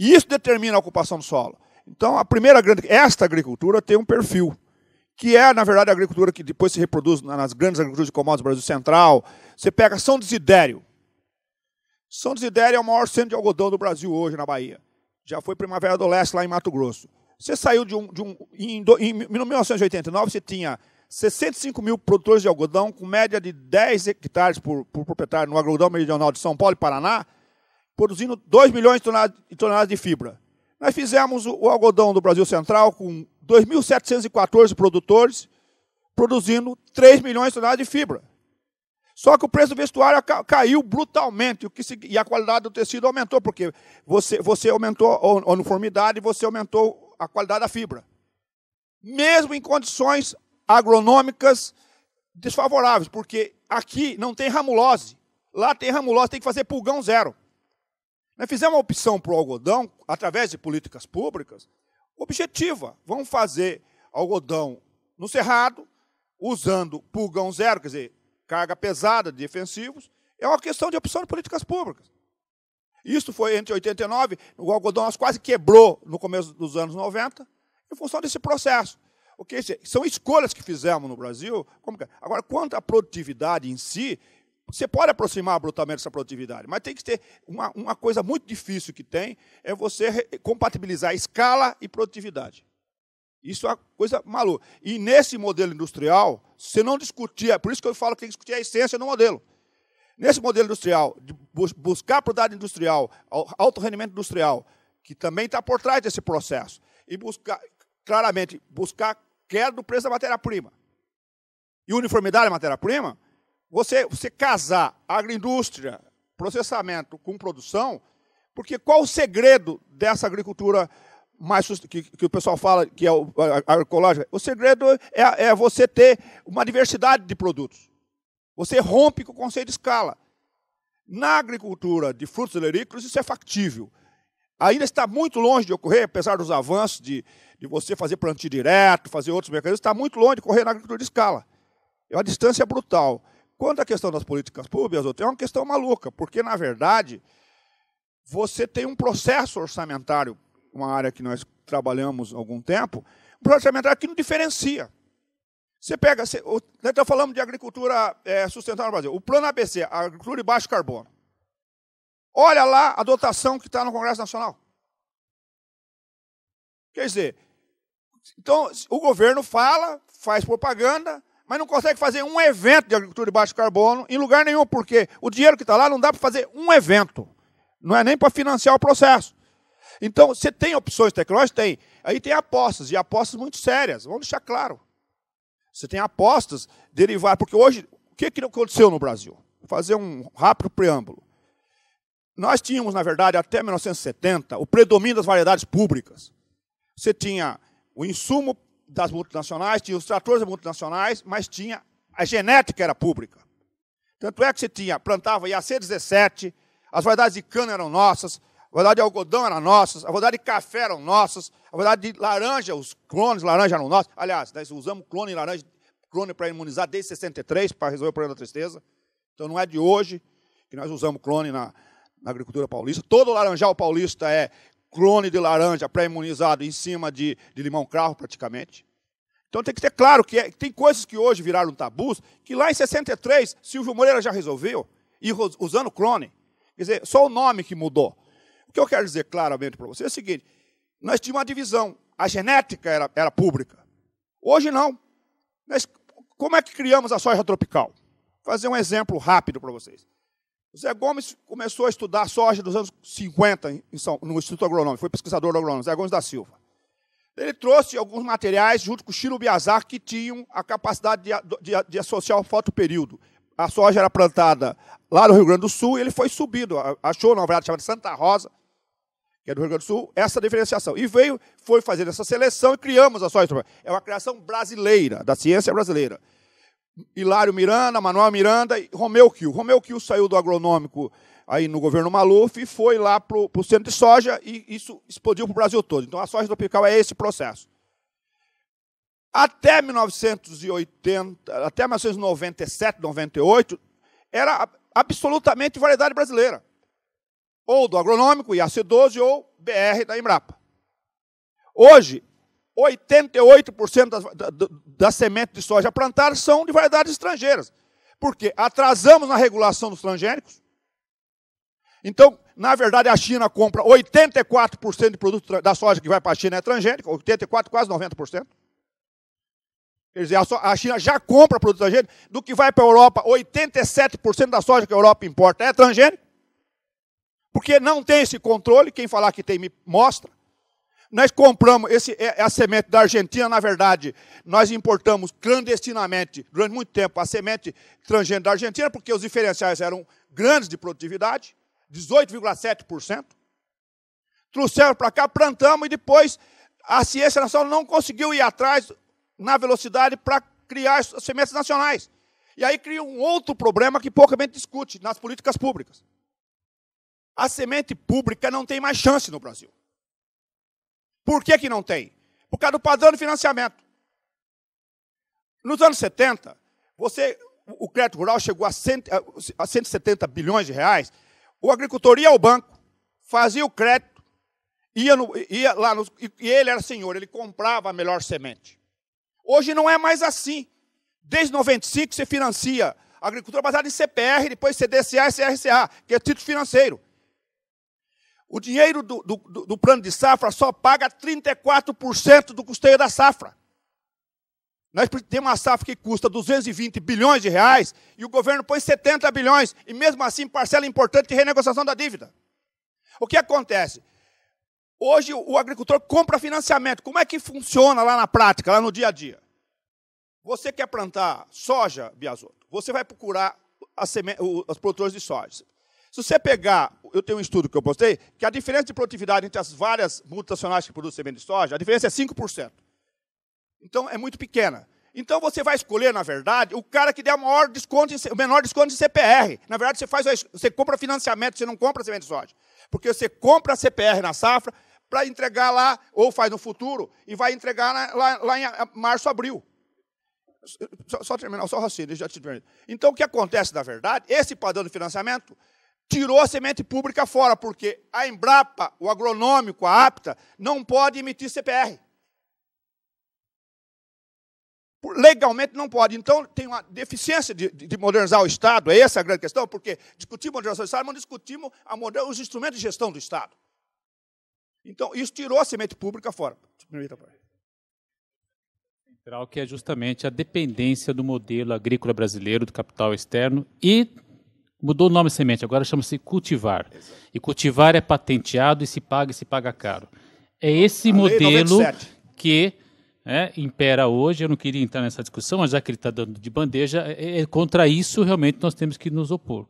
E isso determina a ocupação do solo. Então, a primeira grande. Esta agricultura tem um perfil, que é, na verdade, a agricultura que depois se reproduz nas grandes agriculturas de commodities do Brasil Central. Você pega São Desidério. São Desidério é o maior centro de algodão do Brasil hoje, na Bahia. Já foi Primavera do Leste, lá em Mato Grosso. Você saiu de um. De um em, em 1989, você tinha 65 mil produtores de algodão, com média de 10 hectares por, por proprietário no agrodão meridional de São Paulo e Paraná produzindo 2 milhões de toneladas de fibra. Nós fizemos o algodão do Brasil Central com 2.714 produtores, produzindo 3 milhões de toneladas de fibra. Só que o preço do vestuário caiu brutalmente o que se, e a qualidade do tecido aumentou, porque você, você aumentou a uniformidade e você aumentou a qualidade da fibra. Mesmo em condições agronômicas desfavoráveis, porque aqui não tem ramulose. Lá tem ramulose, tem que fazer pulgão zero. Nós fizemos uma opção para o algodão, através de políticas públicas, objetiva. Vamos fazer algodão no cerrado, usando pulgão zero, quer dizer, carga pesada de defensivos. É uma questão de opção de políticas públicas. Isso foi entre 89, o algodão quase quebrou no começo dos anos 90, em função desse processo. Okay? São escolhas que fizemos no Brasil. É? Agora, quanto à produtividade em si, você pode aproximar brutalmente essa produtividade, mas tem que ter uma, uma coisa muito difícil que tem é você compatibilizar escala e produtividade. Isso é uma coisa maluca. E nesse modelo industrial, você não discutia, por isso que eu falo que tem que discutir a essência do modelo. Nesse modelo industrial, de buscar produtividade industrial, alto rendimento industrial, que também está por trás desse processo, e buscar, claramente, buscar queda do preço da matéria-prima. E uniformidade da matéria-prima, você, você casar agroindústria, processamento com produção, porque qual o segredo dessa agricultura mais que, que o pessoal fala que é o, a, a ecológica? O segredo é, é você ter uma diversidade de produtos. Você rompe com o conceito de escala. Na agricultura de frutos olerícolas, isso é factível. Ainda está muito longe de ocorrer, apesar dos avanços de, de você fazer plantio direto, fazer outros mecanismos, está muito longe de ocorrer na agricultura de escala. É uma distância brutal. Quanto à questão das políticas públicas, é uma questão maluca, porque, na verdade, você tem um processo orçamentário, uma área que nós trabalhamos há algum tempo, um processo orçamentário que não diferencia. Você pega, você, nós estamos falando de agricultura é, sustentável no Brasil, o plano ABC, agricultura de baixo carbono. Olha lá a dotação que está no Congresso Nacional. Quer dizer, então o governo fala, faz propaganda, mas não consegue fazer um evento de agricultura de baixo carbono em lugar nenhum, porque o dinheiro que está lá não dá para fazer um evento. Não é nem para financiar o processo. Então, você tem opções tecnológicas? Tem. Aí tem apostas, e apostas muito sérias, vamos deixar claro. Você tem apostas derivadas, porque hoje, o que, que aconteceu no Brasil? Vou fazer um rápido preâmbulo. Nós tínhamos, na verdade, até 1970, o predomínio das variedades públicas. Você tinha o insumo das multinacionais, tinha os tratores das multinacionais, mas tinha a genética era pública. Tanto é que se tinha, plantava IAC 17, as variedades de cana eram nossas, a variedade de algodão eram nossas, a variedade de café eram nossas, a variedade de laranja, os clones de laranja eram nossos. Aliás, nós usamos clone laranja, clone para imunizar desde 63 para resolver o problema da tristeza. Então não é de hoje que nós usamos clone na, na agricultura paulista. Todo laranjal paulista é clone de laranja pré-imunizado em cima de, de limão cravo, praticamente. Então tem que ter claro que é, tem coisas que hoje viraram tabus, que lá em 63 Silvio Moreira já resolveu, e usando clone. Quer dizer, só o nome que mudou. O que eu quero dizer claramente para você é o seguinte: nós tínhamos uma divisão, a genética era, era pública. Hoje não. Mas como é que criamos a soja tropical? Vou fazer um exemplo rápido para vocês. Zé Gomes começou a estudar soja nos anos 50 São, no Instituto Agronômico, foi pesquisador agrônomo, Zé Gomes da Silva. Ele trouxe alguns materiais junto com o Chilo Biazar que tinham a capacidade de, de, de associar o fotoperíodo. A soja era plantada lá no Rio Grande do Sul e ele foi subido, achou na verdade chamada Santa Rosa, que é do Rio Grande do Sul, essa diferenciação. E veio, foi fazer essa seleção e criamos a soja. É uma criação brasileira, da ciência brasileira. Hilário Miranda, Manuel Miranda e Romeu Kiu. Romeu Kiu saiu do agronômico aí no governo Maluf e foi lá para o centro de soja e isso explodiu para o Brasil todo. Então a soja tropical é esse processo. Até 1980, até 1997, 98, era absolutamente variedade brasileira. Ou do agronômico, IAC12, ou BR da Embrapa. Hoje, 88% das, sementes de soja plantadas são de variedades estrangeiras. Porque atrasamos na regulação dos transgênicos. Então, na verdade, a China compra 84% de produto da soja que vai para a China é transgênica, 84%, quase 90%. Quer dizer, a China já compra produto transgênico, do que vai para a Europa, 87% da soja que a Europa importa é transgênico, porque não tem esse controle, quem falar que tem me mostra. Nós compramos, esse, é, é a semente da Argentina, na verdade, nós importamos clandestinamente, durante muito tempo, a semente transgênica da Argentina, porque os diferenciais eram grandes de produtividade, 18,7%. Trouxeram para cá, plantamos e depois a ciência nacional não conseguiu ir atrás na velocidade para criar as sementes nacionais. E aí cria um outro problema que pouca gente discute nas políticas públicas. A semente pública não tem mais chance no Brasil. Por que, que não tem? Por causa do padrão de financiamento. Nos anos 70, você, o crédito rural chegou a, cento, a 170 bilhões de reais. O agricultor ia ao banco, fazia o crédito, ia, no, ia lá no, e ele era senhor, ele comprava a melhor semente. Hoje não é mais assim. Desde 95 você financia a agricultura baseada em CPR, depois CDCA e CRCA, que é título financeiro. O dinheiro do, do, do plano de safra só paga 34% do custeio da safra. Nós temos uma safra que custa 220 bilhões de reais e o governo põe 70 bilhões, e mesmo assim parcela importante de renegociação da dívida. O que acontece? Hoje o agricultor compra financiamento. Como é que funciona lá na prática, lá no dia a dia? Você quer plantar soja, Biasoto? Você vai procurar as, os produtores de soja. Se você pegar, eu tenho um estudo que eu postei, que a diferença de produtividade entre as várias multinacionais que produzem semente de soja, a diferença é 5%. Então, é muito pequena. Então, você vai escolher, na verdade, o cara que der o, maior desconto, o menor desconto de CPR. Na verdade, você, faz, você compra financiamento, você não compra semente de soja. Porque você compra a CPR na safra para entregar lá, ou faz no futuro, e vai entregar na, lá, lá, em março, abril. Só, só terminar, só raciocínio, já te permito. Então, o que acontece, na verdade, esse padrão de financiamento tirou a semente pública fora, porque a Embrapa, o agronômico, a APTA, não pode emitir CPR. Legalmente não pode. Então, tem uma deficiência de, de modernizar o Estado, é essa a grande questão, porque discutimos a modernização do Estado, mas discutimos moder... os instrumentos de gestão do Estado. Então, isso tirou a semente pública fora. Central, que é justamente a dependência do modelo agrícola brasileiro do capital externo e mudou o nome semente, agora chama-se cultivar. Exato. E cultivar é patenteado e se paga e se paga caro. É esse a modelo que é, impera hoje. Eu não queria entrar nessa discussão, mas já que ele está dando de bandeja, é, é, é, contra isso realmente nós temos que nos opor.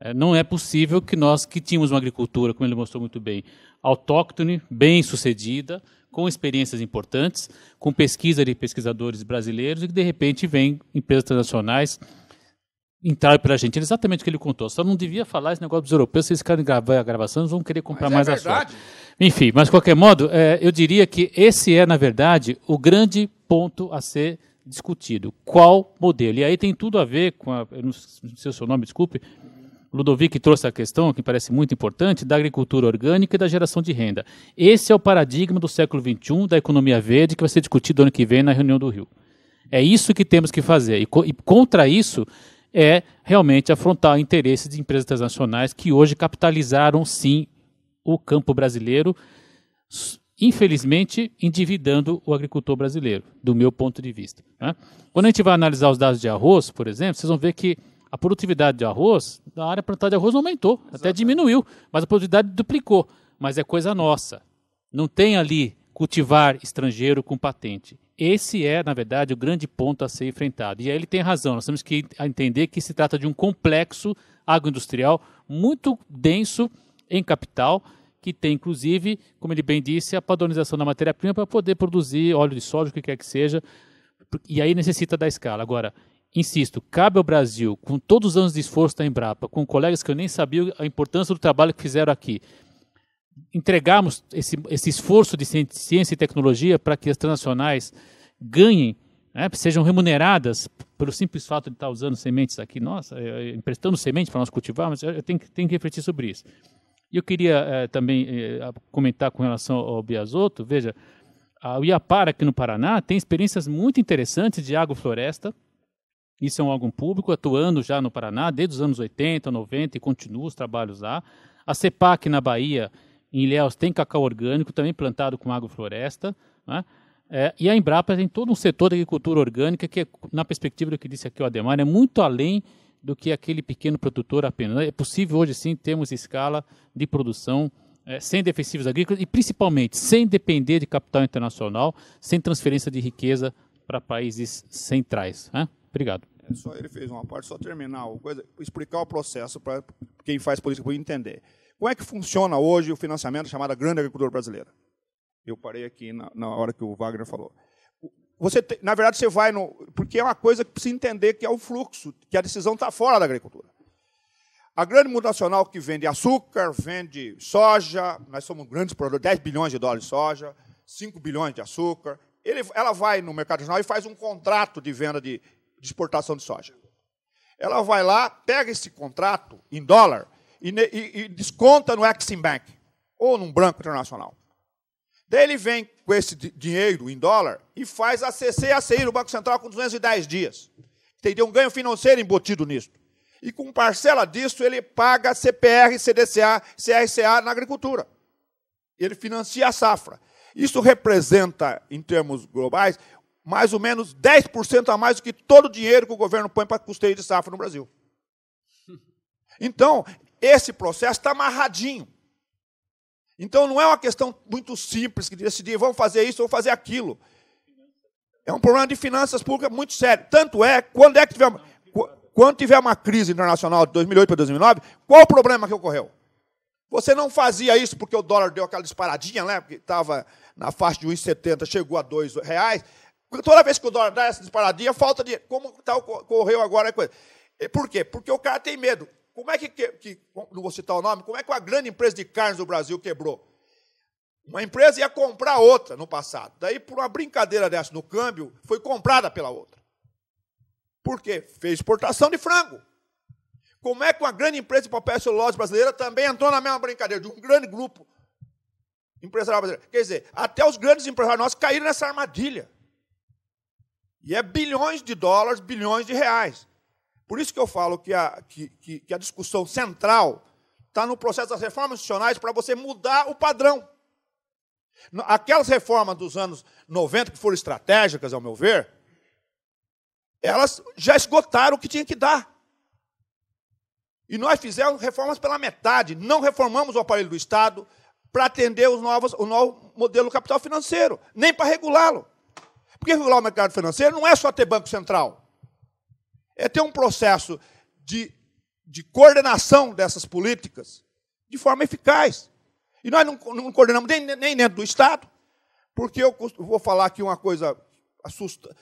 É, não é possível que nós, que tínhamos uma agricultura, como ele mostrou muito bem, autóctone, bem sucedida, com experiências importantes, com pesquisa de pesquisadores brasileiros, e que de repente vem empresas transnacionais entraram pela a Argentina exatamente o que ele contou. Só não devia falar esse negócio dos europeus, vocês eles querem gravar a gravação, eles vão querer comprar mas é mais é a sua. Enfim, mas de qualquer modo, é, eu diria que esse é, na verdade, o grande ponto a ser discutido. Qual modelo? E aí tem tudo a ver com a. Eu não sei o seu nome, desculpe. Ludovic trouxe a questão, que parece muito importante, da agricultura orgânica e da geração de renda. Esse é o paradigma do século XXI, da economia verde, que vai ser discutido ano que vem na reunião do Rio. É isso que temos que fazer. e, co e contra isso, é realmente afrontar interesses de empresas transnacionais que hoje capitalizaram sim o campo brasileiro, infelizmente endividando o agricultor brasileiro, do meu ponto de vista. Né? Quando a gente vai analisar os dados de arroz, por exemplo, vocês vão ver que a produtividade de arroz, da área plantada de arroz não aumentou, Exato. até diminuiu, mas a produtividade duplicou. Mas é coisa nossa. Não tem ali cultivar estrangeiro com patente. Esse é, na verdade, o grande ponto a ser enfrentado. E aí ele tem razão, nós temos que entender que se trata de um complexo agroindustrial muito denso em capital, que tem, inclusive, como ele bem disse, a padronização da matéria-prima para poder produzir óleo de soja, o que quer que seja, e aí necessita da escala. Agora, insisto, cabe ao Brasil, com todos os anos de esforço da Embrapa, com colegas que eu nem sabia a importância do trabalho que fizeram aqui, entregarmos esse, esse esforço de ciência e tecnologia para que as transnacionais ganhem, né, sejam remuneradas pelo simples fato de estar usando sementes aqui, nossa, é, é, emprestando sementes para nós cultivarmos, eu tenho que, tenho que refletir sobre isso. E eu queria é, também é, comentar com relação ao Biasoto, veja, o Iapara aqui no Paraná tem experiências muito interessantes de agrofloresta, isso é um órgão público atuando já no Paraná desde os anos 80, 90 e continua os trabalhos lá. A CEPAC na Bahia em Ilhéus tem cacau orgânico, também plantado com agrofloresta. Né? É, e a Embrapa tem todo um setor da agricultura orgânica que, é, na perspectiva do que disse aqui o Ademar, é muito além do que aquele pequeno produtor apenas. É possível hoje sim termos escala de produção é, sem defensivos agrícolas e principalmente sem depender de capital internacional, sem transferência de riqueza para países centrais. Né? Obrigado. É só ele fez uma parte, só terminar, coisa, explicar o processo para quem faz política entender. Como é que funciona hoje o financiamento chamado Grande Agricultura Brasileira? Eu parei aqui na, na hora que o Wagner falou. Você te, na verdade, você vai no. Porque é uma coisa que precisa entender que é o fluxo, que a decisão está fora da agricultura. A grande multinacional que vende açúcar, vende soja, nós somos grandes produtores, 10 bilhões de dólares de soja, 5 bilhões de açúcar. Ele, ela vai no mercado nacional e faz um contrato de venda de, de exportação de soja. Ela vai lá, pega esse contrato em dólar e, e, e desconta no Exim Bank ou num banco internacional. Daí ele vem com esse dinheiro em dólar e faz a CC e a CI do Banco Central com 210 dias. Teria um ganho financeiro embutido nisso. E com parcela disso, ele paga CPR, CDCA, CRCA na agricultura. Ele financia a safra. Isso representa, em termos globais, mais ou menos 10% a mais do que todo o dinheiro que o governo põe para custeio de safra no Brasil. *laughs* Então, esse processo está amarradinho. Então não é uma questão muito simples que decidir, vamos fazer isso ou fazer aquilo. É um problema de finanças públicas muito sério. Tanto é, quando é que tiver uma, quando tiver uma crise internacional de 2008 para 2009, qual o problema que ocorreu? Você não fazia isso porque o dólar deu aquela disparadinha, né? Porque estava na faixa de 1,70, chegou a R$ reais. Toda vez que o dólar dá essa disparadinha, falta de. Como tá, ocorreu agora a coisa. Por quê? Porque o cara tem medo como é que, que, não vou citar o nome, como é que uma grande empresa de carnes do Brasil quebrou? Uma empresa ia comprar outra no passado. Daí, por uma brincadeira dessa no câmbio, foi comprada pela outra. Por quê? Fez exportação de frango. Como é que uma grande empresa de papel e celulose brasileira também entrou na mesma brincadeira, de um grande grupo empresarial brasileiro? Quer dizer, até os grandes empresários nossos caíram nessa armadilha. E é bilhões de dólares, bilhões de reais. Por isso que eu falo que a, que, que, que a discussão central está no processo das reformas institucionais para você mudar o padrão. Aquelas reformas dos anos 90 que foram estratégicas, ao meu ver, elas já esgotaram o que tinha que dar. E nós fizemos reformas pela metade, não reformamos o aparelho do Estado para atender os novos, o novo modelo capital financeiro, nem para regulá-lo. Porque regular o mercado financeiro não é só ter Banco Central é ter um processo de, de coordenação dessas políticas de forma eficaz. E nós não, não coordenamos nem, nem, dentro do Estado, porque eu vou falar aqui uma coisa assusta,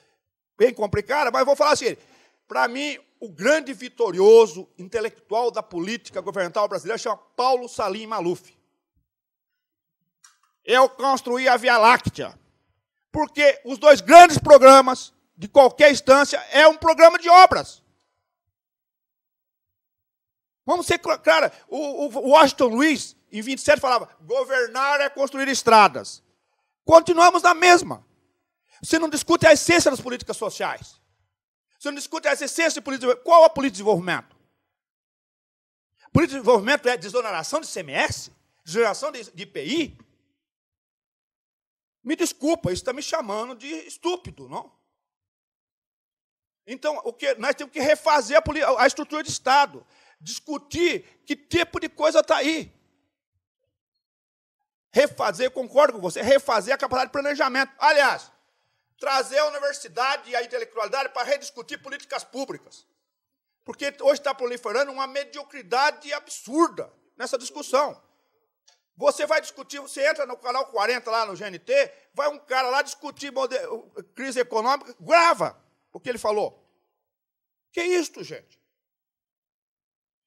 bem complicada, mas vou falar assim: para mim, o grande vitorioso intelectual da política governamental brasileira chama Paulo Salim Maluf. Eu construí a Via Láctea, porque os dois grandes programas de qualquer instância, é um programa de obras. Vamos ser claro, o, o Washington Luiz, em 27, falava: governar é construir estradas. Continuamos na mesma. Você não discute a essência das políticas sociais. Você não discute a essência de política Qual a política de desenvolvimento? Política de desenvolvimento é desoneração de CMS? Desoneração de, de IPI? Me desculpa, isso está me chamando de estúpido, não? Então, o que nós temos que refazer a, a estrutura de Estado, discutir que tipo de coisa está aí. Refazer, concordo com você, refazer a capacidade de planejamento. Aliás, trazer a universidade e a intelectualidade para rediscutir políticas públicas. Porque hoje está proliferando uma mediocridade absurda nessa discussão. Você vai discutir, você entra no canal 40 lá no GNT, vai um cara lá discutir crise econômica, grava o que ele falou. Que é isto, gente?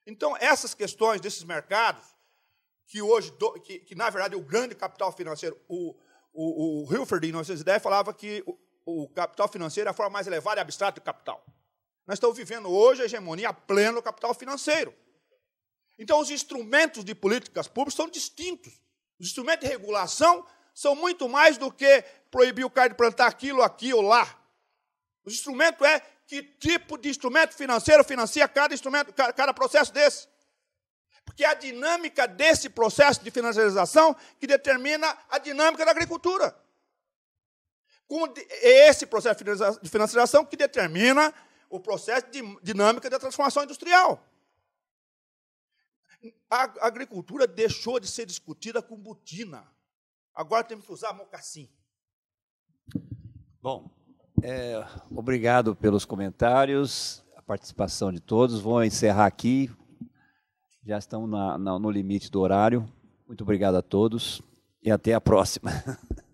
Então, essas questões desses mercados, que hoje, que, que na verdade o grande capital financeiro, o, o, o Hilford, em 1910, falava que o, o capital financeiro é a forma mais elevada e abstrata de capital. Nós estamos vivendo hoje a hegemonia plena do capital financeiro. Então, os instrumentos de políticas públicas são distintos. Os instrumentos de regulação são muito mais do que proibir o cara de plantar aquilo, aqui ou lá. O instrumento é que tipo de instrumento financeiro financia cada instrumento, cada processo desse. Porque é a dinâmica desse processo de financiarização que determina a dinâmica da agricultura. É esse processo de financiarização que determina o processo de dinâmica da transformação industrial. A agricultura deixou de ser discutida com botina. Agora temos que usar mocassim. Bom, é, obrigado pelos comentários, a participação de todos. Vou encerrar aqui. Já estamos na, na, no limite do horário. Muito obrigado a todos e até a próxima. *laughs*